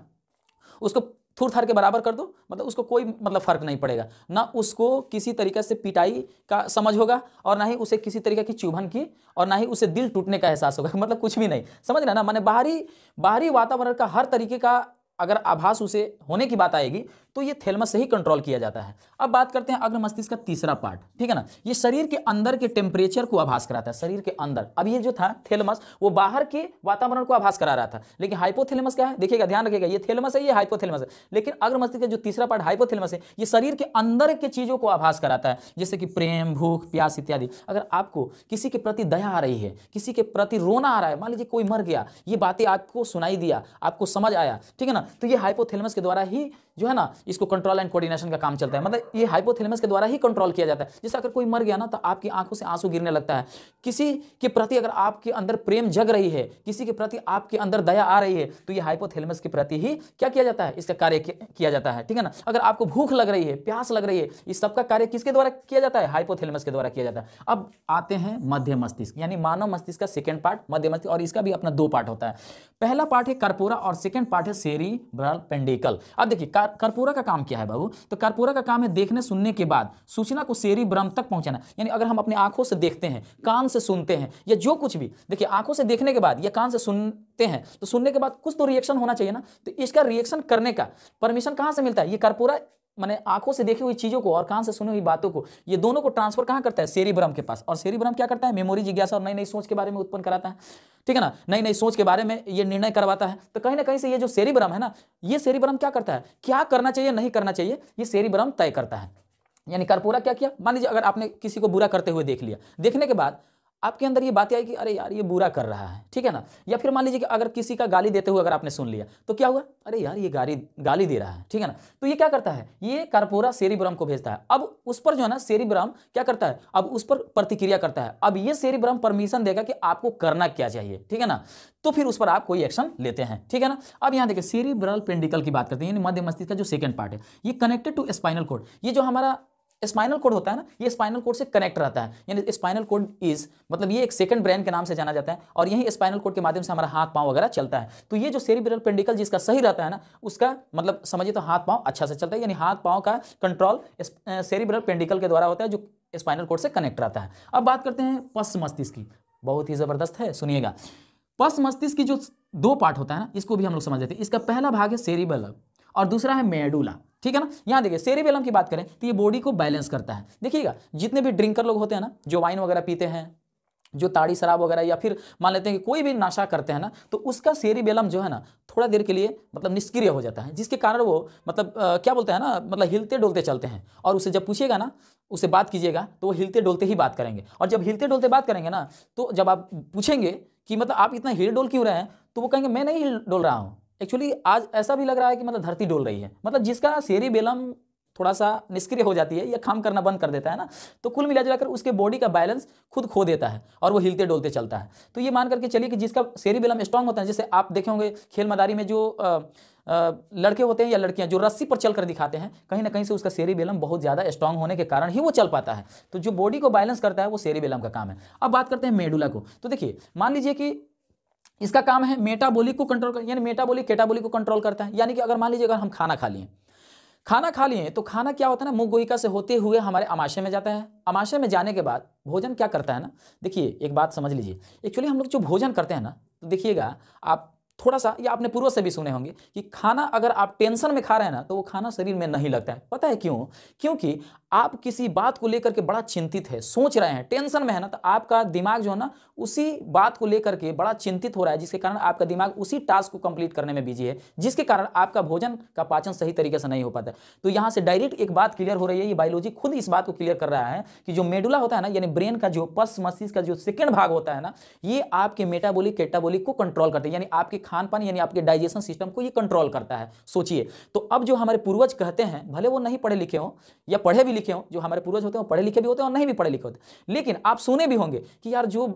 उसको थुर थार के बराबर कर दो मतलब उसको कोई मतलब फर्क नहीं पड़ेगा ना उसको किसी तरीके से पिटाई का समझ होगा और ना ही उसे किसी तरीके की चुभन की और ना ही उसे दिल टूटने का एहसास होगा मतलब कुछ भी नहीं समझ रहे ना मैंने बाहरी बाहरी वातावरण का हर तरीके का अगर आभास उसे होने की बात आएगी तो ये थैलमस से ही कंट्रोल किया जाता है अब बात करते हैं अग्र मस्तिष्क का तीसरा पार्ट ठीक है ना ये शरीर के अंदर के टेम्परेचर को आभास कराता है शरीर के अंदर अब ये जो था थेलमस वो बाहर के वातावरण को आभास करा रहा था लेकिन हाइपोथेलमस क्या है देखिएगा ध्यान रखिएगा ये थैलमस है ये हाइपोथेलमस है लेकिन अग्र मस्तिष्क का जो तीसरा पार्ट हाइपोथेलमस है ये शरीर के अंदर के चीज़ों को आभास कराता है जैसे कि प्रेम भूख प्यास इत्यादि अगर आपको किसी के प्रति दया आ रही है किसी के प्रति रोना आ रहा है मान लीजिए कोई मर गया ये बातें आपको सुनाई दिया आपको समझ आया ठीक है ना तो ये हाइपोथेलमस के द्वारा ही जो है ना इसको कंट्रोल एंड कोऑर्डिनेशन का काम चलता है मतलब ये हाइपोथैलेमस के द्वारा ही कंट्रोल किया जाता है जैसे अगर कोई मर गया ना तो आपकी आंखों से आंसू गिरने लगता है किसी के प्रति अगर आपके अंदर प्रेम जग रही है किसी के प्रति आपके अंदर दया आ रही है तो ये हाइपोथैलेमस के प्रति ही क्या किया जाता है इसका कार्य किया जाता है ठीक है ना अगर आपको भूख लग रही है प्यास लग रही है इस सबका कार्य किसके द्वारा किया जाता है हाइपोथैलेमस के द्वारा किया जाता है अब आते हैं मध्य मस्तिष्क यानी मानव मस्तिष्क का सेकेंड पार्ट मध्य मस्तिष्क और इसका भी अपना दो पार्ट होता है पहला पार्ट है कर्पूरा और सेकेंड पार्ट है सेरी ब्रल पेंडिकल अब देखिए कर्पूरा कर्पूरा का काम क्या है बाबू तो कर्पूरा का काम है देखने सुनने के बाद सूचना को शेरी ब्रह्म तक पहुंचाना यानी अगर हम अपनी आंखों से देखते हैं कान से सुनते हैं या जो कुछ भी देखिए आंखों से देखने के बाद या कान से सुनते हैं तो सुनने के बाद कुछ तो रिएक्शन होना चाहिए ना तो इसका रिएक्शन करने का परमिशन कहाँ से मिलता है ये कर्पूरा मैंने आंखों से देखी हुई चीज़ों को और कान से सुनी हुई बातों को ये दोनों को ट्रांसफर कहाँ करता है सेरिब्रम के पास और सेरिब्रम क्या करता है मेमोरी जिज्ञासा और नई नई सोच के बारे में उत्पन्न कराता है ठीक है ना नई नई सोच के बारे में ये निर्णय करवाता है तो कहीं ना कहीं से ये जो सेरिब्रम है ना ये सेरिब्रम क्या करता है क्या करना चाहिए नहीं करना चाहिए ये सेरिब्रम तय करता है यानी कर्पूरा क्या किया मान लीजिए अगर आपने किसी को बुरा करते हुए देख लिया देखने के बाद आपके अंदर ये बातें आई कि अरे यार ये बुरा कर रहा है ठीक है ना या फिर मान लीजिए कि अगर किसी का गाली देते हुए अगर आपने सुन लिया तो क्या हुआ अरे यार ये गाली गाली दे रहा है ठीक है ना तो ये क्या करता है ये कारपोरा सेरीब्रम को भेजता है अब उस पर जो है ना सेरीब्रम क्या करता है अब उस पर प्रतिक्रिया करता है अब ये सेरीब्रम परमिशन देगा कि आपको करना क्या चाहिए ठीक है ना तो फिर उस पर आप कोई एक्शन लेते हैं ठीक है ना अब यहाँ देखिए सेरिब्रल पेंडिकल की बात करते हैं यानी मध्य मस्तिष्क का जो सेकंड पार्ट है ये कनेक्टेड टू स्पाइनल कोड ये जो हमारा स्पाइनल कोड होता है ना ये स्पाइनल कोड से कनेक्ट रहता है यानी स्पाइनल कोड इज मतलब ये एक सेकंड ब्रेन के नाम से जाना जाता है और यही स्पाइनल कोड के माध्यम से हमारा हाथ पाँव वगैरह चलता है तो ये जो सेरिब्रल पेंडिकल जिसका सही रहता है ना उसका मतलब समझिए तो हाथ पाँव अच्छा से चलता है यानी हाथ पाँव का कंट्रोल सेरिब्रल पेंडिकल के द्वारा होता है जो स्पाइनल कोड से कनेक्ट रहता है अब बात करते हैं पश्च मस्तिष्क की बहुत ही ज़बरदस्त है सुनिएगा पश्च मस्तिष्क की जो दो पार्ट होता है ना इसको भी हम लोग समझ लेते हैं इसका पहला भाग है सेरिबलम और दूसरा है मेडुला ठीक है ना यहाँ देखिए सेरेबेलम की बात करें तो ये बॉडी को बैलेंस करता है देखिएगा जितने भी ड्रिंकर लोग होते हैं ना जो वाइन वगैरह पीते हैं जो ताड़ी शराब वगैरह या फिर मान लेते हैं कि कोई भी नशा करते हैं ना तो उसका सेरिबेलम जो है ना थोड़ा देर के लिए मतलब निष्क्रिय हो जाता है जिसके कारण वो मतलब आ, क्या बोलते हैं ना मतलब हिलते डोलते चलते हैं और उसे जब पूछिएगा ना उसे बात कीजिएगा तो वो हिलते डोलते ही बात करेंगे और जब हिलते डोलते बात करेंगे ना तो जब आप पूछेंगे कि मतलब आप इतना हिल डोल क्यों रहे हैं तो वो कहेंगे मैं नहीं हिल डोल रहा हूँ एक्चुअली आज ऐसा भी लग रहा है कि मतलब धरती डोल रही है मतलब जिसका शेरी बेलम थोड़ा सा निष्क्रिय हो जाती है या काम करना बंद कर देता है ना तो कुल मिला जुलाकर उसके बॉडी का बैलेंस खुद खो देता है और वो हिलते डोलते चलता है तो ये मान करके चलिए कि जिसका शेरी बेलम स्ट्रांग होता है जैसे आप देखे होंगे खेल मदारी में जो आ, लड़के होते हैं या लड़कियां जो रस्सी पर चल कर दिखाते हैं कहीं ना कहीं से उसका शेरी बेलम बहुत ज़्यादा स्ट्रांग होने के कारण ही वो चल पाता है तो जो बॉडी को बैलेंस करता है वो शेरी बेलम का काम है अब बात करते हैं मेडुला को तो देखिए मान लीजिए कि इसका काम है मेटाबोलिक को कंट्रोल कर यानी मेटाबोलिक कैटाबोलिक को कंट्रोल करता है यानी कि अगर मान लीजिए अगर हम खाना खा लिए खाना खा लिए तो खाना क्या होता है ना मुँह गोइका से होते हुए हमारे अमाशय में जाता है अमाशय में जाने के बाद भोजन क्या करता है ना देखिए एक बात समझ लीजिए एक्चुअली हम लोग जो भोजन करते हैं ना तो देखिएगा आप थोड़ा सा ये आपने पूर्व से भी सुने होंगे कि खाना अगर आप टेंशन में खा रहे हैं ना तो वो खाना शरीर में नहीं लगता है पता है क्यों क्योंकि आप किसी बात को लेकर के बड़ा चिंतित है सोच रहे हैं टेंशन में है ना तो आपका दिमाग जो है ना उसी बात को लेकर के बड़ा चिंतित हो रहा है जिसके कारण आपका दिमाग उसी टास्क को कंप्लीट करने में बिजी है जिसके कारण आपका भोजन का पाचन सही तरीके से नहीं हो पाता तो यहाँ से डायरेक्ट एक बात क्लियर हो रही है ये बायोलॉजी खुद इस बात को क्लियर कर रहा है कि जो मेडुला होता है ना यानी ब्रेन का जो पस मस्तिष्क का जो सेकेंड भाग होता है ना ये आपके मेटाबोलिक कैटाबोलिक को कंट्रोल करते हैं यानी आपके खान पान यानी आपके डाइजेशन सिस्टम को ये कंट्रोल करता है सोचिए तो अब जो हमारे पूर्वज कहते हैं भले वो नहीं पढ़े लिखे हों या पढ़े भी लिखे हों जो हमारे पूर्वज होते हैं पढ़े लिखे भी होते हैं और नहीं भी पढ़े लिखे होते लेकिन आप सुने भी होंगे कि यार जो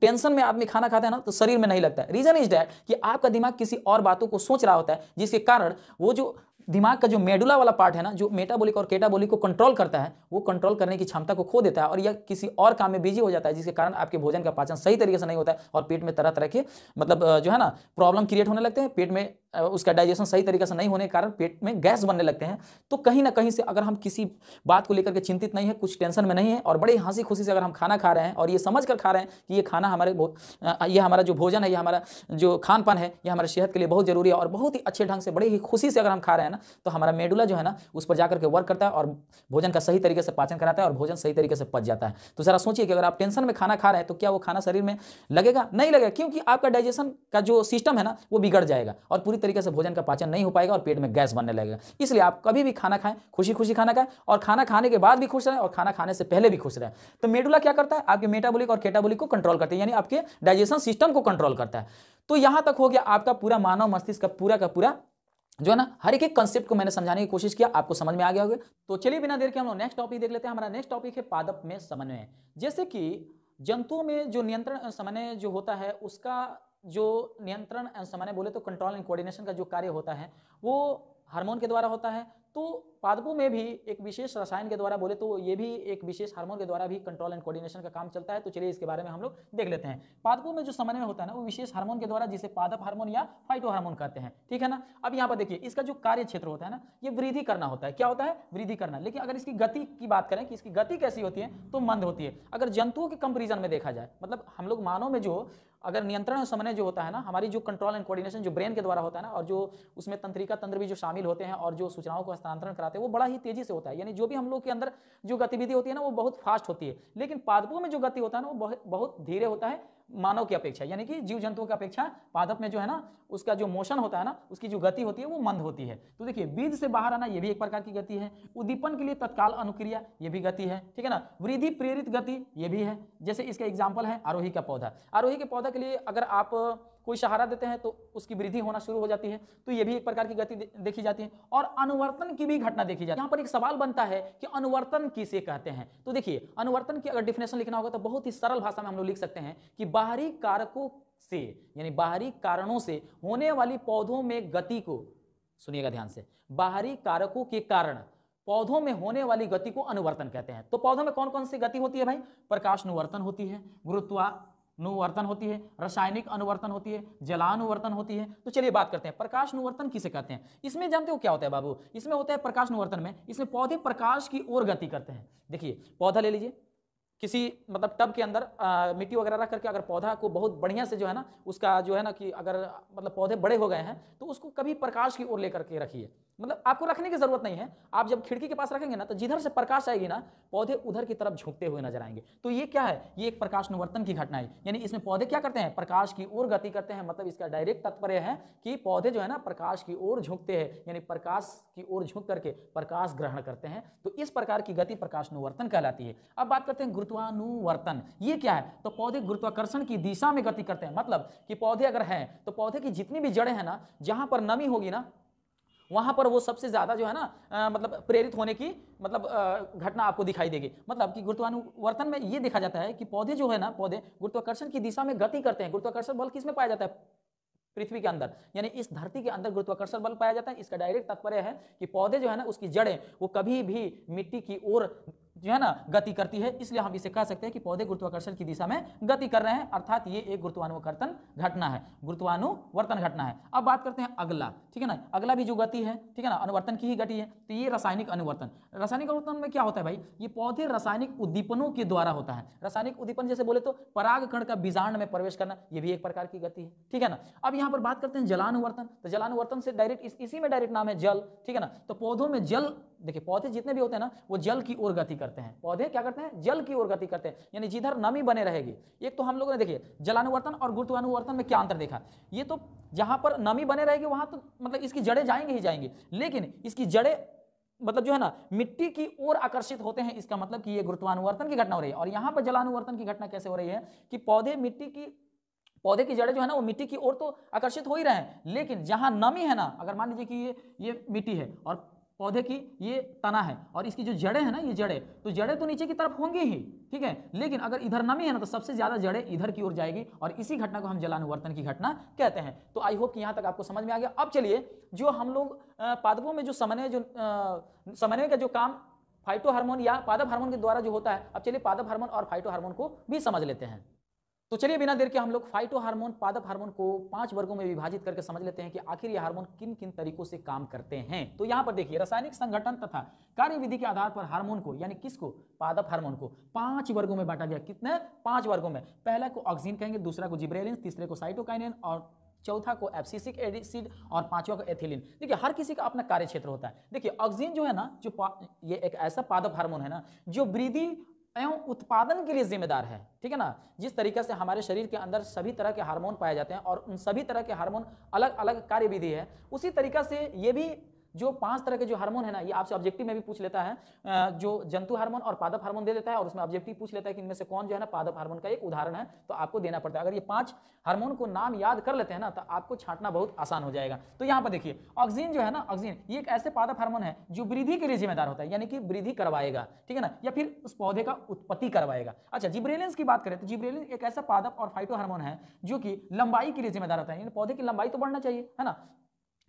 टेंशन में आदमी खाना खाता है ना तो शरीर में नहीं लगता है रीजन इज डैट कि आपका दिमाग किसी और बातों को सोच रहा होता है जिसके कारण वो जो दिमाग का जो मेडुला वाला पार्ट है ना जो मेटाबोलिक और केटाबोलिक को कंट्रोल करता है वो कंट्रोल करने की क्षमता को खो देता है और यह किसी और काम में बिजी हो जाता है जिसके कारण आपके भोजन का पाचन सही तरीके से नहीं होता है और पेट में तरह तरह के मतलब जो है ना प्रॉब्लम क्रिएट होने लगते हैं पेट में उसका डाइजेशन सही तरीके से नहीं होने के कारण पेट में गैस बनने लगते हैं तो कहीं ना कहीं से अगर हम किसी बात को लेकर के चिंतित नहीं है कुछ टेंशन में नहीं है और बड़े हंसी खुशी से अगर हम खाना खा रहे हैं और ये समझ कर खा रहे हैं कि ये खाना हमारे बहुत ये हमारा जो भोजन है ये हमारा जो खान पान है ये हमारे सेहत के लिए बहुत ज़रूरी है और बहुत ही अच्छे ढंग से बड़े ही खुशी से अगर हम खा रहे हैं ना तो हमारा मेडुला जो है ना उस पर जाकर के वर्क करता है और भोजन का सही तरीके से पाचन कराता है और भोजन सही तरीके से पच जाता है तो ज़रा सोचिए कि अगर आप टेंशन में खाना खा रहे हैं तो क्या वो खाना शरीर में लगेगा नहीं लगेगा क्योंकि आपका डाइजेशन का जो सिस्टम है ना वो बिगड़ जाएगा और पूरी ठीक तरीके से भोजन का पाचन नहीं हो पाएगा और पेट में गैस बनने लगेगा इसलिए आप कभी भी खाना खाएं खुशी खुशी खाना खाएं और खाना खाने के बाद भी खुश रहें और खाना खाने से पहले भी खुश रहें तो मेडुला क्या करता है आपके मेटाबोलिक और कैटाबोलिक को कंट्रोल करता है यानी आपके डाइजेशन सिस्टम को कंट्रोल करता है तो यहां तक हो गया आपका पूरा मानव मस्तिष्क का पूरा का पूरा जो है ना हर एक कंसेप्ट को मैंने समझाने की कोशिश किया आपको समझ में आ गया होगा तो चलिए बिना देर के हम लोग नेक्स्ट टॉपिक देख लेते हैं हमारा नेक्स्ट टॉपिक है पादप में समन्वय जैसे कि जंतुओं में जो नियंत्रण समन्वय जो होता है उसका जो नियंत्रण एंड सामान्य बोले तो कंट्रोल एंड कोऑर्डिनेशन का जो कार्य होता है वो हार्मोन के द्वारा होता है तो पादपों में भी एक विशेष रसायन के द्वारा बोले तो ये भी एक विशेष हार्मोन के द्वारा भी कंट्रोल एंड कोऑर्डिनेशन का काम चलता है तो चलिए इसके बारे में हम लोग देख लेते हैं पादपों में जो समय में होता है ना वो विशेष हार्मोन के द्वारा जिसे पादप हार्मोन या फाइटो हार्मोन कहते हैं ठीक है ना अब यहाँ पर देखिए इसका जो कार्य क्षेत्र होता है ना ये वृद्धि करना होता है क्या होता है वृद्धि करना लेकिन अगर इसकी गति की बात करें कि इसकी गति कैसी होती है तो मंद होती है अगर जंतुओं के कंपेरिजन में देखा जाए मतलब हम लोग मानव में जो अगर नियंत्रण और समन्वय जो होता है ना हमारी जो कंट्रोल एंड कोऑर्डिनेशन जो ब्रेन के द्वारा होता है ना और जो उसमें तंत्रिका तंत्र भी जो शामिल होते हैं और जो सूचनाओं को हस्तांतरण कराते हैं वो बड़ा ही तेजी से होता है यानी जो भी हम लोग के अंदर जो गतिविधि होती है ना वो बहुत फास्ट होती है लेकिन पादपों में जो गति होता है ना वो बहुत धीरे होता है मानव की अपेक्षा यानी कि जीव जंतुओं की अपेक्षा पादप में जो है ना उसका जो मोशन होता है ना उसकी जो गति होती है वो मंद होती है तो देखिए बीज से बाहर आना ये भी एक प्रकार की गति है उद्दीपन के लिए तत्काल अनुक्रिया ये भी गति है ठीक है ना वृद्धि प्रेरित गति ये भी है जैसे इसका एग्जाम्पल है आरोही का पौधा आरोही के पौधा के लिए अगर आप कोई सहारा देते हैं तो उसकी वृद्धि होना शुरू हो जाती है तो ये भी एक प्रकार की गति देखी जाती है और अनुवर्तन की भी घटना देखी जाती है यहाँ पर एक सवाल बनता है कि अनुवर्तन किसे कहते हैं तो देखिए अनुवर्तन की अगर डिफिनेशन लिखना होगा तो बहुत ही सरल भाषा में हम लोग लिख सकते हैं कि बाहरी कारकों से यानी बाहरी कारणों से होने वाली पौधों में गति को सुनिएगा ध्यान से बाहरी कारकों के कारण पौधों में होने वाली गति को अनुवर्तन कहते हैं तो पौधों में कौन कौन सी गति होती है भाई प्रकाश अनुवर्तन होती है गुरुत्वा अनुवर्तन होती है रासायनिक अनुवर्तन होती है जलानुवर्तन होती है तो चलिए बात करते हैं प्रकाश अनुवर्तन किसे कहते हैं इसमें जानते हो क्या होता है बाबू इसमें होता है प्रकाश अनुवर्तन में इसमें पौधे प्रकाश की ओर गति करते हैं देखिए पौधा ले लीजिए किसी मतलब टब के अंदर आ, मिट्टी वगैरह रख करके अगर पौधा को बहुत बढ़िया से जो है ना उसका जो है ना कि अगर मतलब पौधे बड़े हो गए हैं तो उसको कभी प्रकाश की ओर लेकर के रखिए मतलब आपको रखने की जरूरत नहीं है आप जब खिड़की के पास रखेंगे ना तो जिधर से प्रकाश आएगी ना पौधे उधर की तरफ झुकते हुए नजर आएंगे तो ये क्या है ये एक प्रकाश अनुवर्तन की घटना है यानी इसमें पौधे क्या करते हैं प्रकाश की ओर गति करते हैं मतलब इसका डायरेक्ट तात्पर्य है कि पौधे जो है ना प्रकाश की ओर झुकते हैं यानी प्रकाश की ओर झुक करके प्रकाश ग्रहण करते हैं तो इस प्रकार की गति प्रकाश अनुवर्तन कहलाती है अब बात करते हैं गुरुत्वानुवर्तन ये क्या है तो पौधे गुरुत्वाकर्षण की दिशा में गति करते हैं मतलब कि पौधे अगर हैं तो पौधे की जितनी भी जड़ें हैं ना जहां पर नमी होगी ना वहाँ पर वो सबसे ज़्यादा जो है ना मतलब प्रेरित होने की मतलब घटना आपको दिखाई देगी मतलब कि गुरुत्वानुवर्तन में ये देखा जाता है कि पौधे जो है ना पौधे गुरुत्वाकर्षण की दिशा में गति करते हैं गुरुत्वाकर्षण बल किस में पाया जाता है पृथ्वी के अंदर यानी इस धरती के अंदर गुरुत्वाकर्षण बल पाया जाता है इसका डायरेक्ट तात्पर्य है कि पौधे जो है ना उसकी जड़ें वो कभी भी मिट्टी की ओर जो है ना गति करती है इसलिए हम इसे कह सकते हैं कि पौधे गुरुत्वाकर्षण की दिशा में गति कर रहे हैं अर्थात ये एक गुरुत्वानुवर्तन घटना है गुरुत्वानुवर्तन घटना है अब बात करते हैं अगला ठीक है ना अगला भी जो गति है ठीक है ना अनुवर्तन की ही गति है तो ये रासायनिक अनुवर्तन रासायनिक अनुवर्तन में क्या होता है भाई ये पौधे रासायनिक उद्दीपनों के द्वारा होता है रासायनिक उद्दीपन जैसे बोले तो पराग कण का बीजाण में प्रवेश करना यह भी एक प्रकार की गति है ठीक है ना अब यहाँ पर बात करते हैं जलानुवर्तन तो जलानुवर्तन से डायरेक्ट इसी में डायरेक्ट नाम है जल ठीक है ना तो पौधों में जल देखिए पौधे जितने भी होते हैं ना वो जल की ओर गति करते हैं पौधे क्या करते हैं जल की ओर गति करते हैं यानी जिधर नमी बने रहेगी एक तो हम लोगों ने देखिए जलानुवर्तन और गुरुत्वानुवर्तन में क्या अंतर देखा ये तो जहाँ पर नमी बने रहेगी वहाँ तो मतलब इसकी जड़ें जाएंगे ही जाएंगे लेकिन इसकी जड़ें मतलब जो है ना मिट्टी की ओर आकर्षित होते हैं इसका मतलब कि ये गुरुत्वानुवर्तन की घटना हो रही है और यहाँ पर जलानुवर्तन की घटना कैसे हो रही है कि पौधे मिट्टी की पौधे की जड़ें जो है ना वो मिट्टी की ओर तो आकर्षित हो ही रहे हैं लेकिन जहाँ नमी है ना अगर मान लीजिए कि ये ये मिट्टी है और पौधे की ये तना है और इसकी जो जड़ें हैं ना ये जड़ें तो जड़ें तो नीचे की तरफ होंगी ही ठीक है लेकिन अगर इधर नमी है ना तो सबसे ज़्यादा जड़ें इधर की ओर जाएगी और इसी घटना को हम जलानुवर्तन की घटना कहते हैं तो आई होप कि यहाँ तक आपको समझ में आ गया अब चलिए जो हम लोग पादपों में जो समन्वय जो समन्वय का जो काम फाइटो हार्मोन या पादप हार्मोन के द्वारा जो होता है अब चलिए पादप हार्मोन और फाइटो हार्मोन को भी समझ लेते हैं तो चलिए बिना देर के हम लोग फाइटो हार्मोन पादप हार्मोन को पांच वर्गों में विभाजित करके समझ लेते हैं कि आखिर ये हार्मोन किन किन तरीकों से काम करते हैं तो यहाँ पर देखिए रासायनिक संगठन तथा कार्यविधि के आधार पर हार्मोन को यानी किसको पादप हार्मोन को पांच वर्गों में बांटा गया कितने पांच वर्गो में पहला को ऑक्सीजन कहेंगे दूसरा को जिब्रेलिन तीसरे को साइटोकाइन और चौथा को एप्सिसिक एसिड और पांचवा को एथिलीन देखिए हर किसी का अपना कार्य क्षेत्र होता है देखिए ऑक्सीजन जो है ना जो ये एक ऐसा पादप हार्मोन है ना जो वृद्धि एवं उत्पादन के लिए जिम्मेदार है ठीक है ना जिस तरीके से हमारे शरीर के अंदर सभी तरह के हार्मोन पाए जाते हैं और उन सभी तरह के हार्मोन अलग अलग कार्य विधि है उसी तरीक़े से ये भी जो पांच तरह के जो हार्मोन है ना ये आपसे ऑब्जेक्टिव में भी पूछ लेता है जो जंतु हार्मोन और पादप हार्मोन दे देता है और उसमें ऑब्जेक्टिव पूछ लेता है कि इनमें से कौन जो है ना पादप हार्मोन का एक उदाहरण है तो आपको देना पड़ता है अगर ये पांच हार्मोन को नाम याद कर लेते हैं ना तो आपको छांटना बहुत आसान हो जाएगा तो यहाँ पर देखिए ऑक्सीजन जो है ना ऑक्सीजन ये एक ऐसे पादप हार्मोन है जो वृद्धि के लिए जिम्मेदार होता है यानी कि वृद्धि करवाएगा ठीक है ना या फिर उस पौधे का उत्पत्ति करवाएगा अच्छा जिब्रेलियंस की बात करें तो जिब्रेलिन एक ऐसा पादप और फाइटो हार्मोन है जो कि लंबाई के लिए जिम्मेदार होता है पौधे की लंबाई तो बढ़ना चाहिए है ना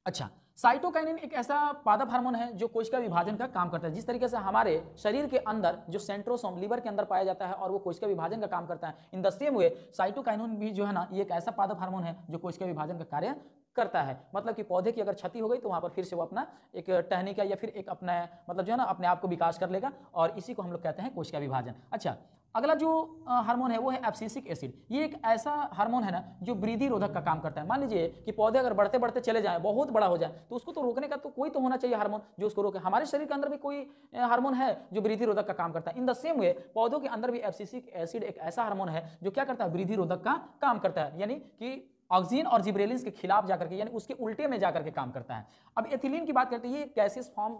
अच्छा साइटोकाइनिन एक ऐसा पादप हार्मोन है जो कोशिका विभाजन का काम करता है जिस तरीके से हमारे शरीर के अंदर जो सेंट्रोसोम लीवर के अंदर पाया जाता है और वो कोशिका विभाजन का काम करता है in the same way cytokinin भी जो है ना ये एक ऐसा पादप हार्मोन है जो कोशिका विभाजन का कार्य करता है मतलब कि पौधे की अगर क्षति हो गई तो वहाँ पर फिर से वो अपना एक टहनी का या फिर एक अपना मतलब जो है ना अपने आप को विकास कर लेगा और इसी को हम लोग कहते हैं कोशिका विभाजन अच्छा अगला जो हार्मोन है वो है एप्सिसिक एसिड ये एक ऐसा हार्मोन है ना जो वृद्धि रोधक का काम करता है मान लीजिए कि पौधे अगर बढ़ते बढ़ते चले जाए बहुत बड़ा हो जाए तो उसको तो रोकने का तो कोई तो होना चाहिए हार्मोन जो उसको रोके हमारे शरीर के अंदर भी कोई हार्मोन है जो वृद्धि रोधक का काम करता है इन द सेम वे पौधों के अंदर भी एप्सिसिक एसिड एक ऐसा हार्मोन है जो क्या करता है वृद्धि रोधक का काम करता है यानी कि ऑक्सीजन और जिब्रेलिन के खिलाफ जाकर के यानी उसके उल्टे में जाकर के काम करता है अब एथिलीन की बात करते हैं ये गैसेस फॉर्म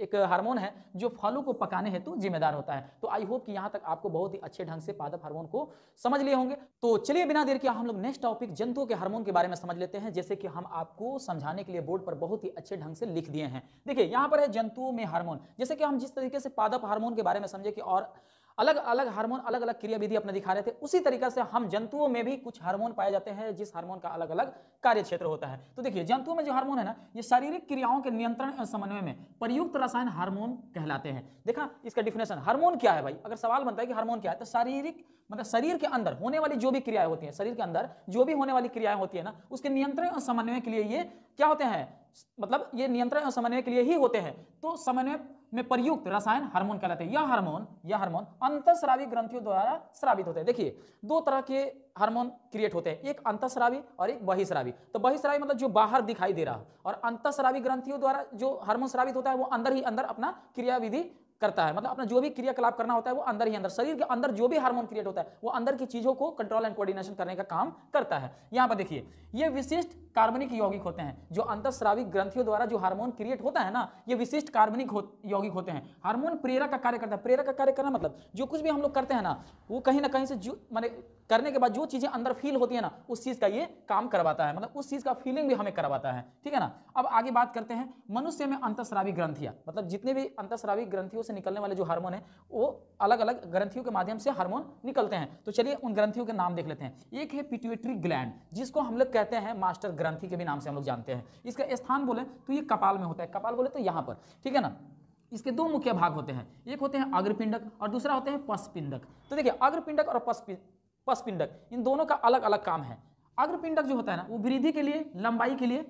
एक हार्मोन है जो फलों को पकाने हेतु जिम्मेदार होता है तो आई होप कि यहाँ तक आपको बहुत ही अच्छे ढंग से पादप हार्मोन को समझ लिए होंगे तो चलिए बिना देर के हम लोग नेक्स्ट टॉपिक जंतुओं के हार्मोन के बारे में समझ लेते हैं जैसे कि हम आपको समझाने के लिए बोर्ड पर बहुत ही अच्छे ढंग से लिख दिए हैं देखिए यहाँ पर है जंतुओं में हार्मोन जैसे कि हम जिस तरीके से पादप हार्मोन के बारे में समझे कि और अलग अलग हार्मोन अलग अलग क्रियाविधि अपना दिखा रहे थे उसी तरीके से हम जंतुओं में भी कुछ हार्मोन पाए जाते हैं जिस हार्मोन का अलग अलग कार्य क्षेत्र होता है तो देखिए जंतुओं में जो हार्मोन है ना ये शारीरिक क्रियाओं के नियंत्रण और समन्वय में प्रयुक्त रसायन हार्मोन कहलाते हैं देखा इसका डिफिनेशन हार्मोन क्या है भाई अगर सवाल बनता है कि हार्मोन क्या है तो शारीरिक मतलब शरीर के अंदर होने वाली जो भी क्रियाएं होती है शरीर के अंदर जो भी होने वाली क्रियाएं होती है ना उसके नियंत्रण और समन्वय के लिए ये क्या होते हैं मतलब ये नियंत्रण और समन्वय के लिए ही होते हैं तो समन्वय में प्रयुक्त रसायन हार्मोन कहलाते हैं यह हार्मोन यह हार्मोन अंतस्रावी ग्रंथियों द्वारा स्रावित होते हैं देखिए दो तरह के हार्मोन क्रिएट होते हैं एक अंतस्रावी और एक बहिस्रावी तो बहिस्रावी मतलब जो बाहर दिखाई दे रहा और अंतस्रावी ग्रंथियों द्वारा जो हार्मोन स्रावित होता है वो अंदर ही अंदर अपना क्रियाविधि करता है मतलब अपना जो भी क्रियाकलाप करना होता है वो अंदर ही अंदर शरीर के अंदर जो भी हार्मोन क्रिएट होता है वो अंदर की चीजों को कंट्रोल एंड कोऑर्डिनेशन करने का काम करता है यहाँ पर देखिए ये विशिष्ट कार्बनिक यौगिक होते हैं जो अंतस्राविक ग्रंथियों द्वारा जो हार्मोन क्रिएट होता है ना ये विशिष्ट कार्बनिक हो, यौगिक होते हैं हार्मोन प्रेरक का कार्य करता है प्रेरक का कार्य करना मतलब जो कुछ भी हम लोग करते हैं ना वो कहीं ना कहीं से जो मैंने करने के बाद जो चीजें अंदर फील होती है ना उस चीज का ये काम करवाता है मतलब उस चीज का फीलिंग भी हमें करवाता है ठीक है ना अब आगे बात करते हैं मनुष्य में अंतस्रावी ग्रंथियां मतलब जितने भी अंतस्रावी ग्रंथियों से निकलने वाले जो हार्मोन है वो अलग अलग ग्रंथियों के माध्यम से हार्मोन निकलते हैं तो चलिए उन ग्रंथियों के नाम देख लेते हैं एक है पिट्यूटरी ग्लैंड जिसको हम लोग कहते हैं मास्टर ग्रंथी के भी नाम से हम लोग जानते हैं इसका स्थान बोले तो ये कपाल में होता है कपाल बोले तो यहाँ पर ठीक है ना इसके दो मुख्य भाग होते हैं एक होते हैं अग्रपिंडक और दूसरा होते हैं पशपिंडक तो देखिए अग्रपिंडक और पशपिंडक इन दोनों का अलग अलग काम है अग्रपिंडक जो होता है ना वो वृद्धि के लिए लंबाई के लिए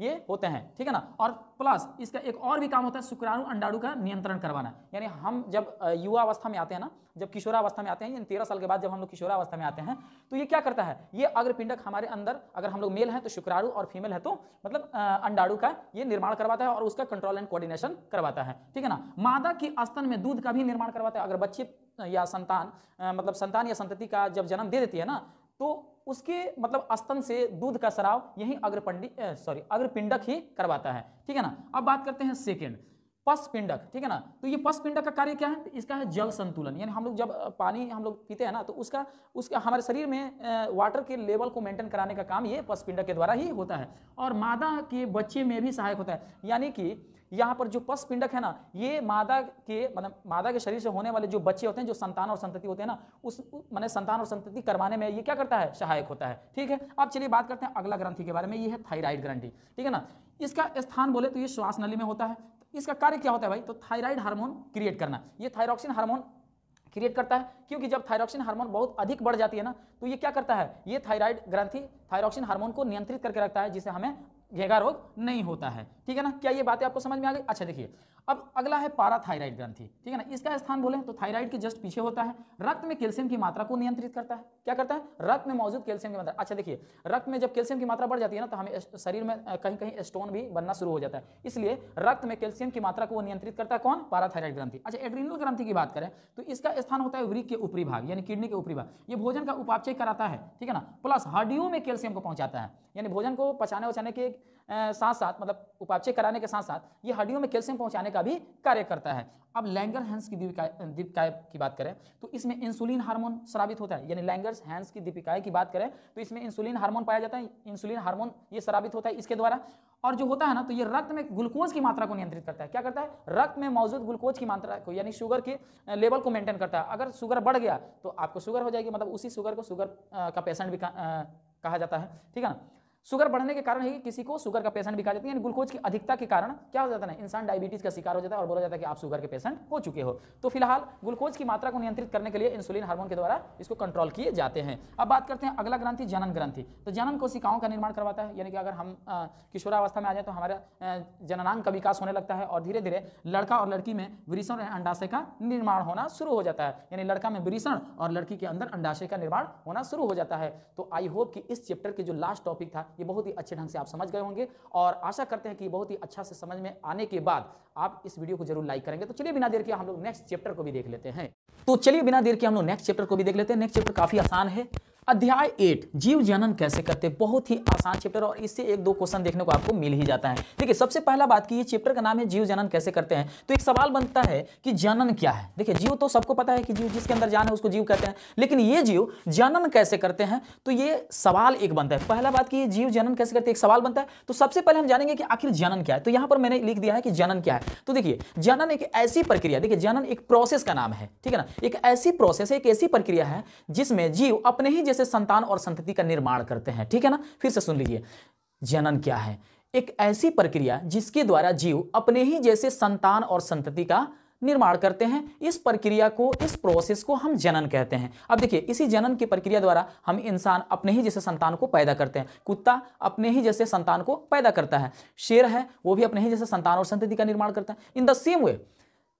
ये होते हैं ठीक है ना और प्लस इसका एक और भी काम होता है शुक्राणु अंडाणु का नियंत्रण करवाना यानी हम जब युवा अवस्था में आते हैं ना जब किशोरावस्था में आते हैं यानी तेरह साल के बाद जब हम लोग किशोरावस्था में आते हैं तो ये क्या करता है ये अग्रपिंडक हमारे अंदर अगर हम लोग मेल हैं तो शुक्राणु और फीमेल है तो मतलब अंडाणु का ये निर्माण करवाता है और उसका कंट्रोल एंड कोऑर्डिनेशन करवाता है ठीक है ना मादा के स्तन में दूध का भी निर्माण करवाता है अगर बच्चे या संतान मतलब संतान या संतति का जब जन्म दे देती है ना तो उसके मतलब अस्तन से दूध का शराब यही अग्रपंडी सॉरी अग्रपिंडक ही करवाता है ठीक है ना अब बात करते हैं सेकेंड पशपिंडक ठीक है ना तो ये पशपिंडक का कार्य क्या है तो इसका है जल संतुलन यानी हम लोग जब पानी हम लोग पीते हैं ना तो उसका उसका हमारे शरीर में वाटर के लेवल को मेंटेन कराने का काम ये पशपिंडक के द्वारा ही होता है और मादा के बच्चे में भी सहायक होता है यानी कि यहाँ पर जो पस पिंडक है ना ये मादा के मतलब मादा के शरीर से होने वाले जो बच्चे होते हैं जो संतान और संतति होते हैं ना उस मैंने संतान और संतति करवाने में ये क्या करता है सहायक होता है ठीक है अब चलिए बात करते हैं अगला ग्रंथि के बारे में ये है थाइराइड ग्रंथि ठीक है ना इसका स्थान बोले तो ये श्वास नली में होता है इसका कार्य क्या होता है भाई तो थाइराइड हार्मोन क्रिएट करना ये थाइरोक्सिन हार्मोन क्रिएट करता है क्योंकि जब थायरोक्सिन हार्मोन बहुत अधिक बढ़ जाती है ना तो ये क्या करता है ये थायराइड ग्रंथि थायरोक्सिन हार्मोन को नियंत्रित करके रखता है जिसे हमें घेगा रोग नहीं होता है ठीक है ना क्या ये बातें आपको समझ में आ गई अच्छा देखिए अब अगला है पाराथायराइड ग्रंथि ठीक है ना इसका स्थान बोले तो थायराइड के जस्ट पीछे होता है रक्त में कैल्शियम की मात्रा को नियंत्रित करता है क्या करता है रक्त में मौजूद कैल्शियम की मात्रा अच्छा देखिए रक्त में जब कैल्शियम की मात्रा बढ़ जाती है ना तो हमें शरीर में कहीं कहीं स्टोन भी बनना शुरू हो जाता है इसलिए रक्त में कैल्शियम की मात्रा को नियंत्रित करता है कौन पाराथायराइड ग्रंथि अच्छा एड्रीनल ग्रंथि की बात करें तो इसका स्थान होता है वृक के ऊपरी भाग यानी किडनी के ऊपरी भाग ये भोजन का उपापचय कराता है ठीक है ना प्लस हड्डियों में कैल्शियम को पहुंचाता है यानी भोजन को पचाने उचाने के साथ साथ मतलब उपापचय कराने के साथ साथ ये हड्डियों में कैल्शियम पहुंचाने का भी कार्य करता है अब लैंगर हैंस की दीपिकाय की बात करें तो इसमें इंसुलिन हार्मोन श्रावित होता है यानी लैंगर हैंस की दीपिकाय की बात करें तो इसमें इंसुलिन हार्मोन पाया जाता है इंसुलिन हार्मोन ये श्रावित होता है इसके द्वारा और जो होता है ना तो ये रक्त में ग्लूकोज की मात्रा को नियंत्रित करता है क्या करता है रक्त में मौजूद ग्लूकोज की मात्रा को यानी शुगर के लेवल को मेंटेन करता है अगर शुगर बढ़ गया तो आपको शुगर हो जाएगी मतलब उसी शुगर को शुगर का पेशेंट भी कहा जाता है ठीक है ना शुगर बढ़ने के कारण ही किसी को शुगर का पेशेंट भी कहा जाता है यानी ग्लूकोज की अधिकता के कारण क्या हो जाता है इंसान डायबिटीज का शिकार हो जाता है और बोला जाता है कि आप शुगर के पेशेंट हो चुके हो तो फिलहाल ग्लूकोज की मात्रा को नियंत्रित करने के लिए इंसुलिन हार्मोन के द्वारा इसको कंट्रोल किए जाते हैं अब बात करते हैं अगला ग्रंथी जनन ग्रंथि तो जनन कोशिकाओं का निर्माण करवाता है यानी कि अगर हम किशोरावस्था में आ जाए तो हमारे जननांग का विकास होने लगता है और धीरे धीरे लड़का और लड़की में वृषण और अंडाशय का निर्माण होना शुरू हो जाता है यानी लड़का में वृषण और लड़की के अंदर अंडाशय का निर्माण होना शुरू हो जाता है तो आई होप कि इस चैप्टर के जो लास्ट टॉपिक था ये बहुत ही अच्छे ढंग से आप समझ गए होंगे और आशा करते हैं कि बहुत ही अच्छा से समझ में आने के बाद आप इस वीडियो को जरूर लाइक करेंगे तो चलिए बिना देर के हम लोग नेक्स्ट चैप्टर को भी देख लेते हैं तो चलिए बिना देर के हम लोग नेक्स्ट चैप्टर को भी देख लेते हैं नेक्स्ट चैप्टर काफ़ी आसान है अध्याय एट जीव जनन कैसे करते बहुत ही आसान चैप्टर और इससे एक दो क्वेश्चन देखने को आपको मिल ही जाता है देखिए सबसे पहला बात की ये चैप्टर का नाम है जीव जनन कैसे करते हैं तो एक सवाल बनता है कि जनन क्या है देखिए जीव तो सबको पता है कि जीव जिसके अंदर जान है उसको जीव कहते हैं लेकिन ये जीव जनन कैसे करते हैं तो ये सवाल एक बनता है पहला बात की जीव जनन कैसे करते हैं एक सवाल बनता है तो सबसे पहले हम जानेंगे कि आखिर जनन क्या है तो यहाँ पर मैंने लिख दिया है कि जनन क्या है तो देखिए जनन एक ऐसी प्रक्रिया देखिए जनन एक प्रोसेस का नाम है ठीक है ना एक ऐसी प्रोसेस एक ऐसी प्रक्रिया है जिसमें जीव अपने ही से संतान और संतति का निर्माण करते हैं ठीक है ना फिर से सुन लीजिए जनन क्या है एक ऐसी प्रक्रिया जिसके द्वारा जीव अपने ही जैसे संतान और संतति का निर्माण करते हैं इस प्रक्रिया को इस प्रोसेस को हम जनन कहते हैं अब देखिए इसी जनन की प्रक्रिया द्वारा हम इंसान अपने ही जैसे संतान को पैदा करते हैं कुत्ता अपने ही जैसे संतान को पैदा करता है शेर है वो भी अपने ही जैसे संतान और संतति का निर्माण करता है इन द सेम वे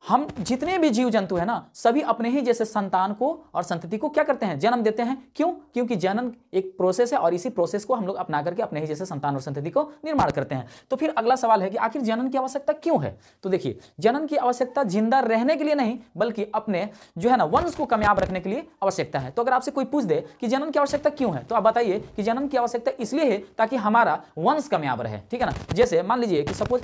हम जितने भी जीव जंतु है ना सभी अपने ही जैसे संतान को और संतति को क्या करते हैं जन्म देते हैं क्यों क्योंकि जनन एक प्रोसेस है और इसी प्रोसेस को हम लोग अपना करके अपने ही जैसे संतान और संतति को निर्माण करते हैं तो फिर अगला सवाल है कि आखिर जनन की आवश्यकता क्यों है तो देखिए जनन की आवश्यकता जिंदा रहने के लिए नहीं बल्कि अपने जो है ना वंश को कामयाब रखने के लिए आवश्यकता है तो अगर आपसे कोई पूछ दे कि जनन की आवश्यकता क्यों है तो आप बताइए कि जनन की आवश्यकता इसलिए है ताकि हमारा वंश कामयाब रहे ठीक है ना जैसे मान लीजिए कि सपोज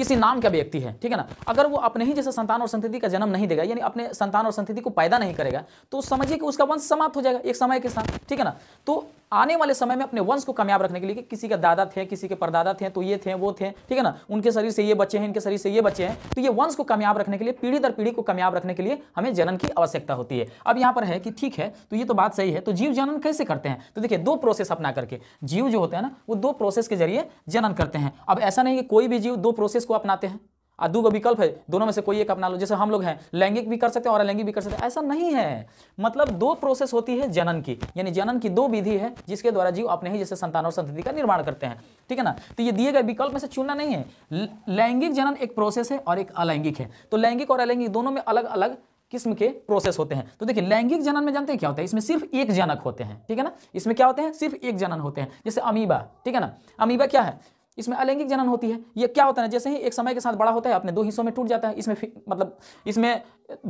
किसी नाम का व्यक्ति है ठीक है ना अगर वो अपने ही जैसे संतान और संतति का जन्म नहीं देगा यानी अपने संतान और संतति को पैदा नहीं करेगा तो समझिए कि उसका वंश समाप्त हो जाएगा एक समय के साथ ठीक है ना तो आने वाले समय में अपने वंश को कामयाब रखने के लिए कि किसी के दादा थे किसी के परदादा थे तो ये थे वो थे ठीक है ना उनके शरीर से ये बच्चे हैं इनके शरीर से ये बच्चे हैं तो ये वंश को कामयाब रखने के लिए पीढ़ी दर पीढ़ी को कामयाब रखने के लिए हमें जनन की आवश्यकता होती है अब यहाँ पर है कि ठीक है तो ये तो बात सही है तो जीव जनन कैसे करते हैं तो देखिए दो प्रोसेस अपना करके जीव जो होते हैं ना वो दो प्रोसेस के जरिए जनन करते हैं अब ऐसा नहीं कि कोई भी जीव दो प्रोसेस को अपनाते हैं दो विकल्प है दोनों में से कोई एक अपना लो जैसे हम लोग हैं लैंगिक भी कर सकते हैं और अलैंगिक भी कर सकते हैं ऐसा नहीं है मतलब दो प्रोसेस होती है जनन की यानी जनन की दो विधि है जिसके द्वारा जीव अपने ही जैसे संतान और संतति का निर्माण करते हैं ठीक है ना तो ये दिए गए विकल्प में से चुनना नहीं है लैंगिक जनन एक प्रोसेस है और एक अलैंगिक है तो लैंगिक और अलैंगिक दोनों में अलग अलग किस्म के प्रोसेस होते हैं तो देखिए लैंगिक जनन में जानते हैं क्या होता है इसमें सिर्फ एक जनक होते हैं ठीक है ना इसमें क्या होते हैं सिर्फ एक जनन होते हैं जैसे अमीबा ठीक है ना अमीबा क्या है इसमें अलैंगिक जनन होती है ये क्या होता है जैसे ही एक समय के साथ बड़ा होता है अपने दो हिस्सों में टूट जाता है इसमें मतलब इसमें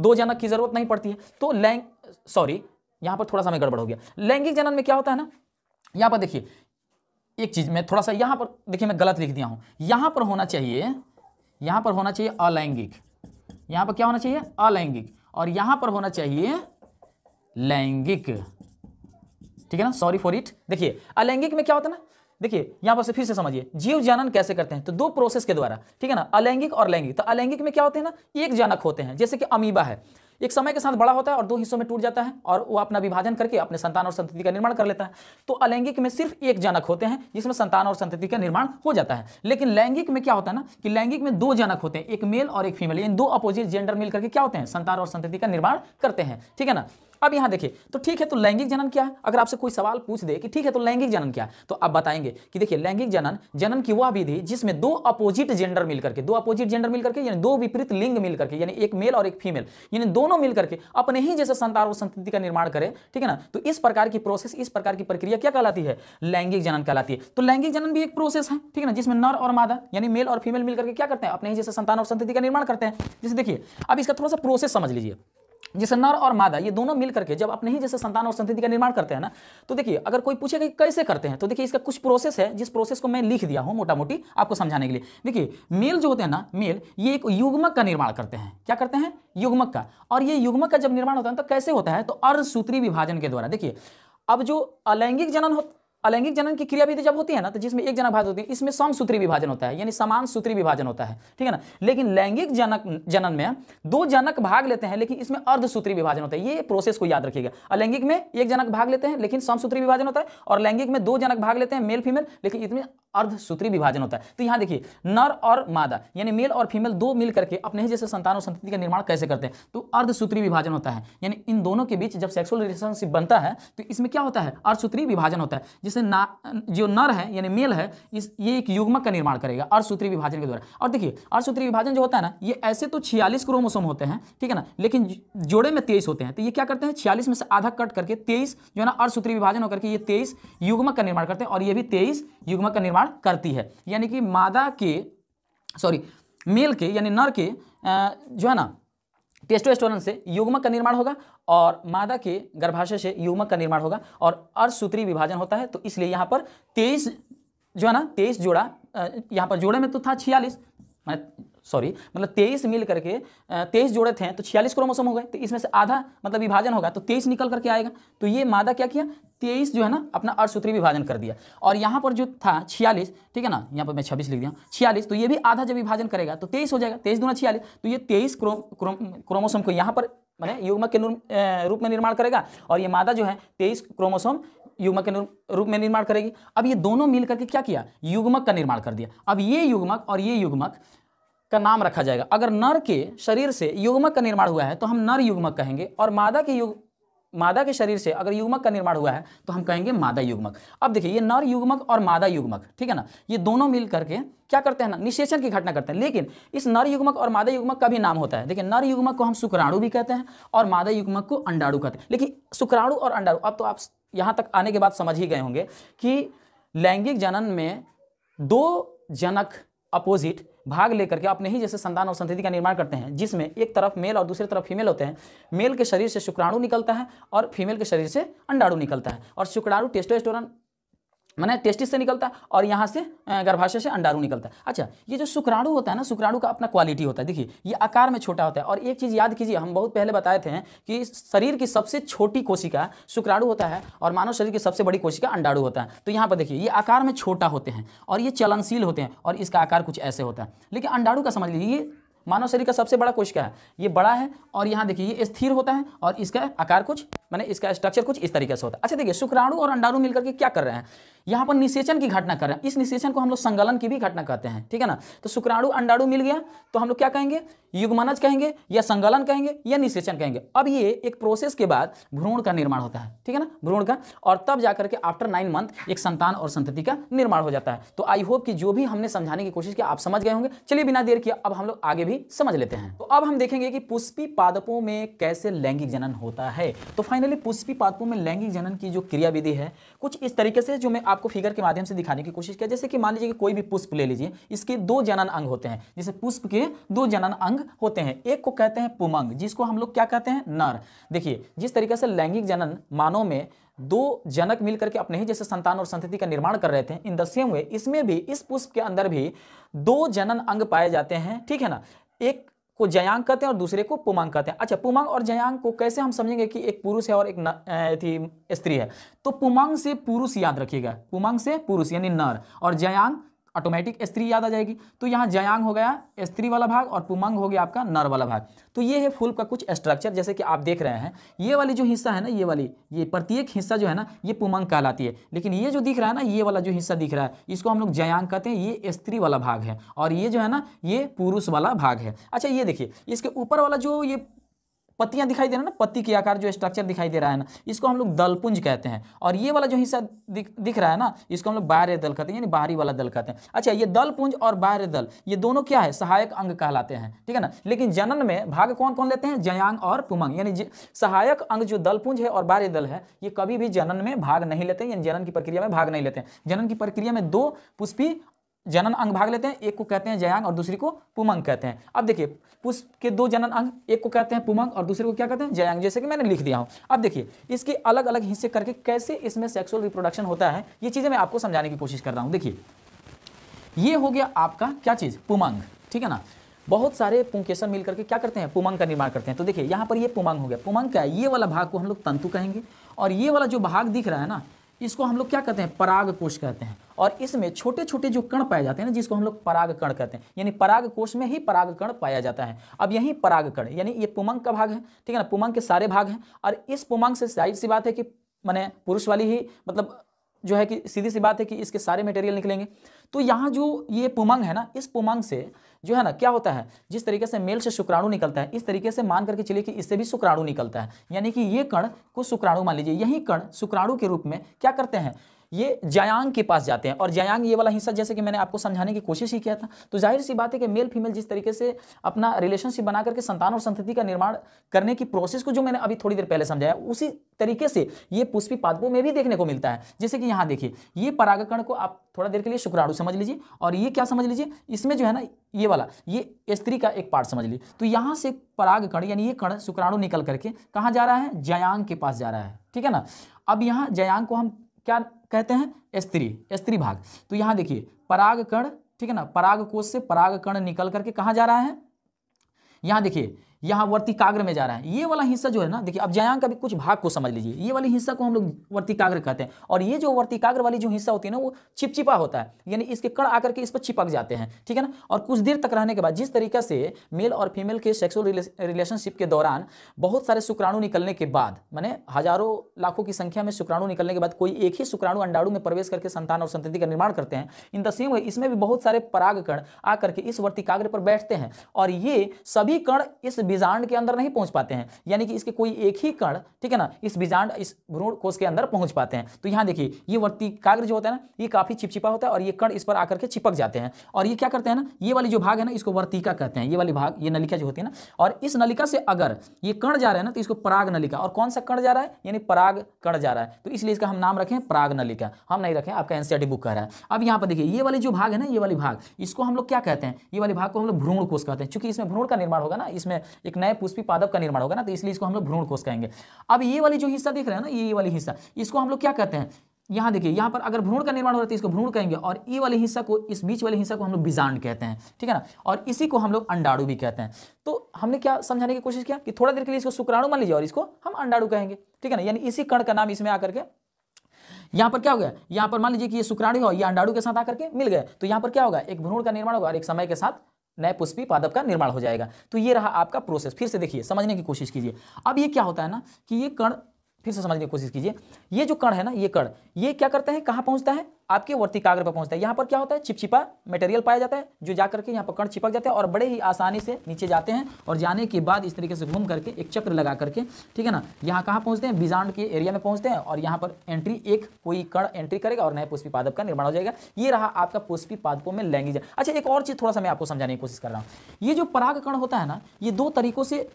दो जनक की जरूरत नहीं पड़ती है तो लैंग सॉरी यहां पर थोड़ा समय गड़बड़ हो गया लैंगिक जनन में क्या होता है ना यहां पर देखिए एक चीज़ में थोड़ा सा यहां पर देखिए मैं गलत लिख दिया हूं यहां पर होना चाहिए यहां पर होना चाहिए अलैंगिक यहां पर क्या होना चाहिए अलैंगिक और यहां पर होना चाहिए लैंगिक ठीक है ना सॉरी फॉर इट देखिए अलैंगिक में क्या होता है ना देखिए यहां पर से फिर से समझिए जीव जनन कैसे करते हैं तो दो प्रोसेस के द्वारा ठीक है ना अलैंगिक और लैंगिक तो अलैंगिक में क्या होते हैं ना एक जनक होते हैं जैसे कि अमीबा है एक समय के साथ बड़ा होता है और दो हिस्सों में टूट जाता है और वो अपना विभाजन करके अपने संतान और संतति का निर्माण कर लेता है तो अलैंगिक में सिर्फ एक जनक होते हैं जिसमें संतान और संतति का निर्माण हो जाता है लेकिन लैंगिक में क्या होता है ना कि लैंगिक में दो जनक होते हैं एक मेल और एक फीमेल इन दो अपोजिट जेंडर मिल करके क्या होते हैं संतान और संतति का निर्माण करते हैं ठीक है ना अब यहां देखिए तो ठीक है तो लैंगिक जनन क्या है अगर आपसे कोई सवाल पूछ दे कि ठीक है तो लैंगिक जनन क्या है तो आप बताएंगे कि देखिए लैंगिक जनन जनन की वह विधि जिसमें दो अपोजिट जेंडर मिलकर के दो अपोजिट जेंडर मिलकर के यानी दो विपरीत लिंग मिलकर के यानी एक मेल और एक फीमेल यानी दोनों मिलकर के अपने ही जैसे संतान और संतति का निर्माण करें ठीक है ना तो इस प्रकार की प्रोसेस इस प्रकार की प्रक्रिया क्या कहलाती है लैंगिक जनन कहलाती है तो लैंगिक जनन भी एक प्रोसेस है ठीक है ना जिसमें नर और मादा यानी मेल और फीमेल मिलकर के क्या करते हैं अपने ही जैसे संतान और संतति का निर्माण करते हैं जैसे देखिए अब इसका थोड़ा सा प्रोसेस समझ लीजिए जैसे नर और मादा ये दोनों मिल करके जब अपने ही जैसे संतान और संतति का निर्माण करते हैं ना तो देखिए अगर कोई पूछे कि कैसे करते हैं तो देखिए इसका कुछ प्रोसेस है जिस प्रोसेस को मैं लिख दिया हूं मोटा मोटी आपको समझाने के लिए देखिए मेल जो होते हैं ना मेल ये एक युग्मक का निर्माण करते हैं क्या करते हैं युग्मक का और ये युग्मक का जब निर्माण होता है तो कैसे होता है तो अर्धसूत्री विभाजन के द्वारा देखिए अब जो अलैंगिक जनन अलैंगिक जनन की क्रिया विधि तो जब होती है ना तो जिसमें एक जनक भाग होती है इसमें सूत्री विभाजन होता है यानी समान सूत्री विभाजन होता है ठीक है ना लेकिन लैंगिक जनक जनन में दो जनक भाग लेते हैं लेकिन इसमें अर्धसूत्री विभाजन होता है ये प्रोसेस को याद रखिएगा अलैंगिक में एक जनक भाग लेते हैं लेकिन समसूत्री विभाजन होता है और लैंगिक में दो जनक भाग लेते हैं मेल फीमेल लेकिन इसमें अर्धसूत्री विभाजन होता है तो यहाँ देखिए नर और मादा यानी मेल और फीमेल दो मिल करके अपने ही जैसे संतान और संतति का निर्माण कैसे करते हैं तो अर्धसूत्री विभाजन होता है यानी इन दोनों के बीच जब सेक्सुअल रिलेशनशिप बनता है तो इसमें क्या होता है अर्धसूत्री विभाजन होता है जिससे जो नर है यानी मेल है इस ये एक युग्मक का निर्माण करेगा अर्धसूत्री विभाजन के द्वारा और देखिए अर्धसूत्री विभाजन जो होता है ना ये ऐसे तो छियालीस क्रोमोसोम होते हैं ठीक है ना लेकिन जोड़े में तेईस होते हैं तो ये क्या करते हैं छियालीस में से आधा कट करके तेईस जो है ना अर्धसूत्री विभाजन होकर ये तेईस युग्मक का निर्माण करते हैं और ये भी तेईस युग्मक का निर्माण निर्माण करती है यानी कि मादा के सॉरी मेल के यानी नर के जो है ना टेस्टोस्टेरोन से युग्मक का निर्माण होगा और मादा के गर्भाशय से युग्मक का निर्माण होगा और अर्धसूत्री विभाजन होता है तो इसलिए यहाँ पर तेईस जो है ना तेईस जोड़ा यहाँ पर जोड़े में तो था छियालीस सॉरी मतलब तेईस मिल करके तेईस जोड़े थे तो छियालीस क्रोमोसोम हो गए तो इसमें से आधा मतलब विभाजन होगा तो तेईस निकल करके आएगा तो ये मादा क्या किया तेईस जो है ना अपना अर्धसूत्री विभाजन कर दिया और यहाँ पर जो था छियालीस ठीक है ना यहाँ पर मैं छब्बीस लिख दिया छियालीस तो ये भी आधा जब विभाजन करेगा तो तेईस हो जाएगा तेईस दूना छियालीस तो ये तेईस क्रोमोसोम को यहाँ पर मैंने युग्म के रूप में निर्माण करेगा और ये मादा जो है तेईस क्रोमोसोम युग्मक के रूप में निर्माण करेगी अब ये दोनों मिलकर के क्या किया युग्मक का निर्माण कर दिया अब ये युग्मक और ये युग्मक का नाम रखा जाएगा अगर नर के शरीर से युग्मक का निर्माण हुआ है तो हम नर युग्मक कहेंगे और मादा के युग मादा के शरीर से अगर युग्मक का निर्माण हुआ है तो हम कहेंगे मादा युग्मक अब देखिए ये नर युग्मक और मादा युग्मक ठीक है ना ये दोनों मिल करके क्या करते हैं ना निषेचन की घटना करते हैं लेकिन इस नर युग्मक और मादा युग्मक का भी नाम होता है देखिए नर युग्मक को हम शुक्राणु भी कहते हैं और मादा युग्मक को अंडाणु कहते हैं लेकिन शुक्राणु और अंडाणु अब तो आप यहाँ तक आने के बाद समझ ही गए होंगे कि लैंगिक जनन में दो जनक अपोजिट भाग लेकर के अपने ही जैसे संतान और संतति का निर्माण करते हैं जिसमें एक तरफ मेल और दूसरी तरफ फीमेल होते हैं मेल के शरीर से शुक्राणु निकलता है और फीमेल के शरीर से अंडाणु निकलता है और शुक्राणु टेस्टोस्टेरोन मैंने टेस्टिस से निकलता है और यहाँ से गर्भाशय से अंडारू निकलता है अच्छा ये जो शुक्राणु होता है ना शुक्राणु का अपना क्वालिटी होता है देखिए ये आकार में छोटा होता है और एक चीज़ याद कीजिए हम बहुत पहले बताए थे कि शरीर की सबसे छोटी कोशिका शुक्राणु होता है और मानव शरीर की सबसे बड़ी कोशिका अंडाणु होता है तो यहाँ पर देखिए ये आकार में छोटा होते हैं और ये चलनशील होते हैं और इसका आकार कुछ ऐसे होता है लेकिन अंडाणु का समझ लीजिए ये मानव शरीर का सबसे बड़ा कोशिका है ये बड़ा है और यहाँ देखिए ये स्थिर होता है और इसका आकार कुछ मैंने इसका स्ट्रक्चर कुछ इस तरीके से होता है अच्छा देखिए शुक्राणु और अंडाणु मिलकर के क्या कर रहे हैं यहाँ पर निषेचन की घटना कर रहे हैं इस निषेचन को हम लोग संगलन की भी घटना कहते हैं ठीक है ना तो शुक्राणु अंडाणु मिल गया तो हम लोग क्या कहेंगे युगमनज कहेंगे या संगलन कहेंगे या निषेचन कहेंगे अब ये एक प्रोसेस के बाद भ्रूण का निर्माण होता है ठीक है ना भ्रूण का और तब जाकर के आफ्टर नाइन मंथ एक संतान और संतति का निर्माण हो जाता है तो आई होप कि जो भी हमने समझाने की कोशिश की आप समझ गए होंगे चलिए बिना देर किया अब हम लोग आगे भी समझ लेते हैं तो अब हम देखेंगे कि पुष्पी पादपों में कैसे लैंगिक जनन होता है तो फाइनली पुष्पी पादपों में लैंगिक जनन की जो क्रियाविधि है कुछ इस तरीके से जो मैं आपको फिगर के माध्यम से दिखाने की कोशिश किया जैसे कि मान लीजिए कि कोई भी पुष्प ले लीजिए इसके दो जनन अंग होते हैं जैसे पुष्प के दो जनन अंग होते हैं एक को कहते हैं पुमंग जिसको हम लोग क्या कहते हैं नर देखिए जिस तरीके से लैंगिक जनन मानव में दो जनक मिलकर के अपने ही जैसे संतान और संतति का निर्माण कर रहे थे इन द सेम वे इसमें भी इस पुष्प के अंदर भी दो जनन अंग पाए जाते हैं ठीक है ना एक को जयांग कहते हैं और दूसरे को पुमांग कहते हैं अच्छा पुमांग और जयांग को कैसे हम समझेंगे कि एक पुरुष है और एक स्त्री है तो पुमांग से पुरुष याद रखिएगा पुमांग से पुरुष यानी नर और जयांग ऑटोमेटिक स्त्री याद आ जाएगी तो यहाँ जयांग हो गया स्त्री वाला भाग और पुमंग हो गया आपका नर वाला भाग तो ये है फुल का कुछ स्ट्रक्चर जैसे कि आप देख रहे हैं ये वाली जो हिस्सा है ना ये वाली ये प्रत्येक हिस्सा जो है ना ये पुमंग कहलाती है लेकिन ये जो दिख रहा है ना ये वाला जो हिस्सा दिख रहा है इसको हम लोग जयांग कहते हैं ये स्त्री वाला भाग है और ये जो है ना ये पुरुष वाला भाग है अच्छा ये देखिए इसके ऊपर वाला जो ये पत्तियाँ दिखाई दे रहा है ना पत्ती के आकार जो स्ट्रक्चर दिखाई दे रहा है ना इसको हम लोग दलपुंज कहते हैं और ये वाला जो हिस्सा दिख, दिख रहा है ना इसको हम लोग बाहर दल कहते हैं यानी बाहरी वाला दल कहते हैं अच्छा ये दलपुंज और बाहर दल ये दोनों क्या है सहायक अंग कहलाते हैं ठीक है ना लेकिन जनन में भाग कौन कौन लेते हैं जयांग और पुमंग यानी सहायक अंग जो दलपुंज है और बाह्य दल है ये कभी भी जनन में भाग नहीं लेते यानी जनन की प्रक्रिया में भाग नहीं लेते हैं जनन की प्रक्रिया में दो पुष्पी जनन अंग भाग लेते हैं एक को कहते हैं जयांग और दूसरी को पुमंग कहते हैं अब देखिए पुष्प के दो जनन अंग एक को कहते हैं पुमंग और दूसरे को क्या कहते हैं जयांग जैसे कि मैंने लिख दिया हूं अब देखिए इसके अलग अलग हिस्से करके कैसे इसमें सेक्सुअल रिप्रोडक्शन होता है ये चीज़ें मैं आपको समझाने की कोशिश कर रहा हूँ देखिए ये हो गया आपका क्या चीज़ पुमंग ठीक है ना बहुत सारे पुंकेशन मिलकर के क्या करते हैं पुमंग का निर्माण करते हैं तो देखिए यहाँ पर ये पुमंग हो गया पुमंग क्या है ये वाला भाग को हम लोग तंतु कहेंगे और ये वाला जो भाग दिख रहा है ना इसको हम लोग क्या कहते हैं पराग कोश कहते हैं और इसमें छोटे छोटे जो कण पाए जाते हैं ना जिसको हम लोग पराग कण कहते हैं यानी पराग कोश में ही पराग कण पाया जाता है अब यही पराग कण यानी ये पुमंग का भाग है ठीक है ना पुमंग के सारे भाग हैं और इस पुमंग से जाहिर सी बात है कि मैंने पुरुष वाली ही मतलब जो है कि सीधी सी बात है कि इसके सारे मटेरियल निकलेंगे तो यहाँ जो ये पुमंग है ना इस पुमंग से जो है ना क्या होता है जिस तरीके से मेल से शुक्राणु निकलता है इस तरीके से मान करके चलिए कि इससे भी शुक्राणु निकलता है यानी कि ये कण को शुक्राणु मान लीजिए यही कण शुक्राणु के रूप में क्या करते हैं ये जयांग के पास जाते हैं और जयांग ये वाला हिस्सा जैसे कि मैंने आपको समझाने की कोशिश ही किया था तो जाहिर सी बात है कि मेल फीमेल जिस तरीके से अपना रिलेशनशिप बना करके संतान और संतति का निर्माण करने की प्रोसेस को जो मैंने अभी थोड़ी देर पहले समझाया उसी तरीके से ये पुष्पी पादपों में भी देखने को मिलता है जैसे कि यहाँ देखिए ये परागकण को आप थोड़ा देर के लिए शुक्राणु समझ लीजिए और ये क्या समझ लीजिए इसमें जो है ना ये वाला ये स्त्री का एक पार्ट समझ लीजिए तो यहाँ से परागकण यानी ये कण शुक्राणु निकल करके कहाँ जा रहा है जयांग के पास जा रहा है ठीक है ना अब यहाँ जयांग को हम क्या कहते हैं स्त्री स्त्री भाग तो यहाँ देखिए पराग ठीक है ना पराग कोष से पराग कर्ण निकल करके कहाँ जा रहा है यहाँ देखिए यहाँ वर्तिकाग्र में जा रहा है ये वाला हिस्सा जो है ना देखिए अब जयांग का भी कुछ भाग को समझ लीजिए ये वाले हिस्सा को हम लोग वर्तिकाग्र कहते हैं और ये जो वर्तिकाग्र वाली जो हिस्सा होती है ना वो चिपचिपा होता है यानी इसके कड़ आकर के इस पर चिपक जाते हैं ठीक है ना और कुछ देर तक रहने के बाद जिस तरीके से मेल और फीमेल के सेक्सुअल रिलेशनशिप के दौरान बहुत सारे शुक्राणु निकलने के बाद मैंने हजारों लाखों की संख्या में शुक्राणु निकलने के बाद कोई एक ही शुक्राणु अंडाणु में प्रवेश करके संतान और संतति का निर्माण करते हैं इन द सेम वे इसमें भी बहुत सारे पराग कण आकर के इस वर्तिकाग्र पर बैठते हैं और ये सभी कण इस बीजांड के अंदर नहीं पहुंच पाते हैं यानी कि इसके कोई एक ही कण ठीक है ना इस बीजांड इस भ्रूण कोष के अंदर पहुंच पाते हैं तो यहां देखिए ये वर्ती काग्र जो होता है ना ये काफ़ी चिपचिपा होता है और ये कण इस पर आकर के चिपक जाते हैं और ये क्या करते हैं ना ये वाली जो भाग है ना इसको वर्तिका कहते हैं ये वाली भाग ये नलिका जो होती है ना और इस नलिका से अगर ये कण जा रहे हैं ना तो इसको पराग नलिका और कौन सा कण जा रहा है यानी पराग कण जा रहा है तो इसलिए इसका हम नाम रखें पराग नलिका हम नहीं रखें आपका एनसीआर बुक कह रहा है अब यहाँ पर देखिए ये वाली जो भाग है ना ये वाली भाग इसको हम लोग क्या कहते हैं ये वाली भाग को हम लोग भ्रूण कोष कहते हैं चूंकि इसमें भ्रूण का निर्माण होगा ना इसमें एक नए पुष्पी पादप का निर्माण होगा ना तो इसलिए इसको हम लोग भ्रूण कोष कहेंगे अब ये वाली जो हिस्सा देख रहे हैं ना ये वाली हिस्सा इसको हम लोग क्या कहते हैं यहाँ देखिए यहाँ पर अगर भ्रूण का निर्माण हो रहा है तो इसको भ्रूण कहेंगे और ये वाले हिस्सा को इस बीच वाले हिस्सा को हम लोग बिजांड कहते हैं ठीक है ना और इसी को हम लोग अंडाणु भी कहते हैं तो हमने क्या समझाने की कोशिश किया कि थोड़ा देर के लिए इसको शुक्राणु मान लीजिए और इसको हम अंडाणु कहेंगे ठीक है ना यानी इसी कण का नाम इसमें आकर के यहाँ पर क्या हो गया यहाँ पर मान लीजिए कि ये शुक्राणु हो या अंडाणु के साथ आकर के मिल गए तो यहाँ पर क्या होगा एक भ्रूण का निर्माण होगा और एक समय के साथ नए पुष्पी पादप का निर्माण हो जाएगा तो ये रहा आपका प्रोसेस फिर से देखिए समझने की कोशिश कीजिए अब ये क्या होता है ना कि ये कण फिर से समझने की कोशिश कीजिए ये जो कण है ना ये कण ये क्या करते हैं कहाँ पहुँचता है आपके वर्तिकाग्र पर पहुँचता है यहाँ पर क्या होता है चिपचिपा मटेरियल पाया जाता है जो जा करके यहाँ पर कण चिपक जाते हैं और बड़े ही आसानी से नीचे जाते हैं और जाने के बाद इस तरीके से घूम करके एक चक्र लगा करके ठीक है ना यहाँ कहाँ पहुँचते हैं बीजांड के एरिया में पहुँचते हैं और यहाँ पर एंट्री एक कोई कण एंट्री करेगा और नए पुष्पी पादप का निर्माण हो जाएगा ये रहा आपका पुष्पी पादपों में लैंग्वेज अच्छा एक और चीज़ थोड़ा सा मैं आपको समझाने की कोशिश कर रहा हूँ ये जो पराग कण होता है ना ये दो तरीकों से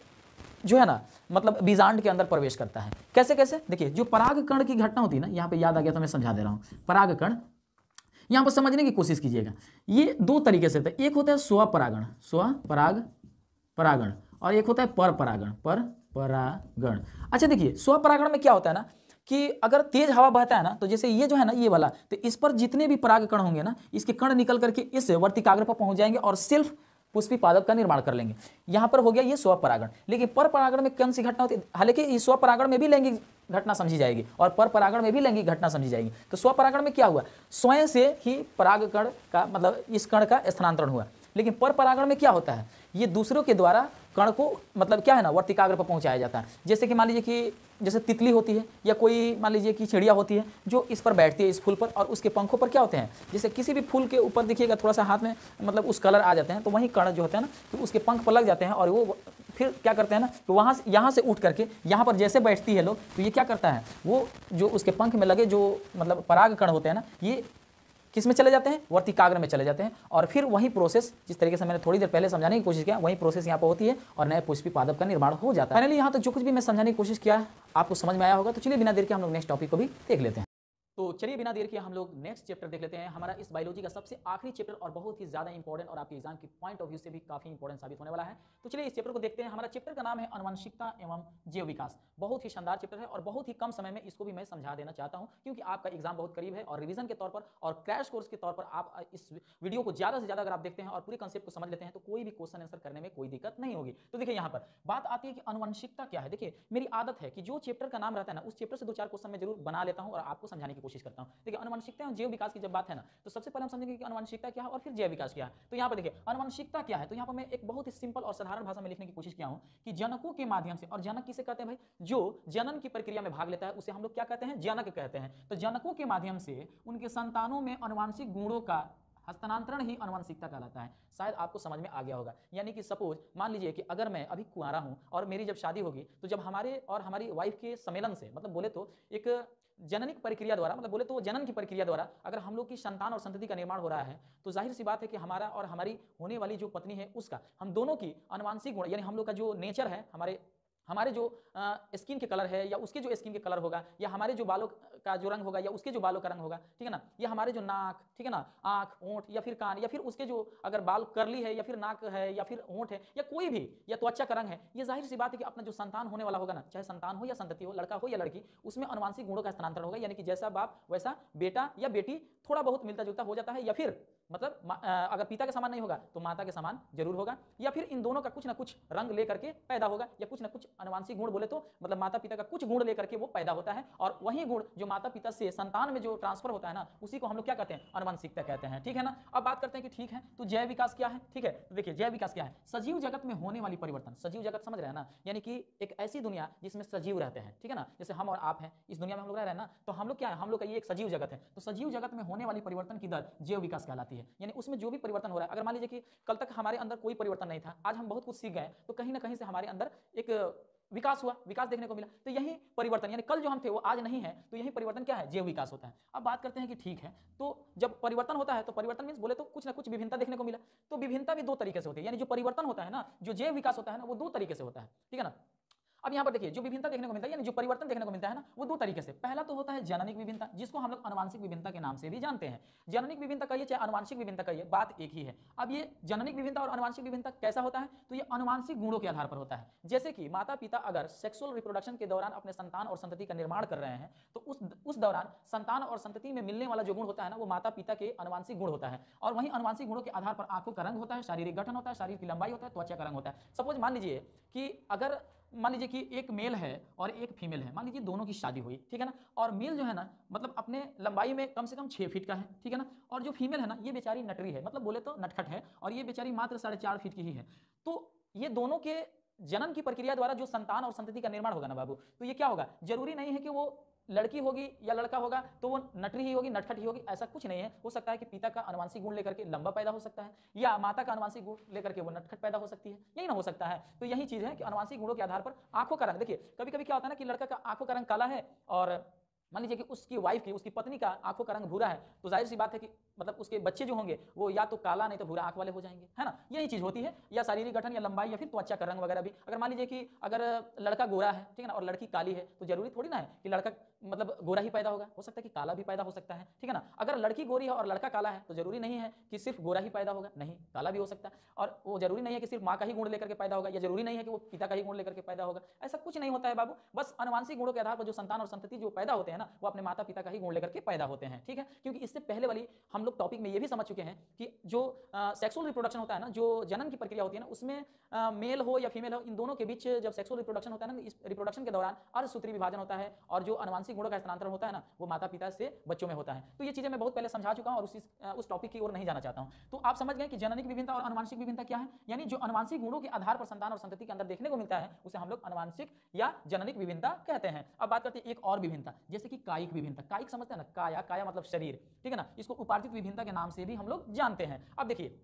जो है ना मतलब बीजांड के अंदर प्रवेश करता है कैसे कैसे देखिए जो पराग कर्ण की घटना होती है ना यहाँ पे याद आ गया तो मैं समझा दे रहा हूँ पराग कर्ण यहाँ पर समझने की कोशिश कीजिएगा ये दो तरीके से होता है एक होता है स्व परागण स्व पराग परागण और एक होता है पर परागण पर परागण अच्छा देखिए स्व परागण में क्या होता है ना कि अगर तेज हवा बहता है ना तो जैसे ये जो है ना ये वाला तो इस पर जितने भी पराग कण होंगे ना इसके कण निकल करके इस वर्तिकाग्र पर पहुंच जाएंगे और सेल्फ पुष्पी पादप का निर्माण कर लेंगे यहाँ पर हो गया ये स्वपरागण लेकिन पर परागण में कौन सी घटना होती है हालांकि स्व स्वपरागण में भी लैंगिक घटना समझी जाएगी और पर परागण में भी लैंगिक घटना समझी जाएगी तो स्वपरागण में क्या हुआ स्वयं से ही परागकण का मतलब इस कण का स्थानांतरण हुआ लेकिन पर परागण में क्या होता है ये दूसरों के द्वारा कण को मतलब क्या है ना वर्तिकाग्र पर पहुंचाया जाता है जैसे कि मान लीजिए कि जैसे तितली होती है या कोई मान लीजिए कि चिड़िया होती है जो इस पर बैठती है इस फूल पर और उसके पंखों पर क्या होते हैं जैसे किसी भी फूल के ऊपर देखिएगा थोड़ा सा हाथ में मतलब उस कलर आ जाते हैं तो वहीं कण जो होता है ना तो उसके पंख पर लग जाते हैं और वो फिर क्या करते हैं ना कि तो वहाँ से यहाँ से उठ करके यहाँ पर जैसे बैठती है लोग तो ये क्या करता है वो जो उसके पंख में लगे जो मतलब पराग कण होते हैं ना ये किस में चले जाते हैं वर्तिकाग्र में चले जाते हैं और फिर वही प्रोसेस जिस तरीके से मैंने थोड़ी देर पहले समझाने की कोशिश किया वही प्रोसेस यहाँ पर होती है और नए पुष्पी पादप का निर्माण हो जाता है पहले यहाँ तो जो कुछ भी मैं समझाने की कोशिश किया आपको समझ में आया होगा तो चलिए बिना देर के हम लोग नेक्स्ट टॉपिक को भी देख लेते हैं तो चलिए बिना देर के हम लोग नेक्स्ट चैप्टर देख लेते हैं हमारा इस बायोलॉजी का सबसे आखिरी चैप्टर और बहुत ही ज्यादा इंपॉर्टेंट और आपके एग्जाम के पॉइंट ऑफ व्यू से भी काफी इंपॉर्टेंट साबित होने वाला है तो चलिए इस चैप्टर को देखते हैं हमारा चैप्टर का नाम है अनुवंशिकता एवं जीव विकास बहुत ही शानदार चैप्टर है और बहुत ही कम समय में इसको भी मैं समझा देना चाहता हूँ क्योंकि आपका एग्जाम बहुत करीब है और रिविजन के तौर पर और क्रैश कोर्स के तौर पर आप इस वीडियो को ज्यादा से ज्यादा अगर आप देखते हैं और पूरे कंसेप्ट को समझ लेते हैं तो कोई भी क्वेश्चन आंसर करने में कोई दिक्कत नहीं होगी तो देखिए यहाँ पर बात आती है कि अनुवंशिकता क्या है देखिए मेरी आदत है कि जो चैप्टर का नाम रहता है ना उस चैप्टर से दो चार क्वेश्चन में जरूर बना लेता हूँ और आपको समझाने की कोशिश करता हूँ देखिए अनुवांशिकता जैव विकास की जब बात है ना तो सबसे पहले हम समझेंगे कि अनुवांशिकता क्या है और फिर जैव विकास क्या है तो यहाँ पर देखिए अनुवांशिकता क्या है तो यहाँ पर मैं एक बहुत ही सिंपल और साधारण भाषा में लिखने की कोशिश किया हूँ कि जनकों के माध्यम से और जनक किसे कहते हैं भाई जो जनन की प्रक्रिया में भाग लेता है उसे हम लोग क्या कहते हैं जनक कहते हैं तो जनकों के माध्यम से उनके संतानों में अनुवांशिक गुणों का हस्तांतरण ही अनुवांशिकता कहलाता है शायद आपको समझ में आ गया होगा यानी कि सपोज मान लीजिए कि अगर मैं अभी कुआरा हूँ और मेरी जब शादी होगी तो जब हमारे और हमारी वाइफ के सम्मेलन से मतलब बोले तो एक जननिक प्रक्रिया द्वारा मतलब बोले तो जनन की प्रक्रिया द्वारा अगर हम लोग की संतान और संतति का निर्माण हो रहा है तो जाहिर सी बात है कि हमारा और हमारी होने वाली जो पत्नी है उसका हम दोनों की अनुवांशिक गुण यानी हम लोग का जो नेचर है हमारे हमारे जो स्किन के कलर है या उसके जो स्किन के कलर होगा या हमारे जो बालों का जो रंग होगा या उसके जो बालों का रंग होगा ठीक है ना या हमारे जो नाक ठीक है ना आँख ओंठ या फिर कान या फिर उसके जो अगर बाल करली है या फिर नाक है या फिर ओंठ है या कोई भी या त्वचा का रंग है ये जाहिर सी बात है कि अपना जो संतान होने वाला होगा ना चाहे संतान हो या संतति हो लड़का हो या लड़की उसमें अनुवांशिक गुणों का स्थानांतरण होगा यानी कि जैसा बाप वैसा बेटा या बेटी थोड़ा बहुत मिलता जुलता हो जाता है या फिर मतलब अगर पिता के समान नहीं होगा तो माता के समान जरूर होगा या फिर इन दोनों का कुछ ना कुछ रंग ले करके पैदा होगा या कुछ ना कुछ अनुवांशिक गुण बोले तो मतलब माता पिता का कुछ गुण लेकर के वो पैदा होता है और वही गुण जो माता पिता से संतान में जो ट्रांसफर होता है ना उसी को हम लोग क्या कहते हैं अनुवांशिकता कहते हैं ठीक है ना अब बात करते हैं कि ठीक है तो जैव विकास क्या है ठीक है तो देखिए जैव विकास क्या है सजीव जगत में होने वाली परिवर्तन सजीव जगत समझ रहे हैं ना यानी कि एक ऐसी दुनिया जिसमें सजीव रहते हैं ठीक है ना जैसे हम और आप हैं इस दुनिया में हम लोग रह रहे हैं ना तो हम लोग क्या है हम लोग का ये एक सजीव जगत है तो सजीव जगत में होने वाली परिवर्तन की दर जैव विकास कहलाती है जाती है यानी उसमें जो भी परिवर्तन हो रहा है अगर मान लीजिए कि कल तक हमारे अंदर कोई परिवर्तन नहीं था आज हम बहुत कुछ सीख गए तो कहीं ना कहीं से हमारे अंदर एक विकास हुआ विकास देखने को मिला तो यही परिवर्तन यानी कल जो हम थे वो आज नहीं है तो यही परिवर्तन क्या है जैव विकास होता है अब बात करते हैं कि ठीक है तो जब परिवर्तन होता है तो परिवर्तन मीन्स बोले तो कुछ ना कुछ विभिन्नता देखने को मिला तो विभिन्नता भी दो तरीके से होती है यानी जो परिवर्तन होता है ना जो जैव विकास होता है ना वो दो तरीके से होता है ठीक है ना अब यहाँ पर देखिए जो विभिन्नता देखने को मिलता है यानी जो परिवर्तन देखने को मिलता है ना वो दो तरीके से पहला तो होता है जननिक विभिन्नता जिसको हम लोग अनुवांशिक विभिन्नता के नाम से भी जानते हैं जननिक विभिन्नता कहिए चाहे अनुवांशिक विभिन्नता कहिए बात एक ही है अब ये जननिक विभिन्नता और अनुवांशिक विभिन्नता कैसा होता है तो ये अनुवांशिक गुणों के आधार पर होता है जैसे कि माता पिता अगर सेक्सुअल रिप्रोडक्शन के दौरान अपने संतान और संतति का निर्माण कर रहे हैं तो उस दौरान संतान और संतति में मिलने वाला जो गुण होता है ना वो माता पिता के अनुवांशिक गुण होता है और वहीं अनुवांशिक गुणों के आधार पर आंखों का रंग होता है शारीरिक गठन होता है शारीर की लंबाई होता है त्वचा का रंग होता है सपोज मान लीजिए कि अगर मान लीजिए कि एक मेल है और एक फीमेल है मान लीजिए दोनों की शादी हुई ठीक है ना और मेल जो है ना मतलब अपने लंबाई में कम से कम छः फीट का है ठीक है ना और जो फीमेल है ना ये बेचारी नटरी है मतलब बोले तो नटखट है और ये बेचारी मात्र साढ़े चार फीट की ही है तो ये दोनों के जन्म की प्रक्रिया द्वारा जो संतान और संतति का निर्माण होगा ना बाबू तो ये क्या होगा जरूरी नहीं है कि वो लड़की होगी या लड़का होगा तो वो नटरी ही होगी नटखट ही होगी ऐसा कुछ नहीं है हो सकता है कि पिता का अनुवांशिक गुण लेकर के लंबा पैदा हो सकता है या माता का अनुवांशिक गुण लेकर के वो नटखट पैदा हो सकती है यही ना हो सकता है तो यही चीज है कि अनुवांशिक गुणों के आधार पर आंखों का रंग देखिए कभी कभी क्या होता है ना कि लड़का का आंखों का रंग काला है और मान लीजिए कि उसकी वाइफ की उसकी पत्नी का आंखों का रंग भूरा है तो जाहिर सी बात है कि मतलब उसके बच्चे जो होंगे वो या तो काला नहीं तो भूरा आंख वाले हो जाएंगे है ना यही चीज़ होती है या शारीरिक गठन या लंबाई या फिर त्वचा का रंग वगैरह भी अगर मान लीजिए कि अगर लड़का गोरा है ठीक है ना और लड़की काली है तो जरूरी थोड़ी ना है कि लड़का मतलब गोरा ही पैदा होगा हो सकता है कि काला भी पैदा हो सकता है ठीक है ना अगर लड़की गोरी है और लड़का काला है तो जरूरी नहीं है कि सिर्फ गोरा ही पैदा होगा नहीं काला भी हो सकता है और वो जरूरी नहीं है कि सिर्फ माँ का ही गुण लेकर के पैदा होगा या जरूरी नहीं है कि वो पिता का ही गुण लेकर के पैदा होगा ऐसा कुछ नहीं होता है बाबू बस अनुवांशिक गुणों के आधार पर जो संतान और संतति जो पैदा होते हैं ना वो अपने माता पिता का ही गुण लेकर के पैदा होते हैं ठीक है क्योंकि इससे पहले वाली हम लोग टॉपिक में ये भी समझ चुके हैं कि जो सेक्सुअल रिप्रोडक्शन होता है ना जो जनन की प्रक्रिया होती है ना उसमें मेल हो या फीमेल हो इन दोनों के बीच जब सेक्सुअल रिप्रोडक्शन होता है ना इस रिप्रोडक्शन के दौरान अर्धसूत्री विभाजन होता है और जो अनुवांशिक गुणों का स्थानांतरण होता है ना वो माता पिता से बच्चों में होता है तो ये चीजें मैं बहुत पहले समझा चुका हूँ और उसी उस टॉपिक की ओर नहीं जाना चाहता हूँ तो आप समझ गए कि जननिक विभिन्नता और अनुवांशिक विभिन्नता क्या है यानी जो अनुवांशिक गुणों के आधार पर संतान और संतति के अंदर देखने को मिलता है उसे हम लोग अनुवांशिक या जननिक विभिन्नता कहते हैं अब बात करते हैं एक और विभिन्नता जैसे कि कायिक विभिन्नता कायिक समझते हैं ना काया काया मतलब शरीर ठीक है ना इसको उपार्जित विभिन्नता के नाम से भी हम लोग जानते हैं अब देखिए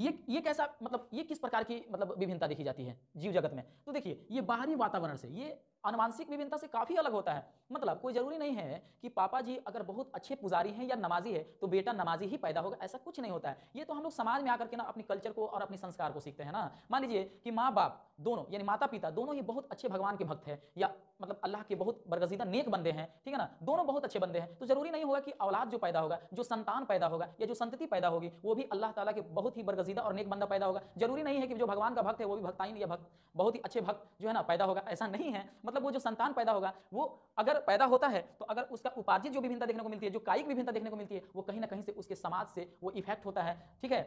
ये ये कैसा मतलब ये किस प्रकार की मतलब विभिन्नता देखी जाती है जीव जगत में तो देखिए ये बाहरी वातावरण से ये अनुमानसिक विभिन्नता से काफी अलग होता है मतलब कोई जरूरी नहीं है कि पापा जी अगर बहुत अच्छे पुजारी हैं या नमाजी है तो बेटा नमाजी ही पैदा होगा ऐसा कुछ नहीं होता है ये तो हम लोग समाज में आकर के ना अपने कल्चर को और अपने संस्कार को सीखते हैं ना मान लीजिए कि माँ बाप दोनों यानी माता पिता दोनों ही बहुत अच्छे भगवान के भक्त है या मतलब अल्लाह के बहुत बरगजीदा नेक बंदे हैं ठीक है ना दोनों बहुत अच्छे बंदे हैं तो जरूरी नहीं होगा कि औलाद जो पैदा होगा जो संतान पैदा होगा या जो संतति पैदा होगी वो भी अल्लाह ताला के बहुत ही बरगजीदा और नेक बंदा पैदा होगा जरूरी नहीं है कि जो भगवान का भक्त है वो भी भक्ताइन या भक्त बहुत ही अच्छे भक्त जो है ना पैदा होगा ऐसा नहीं है मतलब मतलब वो जो संतान पैदा होगा वो अगर पैदा होता है तो अगर उसका उपार्जित जो विभिन्नता देखने को मिलती है जो कायिक विभिन्नता देखने को मिलती है वो कहीं ना कहीं से उसके समाज से वो इफेक्ट होता है ठीक है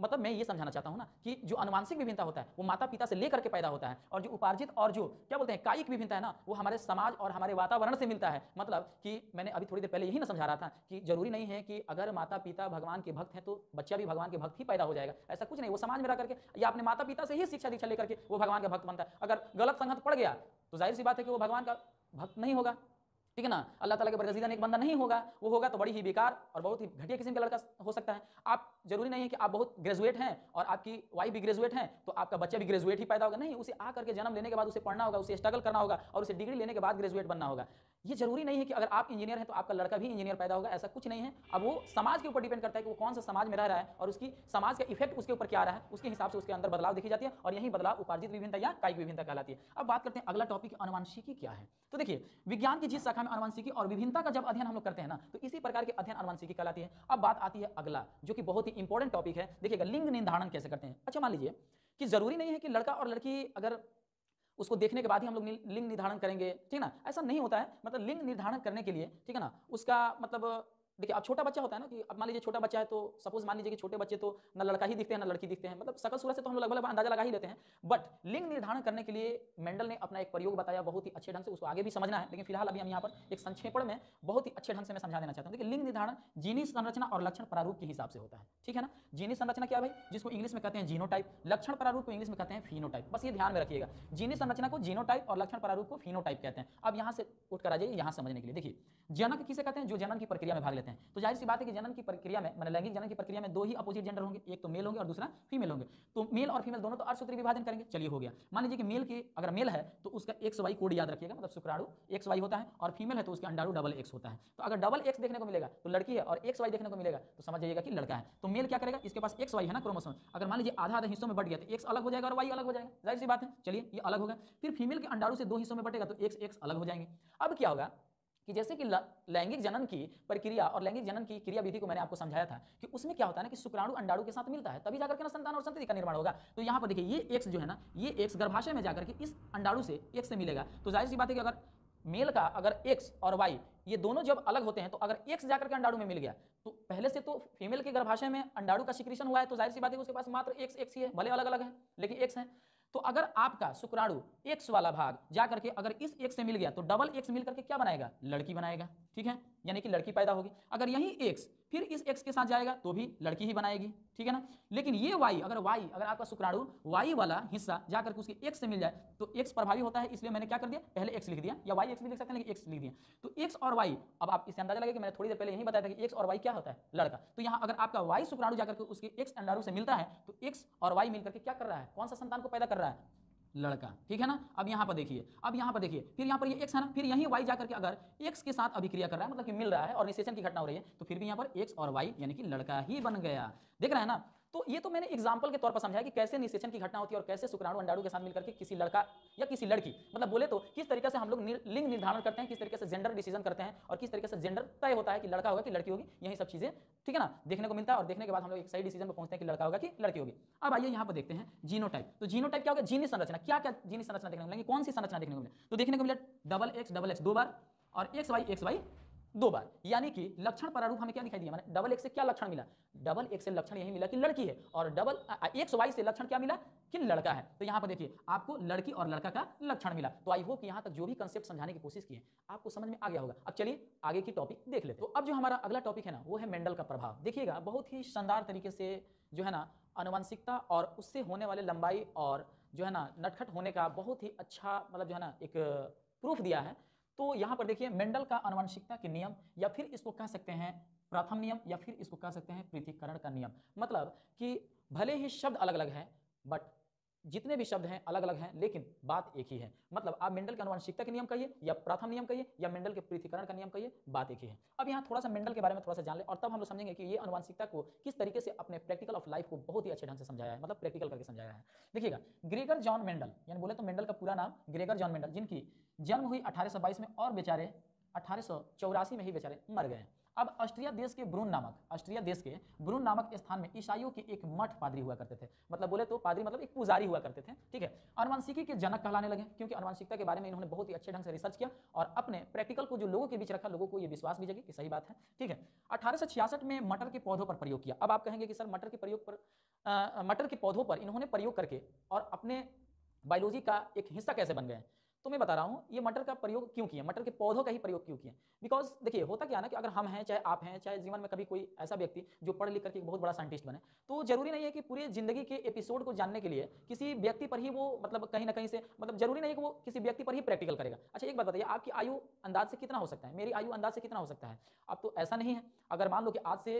मतलब मैं ये समझाना चाहता हूँ ना कि जो अनुवांशिक विभिन्नता होता है वो माता पिता से लेकर के पैदा होता है और जो उपार्जित और जो क्या बोलते हैं कायिक विभिन्नता है ना वो हमारे समाज और हमारे वातावरण से मिलता है मतलब कि मैंने अभी थोड़ी देर पहले यही ना समझा रहा था कि जरूरी नहीं है कि अगर माता पिता भगवान के भक्त हैं तो बच्चा भी भगवान के भक्त ही पैदा हो जाएगा ऐसा कुछ नहीं वो समाज में रह करके या अपने माता पिता से ही शिक्षा दीक्षा लेकर के वो भगवान का भक्त बनता है अगर गलत संगत पड़ गया तो जाहिर सी बात है कि वो भगवान का भक्त नहीं होगा ठीक है ना अल्लाह ताला के बरगजीदा एक बंदा नहीं होगा वो होगा तो बड़ी ही बेकार और बहुत ही घटिया किस्म का लड़का हो सकता है आप जरूरी नहीं है कि आप बहुत ग्रेजुएट हैं और आपकी वाइफ भी ग्रेजुएट हैं तो आपका बच्चा भी ग्रेजुएट ही पैदा होगा नहीं उसे आकर के जन्म लेने के बाद उसे पढ़ना होगा उसे स्ट्रगल करना होगा और उसे डिग्री लेने के बाद ग्रेजुएट बनना होगा ये जरूरी नहीं है कि अगर आप इंजीनियर हैं तो आपका लड़का भी इंजीनियर पैदा होगा ऐसा कुछ नहीं है अब वो समाज के ऊपर डिपेंड करता है कि वो कौन सा समाज में रह रहा है और उसकी समाज का इफेक्ट उसके ऊपर क्या आ रहा है उसके हिसाब से उसके अंदर बदलाव देखी जाती है और यही बदलाव उपार्जित विभिन्नता या कायिक विभिन्नता कहलाती है अब बात करते हैं अगला टॉपिक अनुवांशिकी क्या है तो देखिए विज्ञान की जिस शाखा में अनुवांशिकी और विभिन्नता का जब अध्ययन हम लोग करते हैं ना तो इसी प्रकार के अध्ययन अनुवांशिकी कहलाती है अब बात आती है अगला जो कि बहुत ही इंपॉर्टेंट टॉपिक है देखिएगा लिंग निर्धारण कैसे करते हैं अच्छा मान लीजिए कि जरूरी नहीं है कि लड़का और लड़की अगर उसको देखने के बाद ही हम लोग लिंग निर्धारण करेंगे ठीक है ना ऐसा नहीं होता है मतलब लिंग निर्धारण करने के लिए ठीक है ना उसका मतलब देखिए अब छोटा बच्चा होता है ना कि अब मान लीजिए छोटा बच्चा है तो सपोज मान लीजिए कि छोटे बच्चे तो ना लड़का ही दिखते हैं ना लड़की दिखते हैं मतलब सकल सूरत से तो हम लगभग अंदाजा लगा ही लेते हैं बट लिंग निर्धारण करने के लिए मेंडल ने अपना एक प्रयोग बताया बहुत ही अच्छे ढंग से उसको आगे भी समझना है लेकिन फिलहाल अभी हम यहाँ पर एक संक्षेपण में बहुत ही अच्छे ढंग से मैं समझा देना चाहता हूँ देखिए लिंग निर्धारण जीनी संरचना और लक्षण प्रारूप के हिसाब से होता है ठीक है ना जीनी संरचना क्या भाई जिसको इंग्लिश में कहते हैं जीनो टाइप लक्षण प्रारूप को इंग्लिश में कहते हैं फीनो टाइप बस ये ध्यान में रखिएगा जीनी संरचना को जीनो टाइप और लक्षण प्रारूप को फीनो टाइप कहते हैं अब यहाँ से उठ करा आ जाइए यहाँ समझने के लिए देखिए जनक किसे कहते हैं जो जनन की प्रक्रिया में भाग लेते हैं तो जाहिर सी बात है कि जनन की प्रक्रिया में मैंने लैंगिक जनन की प्रक्रिया में दो ही अपोजिट जेंडर होंगे एक तो मेल होंगे और दूसरा फीमेल होंगे तो मेल और फीमेल दोनों तो अर्धसूत्री विभाजन करेंगे चलिए हो गया मान लीजिए कि मेल की अगर मेल है तो उसका एक्स वाई कोड याद रखिएगा मतलब शुक्राणु एक्स वाई होता है और फीमेल है तो उसके अंडाणु डबल एक्स होता है तो अगर डबल एक्स देखने को मिलेगा तो लड़की है और एक्स वाई देखने को मिलेगा तो समझ जाइएगा कि लड़का है तो मेल क्या करेगा इसके पास एक्स वाई है ना क्रोमोसोम अगर मान लीजिए आधा आधा हिस्सों में बढ़ गया तो एक्स अलग हो जाएगा और वाई अलग हो जाएगा जाहिर सी बात है चलिए ये अलग होगा फिर फीमेल के अंडाणु से दो हिस्सों में बटेगा तो एक्स एक्स अलग हो जाएंगे अब क्या होगा कि जैसे कि लैंगिक जनन की प्रक्रिया और लैंगिक जनन की क्रिया विधि को मैंने आपको समझाया था कि उसमें क्या होता है ना कि शुक्राणु अंडाणु के साथ मिलता है तभी जाकर के ना संतान और संतति का निर्माण होगा तो यहाँ पर देखिए ये एक्स जो है ना ये एक्स गर्भाशय में जाकर के इस अंडाणु से एक से मिलेगा तो जाहिर सी बात है कि अगर मेल का अगर एक्स और वाई ये दोनों जब अलग होते हैं तो अगर एक्स जाकर के अंडाणु में मिल गया तो पहले से तो फीमेल के गर्भाशय में अंडाणु का सिक्रीशन हुआ है तो जाहिर सी बात है उसके पास मात्र एक्स एक्स ही है भले अलग अलग है लेकिन एक्स है तो अगर आपका शुक्राणु एक्स वाला भाग जाकर के अगर इस एक से मिल गया तो डबल एक्स मिल करके क्या बनाएगा लड़की बनाएगा ठीक है यानी कि लड़की पैदा होगी अगर यही एक्स फिर इस एक्स के साथ जाएगा तो भी लड़की ही बनाएगी ठीक है ना लेकिन ये वाई अगर वाई अगर आपका शुक्राणु वाई वाला हिस्सा जाकर उसके एक्स से मिल जाए तो एक्स प्रभावी होता है इसलिए मैंने क्या कर दिया पहले एक्स लिख दिया या वाई एक्स भी लिख सकते हैं लेकिन एक्स लिख दिया तो एक्स और वाई अब आप इससे अंदाजा लगे कि मैंने थोड़ी देर पहले यही बताया था कि एक्स और वाई क्या होता है लड़का तो यहाँ अगर आपका वाई शुक्राणु जाकर उसके एक्स अंडारू से मिलता है तो एक्स और वाई मिलकर के क्या कर रहा है कौन सा संतान को पैदा कर रहा है लड़का ठीक है ना अब यहाँ पर देखिए अब यहाँ पर देखिए फिर यहाँ पर ये एक्स है ना फिर यहीं वाई जाकर के अगर एक्स के साथ अभिक्रिया कर रहा है मतलब कि मिल रहा है और निशेषण की घटना हो रही है तो फिर भी यहाँ पर एक्स और वाई यानी कि लड़का ही बन गया देख रहे हैं ना तो ये तो मैंने एग्जाम्पल के तौर पर समझाया कि कैसे निषेचन की घटना होती है और कैसे शुक्राणु अंडाणु के साथ मिलकर के किसी लड़का या किसी लड़की मतलब बोले तो किस तरीके से हम लोग लिंग निर्धारण करते हैं किस तरीके से जेंडर डिसीजन करते हैं और किस तरीके से जेंडर तय होता है कि लड़का होगा कि लड़की होगी यही सब चीजें ठीक है ना देखने को मिलता है और देखने के बाद हम लोग एक सही डिसीजन पर पहुंचते हैं कि लड़का होगा कि लड़की होगी अब आइए यहाँ पर देखते हैं जीनो तो जीनो क्या होगा जीनी संरचना क्या क्या जीनी संरचना देखने को मिलेगी कौन सी संरचना देखने को मिले तो देखने को मिले डबल एक्स डबल एक्स दो बार और एक्स वाई एक्स वाई दो बार यानी कि लक्षण प्रारूप हमें क्या दिखाई दिया मैंने डबल एक्स से क्या लक्षण मिला डबल एक्स से लक्षण यही मिला कि लड़की है और डबल एक्स वाई से लक्षण क्या मिला कि लड़का है तो यहाँ पर देखिए आपको लड़की और लड़का का लक्षण मिला तो आई होप यहाँ तक जो भी कंसेप्ट समझाने की कोशिश की है आपको समझ में आ गया होगा अब चलिए आगे की टॉपिक देख लेते तो अब जो हमारा अगला टॉपिक है ना वो है मेंडल का प्रभाव देखिएगा बहुत ही शानदार तरीके से जो है ना अनुवंशिकता और उससे होने वाले लंबाई और जो है ना नटखट होने का बहुत ही अच्छा मतलब जो है ना एक प्रूफ दिया है तो यहाँ पर देखिए मेंडल का अनुवंशिकता के नियम या फिर इसको कह सकते हैं प्रथम नियम या फिर इसको कह सकते हैं पृथ्वीकरण का नियम मतलब कि भले ही शब्द अलग अलग है बट जितने भी शब्द हैं अलग अलग हैं लेकिन बात एक ही है मतलब आप मेंडल के अनुवांशिकता के नियम कहिए या प्रथम नियम कहिए या मेंडल के पृथ्वीकरण का नियम कहिए बात एक ही है अब यहाँ थोड़ा सा मेंडल के बारे में थोड़ा सा जान ले और तब हम लोग समझेंगे कि ये अनुवांशिकता को किस तरीके से अपने प्रैक्टिकल ऑफ लाइफ को बहुत ही अच्छे ढंग से समझाया है मतलब प्रैक्टिकल करके समझाया है देखिएगा ग्रेगर जॉन मेंडल यानी बोले तो मेंडल का पूरा नाम ग्रेगर जॉन मेंडल जिनकी जन्म हुई अठारह में और बेचारे अठारह में ही बेचारे मर गए अब ऑस्ट्रिया देश के ब्रून नामक ऑस्ट्रिया देश के ब्रून नामक स्थान में ईसाइयों के एक मठ पादरी हुआ करते थे मतलब बोले तो पादरी मतलब एक पुजारी हुआ करते थे ठीक है अनुवंशिकी के जनक कहलाने लगे क्योंकि अनुवंशिकता के बारे में इन्होंने बहुत ही अच्छे ढंग से रिसर्च किया और अपने प्रैक्टिकल को जो लोगों के बीच रखा लोगों को यह विश्वास भी जगे कि सही बात है ठीक है अठारह में मटर के पौधों पर प्रयोग किया अब आप कहेंगे कि सर मटर के प्रयोग पर मटर के पौधों पर इन्होंने प्रयोग करके और अपने बायोलॉजी का एक हिस्सा कैसे बन गए तो मैं बता रहा हूँ ये मटर का प्रयोग क्यों किया मटर के पौधों का ही प्रयोग क्यों किया बिकॉज देखिए होता क्या ना कि अगर हम हैं चाहे आप हैं चाहे जीवन में कभी कोई ऐसा व्यक्ति जो पढ़ लिख करके बहुत बड़ा साइंटिस्ट बने तो जरूरी नहीं है कि पूरे जिंदगी के एपिसोड को जानने के लिए किसी व्यक्ति पर ही वो मतलब कहीं ना कहीं से मतलब जरूरी नहीं है कि वो किसी व्यक्ति पर ही प्रैक्टिकल करेगा अच्छा एक बात बताइए आपकी आयु अंदाज से कितना हो सकता है मेरी आयु अंदाज से कितना हो सकता है अब तो ऐसा नहीं है अगर मान लो कि आज से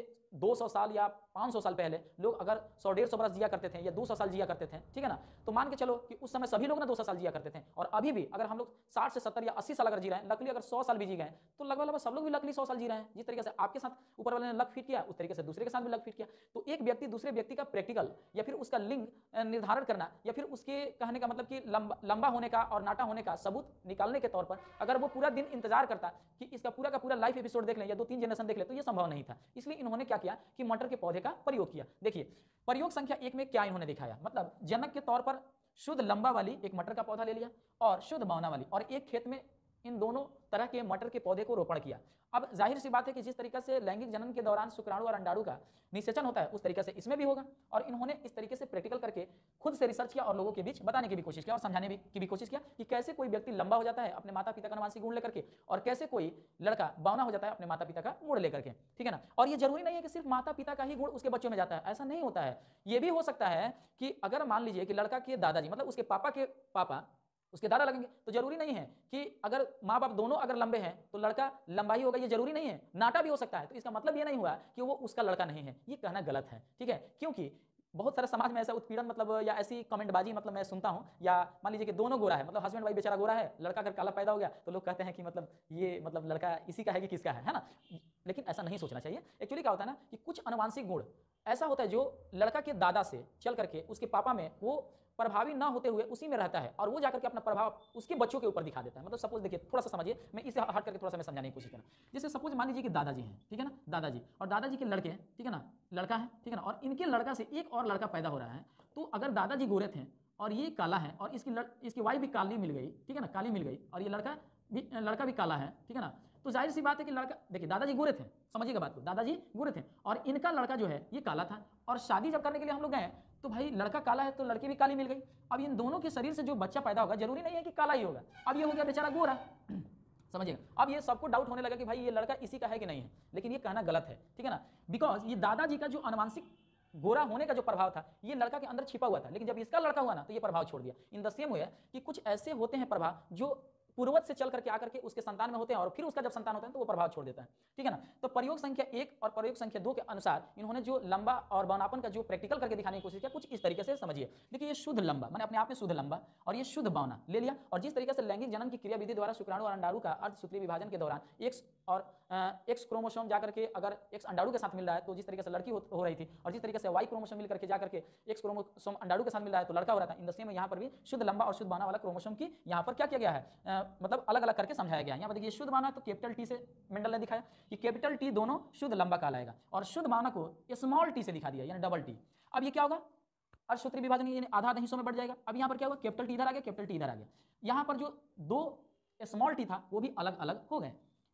200 साल या 500 साल पहले लोग अगर सौ डेढ़ सौ बरस जिया करते थे या 200 साल जिया करते थे ठीक है ना तो मान के चलो कि उस समय सभी लोग ना 200 साल जिया करते थे और अभी भी अगर हम लोग साठ से सत्तर या अस्सी साल अगर जी रहे हैं लकली अगर सौ साल भी जी गए तो लगभग लगभग सब लोग भी लकली सौ साल जी रहे हैं जिस तरीके से आपके साथ ऊपर वाले ने लक फिट किया उस तरीके से दूसरे के साथ भी लक फिट किया तो एक व्यक्ति दूसरे व्यक्ति का प्रैक्टिकल या फिर उसका लिंग निर्धारण करना या फिर उसके कहने का मतलब कि लंबा होने का और नाटा होने का सबूत निकालने के तौर पर अगर वो पूरा दिन इंतजार करता कि इसका पूरा का पूरा लाइफ एपिसोड देख लें या दो तीन जनरेशन देख ले तो यह संभव नहीं था इसलिए इन्होंने क्या किया कि मटर के पौधे का प्रयोग किया देखिए प्रयोग संख्या एक में क्या इन्होंने दिखाया मतलब जनक के तौर पर शुद्ध लंबा वाली एक मटर का पौधा ले लिया और शुद्ध बावना वाली और एक खेत में इन दोनों तरह के मटर के पौधे को रोपण किया अब जाहिर सी बात है कि जिस तरीके से लैंगिक जनन के दौरान शुक्राणु और अंडाणु का निषेचन होता है उस तरीके से इसमें भी होगा और इन्होंने इस तरीके से प्रैक्टिकल करके खुद से रिसर्च किया और लोगों के बीच बताने की भी कोशिश किया और समझाने भी की भी कोशिश किया कि कैसे कोई व्यक्ति लंबा हो जाता है अपने माता पिता का अनुवांशिक गुण लेकर के और कैसे कोई लड़का बावना हो जाता है अपने माता पिता का गुण लेकर के ठीक है ना और ये जरूरी नहीं है कि सिर्फ माता पिता का ही गुण उसके बच्चों में जाता है ऐसा नहीं होता है ये भी हो सकता है कि अगर मान लीजिए कि लड़का के दादाजी मतलब उसके पापा के पापा उसके दादा लगेंगे तो जरूरी नहीं है कि अगर माँ बाप दोनों अगर लंबे हैं तो लड़का लंबा ही होगा ये जरूरी नहीं है नाटा भी हो सकता है तो इसका मतलब ये नहीं हुआ कि वो उसका लड़का नहीं है ये कहना गलत है ठीक है क्योंकि बहुत सारे समाज में ऐसा उत्पीड़न मतलब या ऐसी कमेंटबाजी मतलब मैं सुनता हूँ या मान लीजिए कि दोनों गोरा है मतलब हस्बैंड वाइफ बेचारा गोरा है लड़का अगर काला पैदा हो गया तो लोग कहते हैं कि मतलब ये मतलब लड़का इसी का है कि किसका है है ना लेकिन ऐसा नहीं सोचना चाहिए एक्चुअली क्या होता है ना कि कुछ अनुवांशिक गुण ऐसा होता है जो लड़का के दादा से चल करके उसके पापा में वो प्रभावी ना होते हुए उसी में रहता है और वो जाकर के अपना प्रभाव उसके बच्चों के ऊपर दिखा देता है मतलब सपोज देखिए थोड़ा सा समझिए मैं इसे हट करके थोड़ा सा समझाने की कोशिश करूँ जैसे सपोज मान लीजिए कि दादाजी हैं ठीक है ना दादाजी और दादाजी के लड़के हैं ठीक है ना लड़का है ठीक है ना और इनके लड़का से एक और लड़का पैदा हो रहा है तो अगर दादाजी गोरे थे और ये काला है और इसकी लड़, इसकी वाइफ भी काली मिल गई ठीक है ना काली मिल गई और ये लड़का भी लड़का भी काला है ठीक है ना तो जाहिर सी बात है कि लड़का देखिए दादाजी गोरे थे समझिएगा बात को दादाजी गोरे थे और इनका लड़का जो है ये काला था और शादी जब करने के लिए हम लोग गए तो भाई लड़का काला है तो लड़की भी काली मिल गई अब इन दोनों के शरीर से जो बच्चा पैदा होगा जरूरी नहीं है कि काला ही होगा अब ये हो गया बेचारा गोरा समझिएगा अब ये सबको डाउट होने लगा कि भाई ये लड़का इसी का है कि नहीं है लेकिन ये कहना गलत है ठीक है ना बिकॉज ये दादाजी का जो अनुमानसिक गोरा होने का जो प्रभाव था ये लड़का के अंदर छिपा हुआ था लेकिन जब इसका लड़का हुआ ना तो ये प्रभाव छोड़ दिया इन द सेम वे कि कुछ ऐसे होते हैं प्रभाव जो पूर्वज से चल करके आकर के उसके संतान में होते हैं और फिर उसका जब संतान होता है तो वो प्रभाव छोड़ देता है ठीक है ना तो प्रयोग संख्या एक और प्रयोग संख्या दो के अनुसार इन्होंने जो लंबा और बनापन का जो प्रैक्टिकल करके दिखाने की कोशिश किया कुछ इस तरीके से समझिए देखिए ये शुद्ध लंबा मैंने अपने आप में शुद्ध लंबा और ये शुद्ध भावना ले लिया और जिस तरीके से लैंगिक जन्म की क्रिया विधि द्वारा शुक्राणु और अंडारू का अर्थ सूत्री विभाजन के दौरान एक और एक्स क्रोमोसोम जाकर के अगर एक्स अंडाणु के साथ मिल रहा है तो जिस तरीके से लड़की हो, हो रही थी और जिस तरीके से वाई क्रोमोसोम मिल करके जाकर के एक्स क्रोमोसोम अंडाणु के साथ मिल रहा है तो लड़का हो रहा था इन द में यहाँ पर भी शुद्ध लंबा और शुद्ध बाना वाला क्रोमोसोम की यहाँ पर क्या किया गया है आ, मतलब अलग अलग करके समझाया गया यहाँ पर देखिए शुद्ध बाना तो कैपिटल टी से मेंडल ने दिखाया कि कैपिटल टी दोनों शुद्ध लंबा का लाएगा और शुद्ध बाना को स्मॉल टी से दिखा दिया यानी डबल टी अब ये क्या होगा अर्धसूत्री विभाजन यानी आधा आधा हिस्सों में बढ़ जाएगा अब यहाँ पर क्या होगा कैपिटल टी इधर आ गया कैपिटल टी इधर आ गया यहाँ पर जो दो स्मॉल टी था वो भी अलग अलग हो गए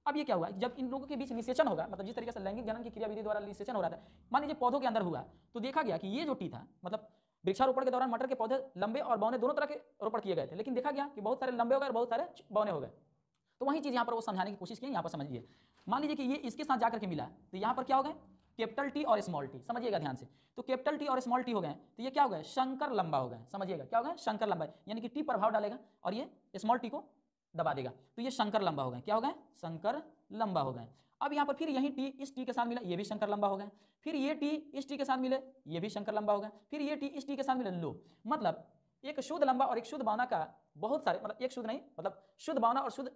अब ये क्या हुआ जब इन लोगों के बीच निषेचन होगा मतलब जिस तरीके से लैंगिक जनन की क्रिया विधि द्वारा निषेचन हो रहा था मान लीजिए पौधों के अंदर हुआ तो देखा गया कि ये जो टी था मतलब वृक्षारोपण के दौरान मटर के पौधे लंबे और बौने दोनों तरह के रोपण किए गए थे लेकिन देखा गया कि बहुत सारे लंबे हो गए और बहुत सारे बौने हो गए तो वही चीज़ यहाँ पर वो समझाने की कोशिश की यहाँ पर समझिए मान लीजिए कि ये इसके साथ जाकर के मिला तो यहाँ पर क्या हो गए कैपिटल टी और स्मॉल टी समझिएगा ध्यान से तो कैपिटल टी और स्मॉल टी हो गए तो ये क्या हो गए शंकर लंबा हो गए समझिएगा क्या हो गए शंकर लंबा यानी कि टी प्रभाव डालेगा और ये स्मॉल टी को दबा देगा तो ये शंकर लंबा हो गए क्या हो गए शंकर लंबा हो गए अब यहाँ पर फिर यही टी इस टी के साथ मिला ये भी शंकर लंबा हो गए फिर ये टी इस टी के साथ मिले ये भी शंकर लंबा हो गए फिर ये टी इस टी के साथ मिले लो मतलब एक शुद्ध लंबा और एक शुद्ध भावना का बहुत सारे मतलब एक शुद्ध नहीं मतलब शुद्ध भावना और शुद्ध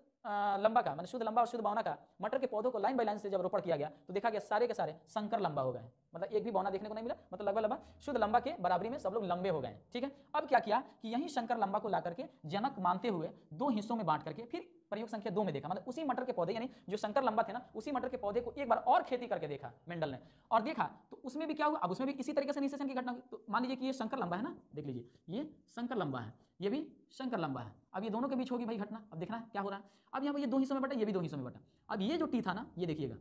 लंबा का मतलब शुद्ध लंबा और शुद्ध भावना का मटर के पौधों को लाइन बाई लाइन से जब रोपण किया गया तो देखा गया सारे के सारे संकर लंबा हो गए मतलब एक भी भावना देखने को नहीं मिला मतलब लगभग लगभग शुद्ध लंबा के बराबरी में सब लोग लंबे हो गए ठीक है अब क्या किया कि यही शंकर लंबा को ला करके जनक मानते हुए दो हिस्सों में बांट करके फिर प्रयोग संख्या दो में देखा मतलब उसी मटर के पौधे यानी जो शंकर लंबा थे ना उसी मटर के पौधे को एक बार और खेती करके देखा मेंडल ने और देखा तो उसमें भी क्या हुआ अब उसमें भी इसी तरीके से निशेषण की घटना तो मान लीजिए कि ये शंकर लंबा है ना देख लीजिए ये शंकर लंबा है ये भी शंकर लंबा है अब ये दोनों के बीच होगी भाई घटना अब देखना क्या हो रहा है अब यहाँ पर ये दो हिस्सों में बटा ये भी दो हिस्सों में बटा अब ये जो टी था ना ये देखिएगा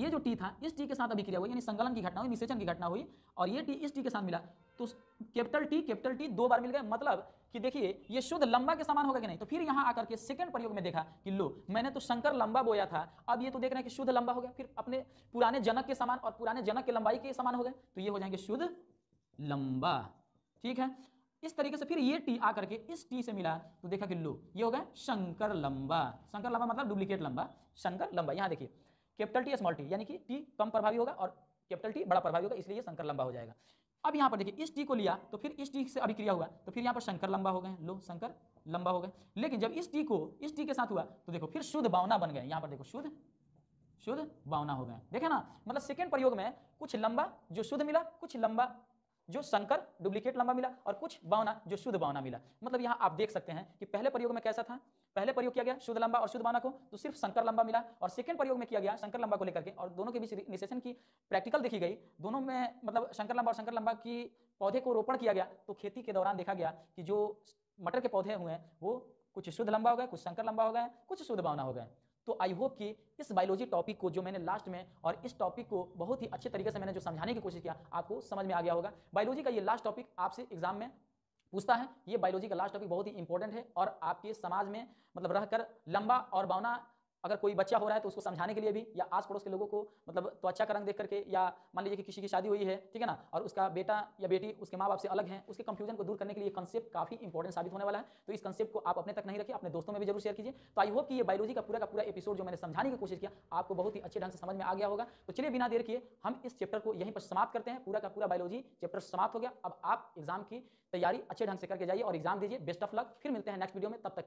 ये जो टी था इस टी के साथ अभिक्रिया हुई यानी संगलन की घटना हुई निषेचन की घटना हुई और ये टी इस टी के साथ मिला तो कैपिटल टी कैपिटल टी दो बार मिल गए मतलब कि देखिए ये शुद्ध लंबा के समान होगा कि नहीं तो फिर यहाँ आकर के सेकंड प्रयोग में देखा कि लो मैंने तो शंकर लंबा बोया था अब ये तो देख रहे हैं कि शुद्ध लंबा हो गया फिर अपने पुराने जनक के समान और पुराने जनक के लंबाई के समान हो गए तो ये हो जाएंगे शुद्ध लंबा ठीक है इस तरीके से फिर ये टी आ करके इस टी से मिला तो देखा कि लो ये हो गया शंकर लंबा शंकर लंबा मतलब डुप्लीकेट लंबा शंकर लंबा यहाँ देखिए कैपिटल टी स्मॉल टी यानी कि टी कम प्रभावी होगा और कैपिटल टी बड़ा प्रभावी होगा इसलिए शंकर लंबा हो जाएगा अब यहाँ पर देखिए इस टी को लिया तो फिर इस टी से अभिक्रिया हुआ तो फिर यहाँ पर शंकर लंबा हो गए लो शंकर लंबा हो गए लेकिन जब इस टी को इस टी के साथ हुआ तो देखो फिर शुद्ध भावना बन गए यहाँ पर देखो शुद्ध शुद्ध भावना हो गए देखे ना मतलब सेकेंड प्रयोग में कुछ लंबा जो शुद्ध मिला कुछ लंबा जो शंकर डुप्लीकेट लंबा मिला और कुछ बावना जो शुद्ध भावना मिला मतलब यहाँ आप देख सकते हैं कि पहले प्रयोग में कैसा था पहले प्रयोग किया गया शुद्ध लंबा और शुद्ध माना को तो सिर्फ संकर लंबा मिला और सेकंड प्रयोग में किया गया शंकर लंबा को लेकर के और दोनों के बीच निशेषण की प्रैक्टिकल देखी गई दोनों में मतलब शंकर लंबा और शंकर लंबा की पौधे को रोपण किया गया तो खेती के दौरान देखा गया कि जो मटर के पौधे हुए हैं वो कुछ शुद्ध लंबा हो गए कुछ शंकर लंबा हो गए कुछ शुद्ध भावना हो गए तो आई होप कि इस बायोलॉजी टॉपिक को जो मैंने लास्ट में और इस टॉपिक को बहुत ही अच्छे तरीके से मैंने जो समझाने की कोशिश किया आपको समझ में आ गया होगा बायोलॉजी का ये लास्ट टॉपिक आपसे एग्जाम में पूछता है ये बायोलॉजी का लास्ट टॉपिक बहुत ही इंपॉर्टेंट है और आपके समाज में मतलब रहकर लंबा और बावना अगर कोई बच्चा हो रहा है तो उसको समझाने के लिए भी या आस पड़ोस के लोगों को मतलब त्वचा तो अच्छा का रंग देख करके या मान लीजिए कि किसी की शादी हुई है ठीक है ना और उसका बेटा या बेटी उसके माँ बाप से अलग हैं उसके कंफ्यूजन को दूर करने के लिए कंसेप्ट काफी इंपॉर्टेंट साबित होने वाला है तो इस कंसेप्ट को आप अपने तक नहीं रखिए अपने दोस्तों में भी जरूर शेयर कीजिए तो आई होप कि ये बायोलॉजी का पूरा का पूरा एपिसोड जो मैंने समझाने की कोशिश किया आपको बहुत ही अच्छे ढंग से समझ में आ गया होगा तो चलिए बिना देर किए हम इस चैप्टर को यहीं पर समाप्त करते हैं पूरा का पूरा बायोलॉजी चैप्टर समाप्त हो गया अब आप एग्जाम की तैयारी अच्छे ढंग से करके जाइए और एग्जाम दीजिए बेस्ट ऑफ लक फिर मिलते हैं नेक्स्ट वीडियो में तब तक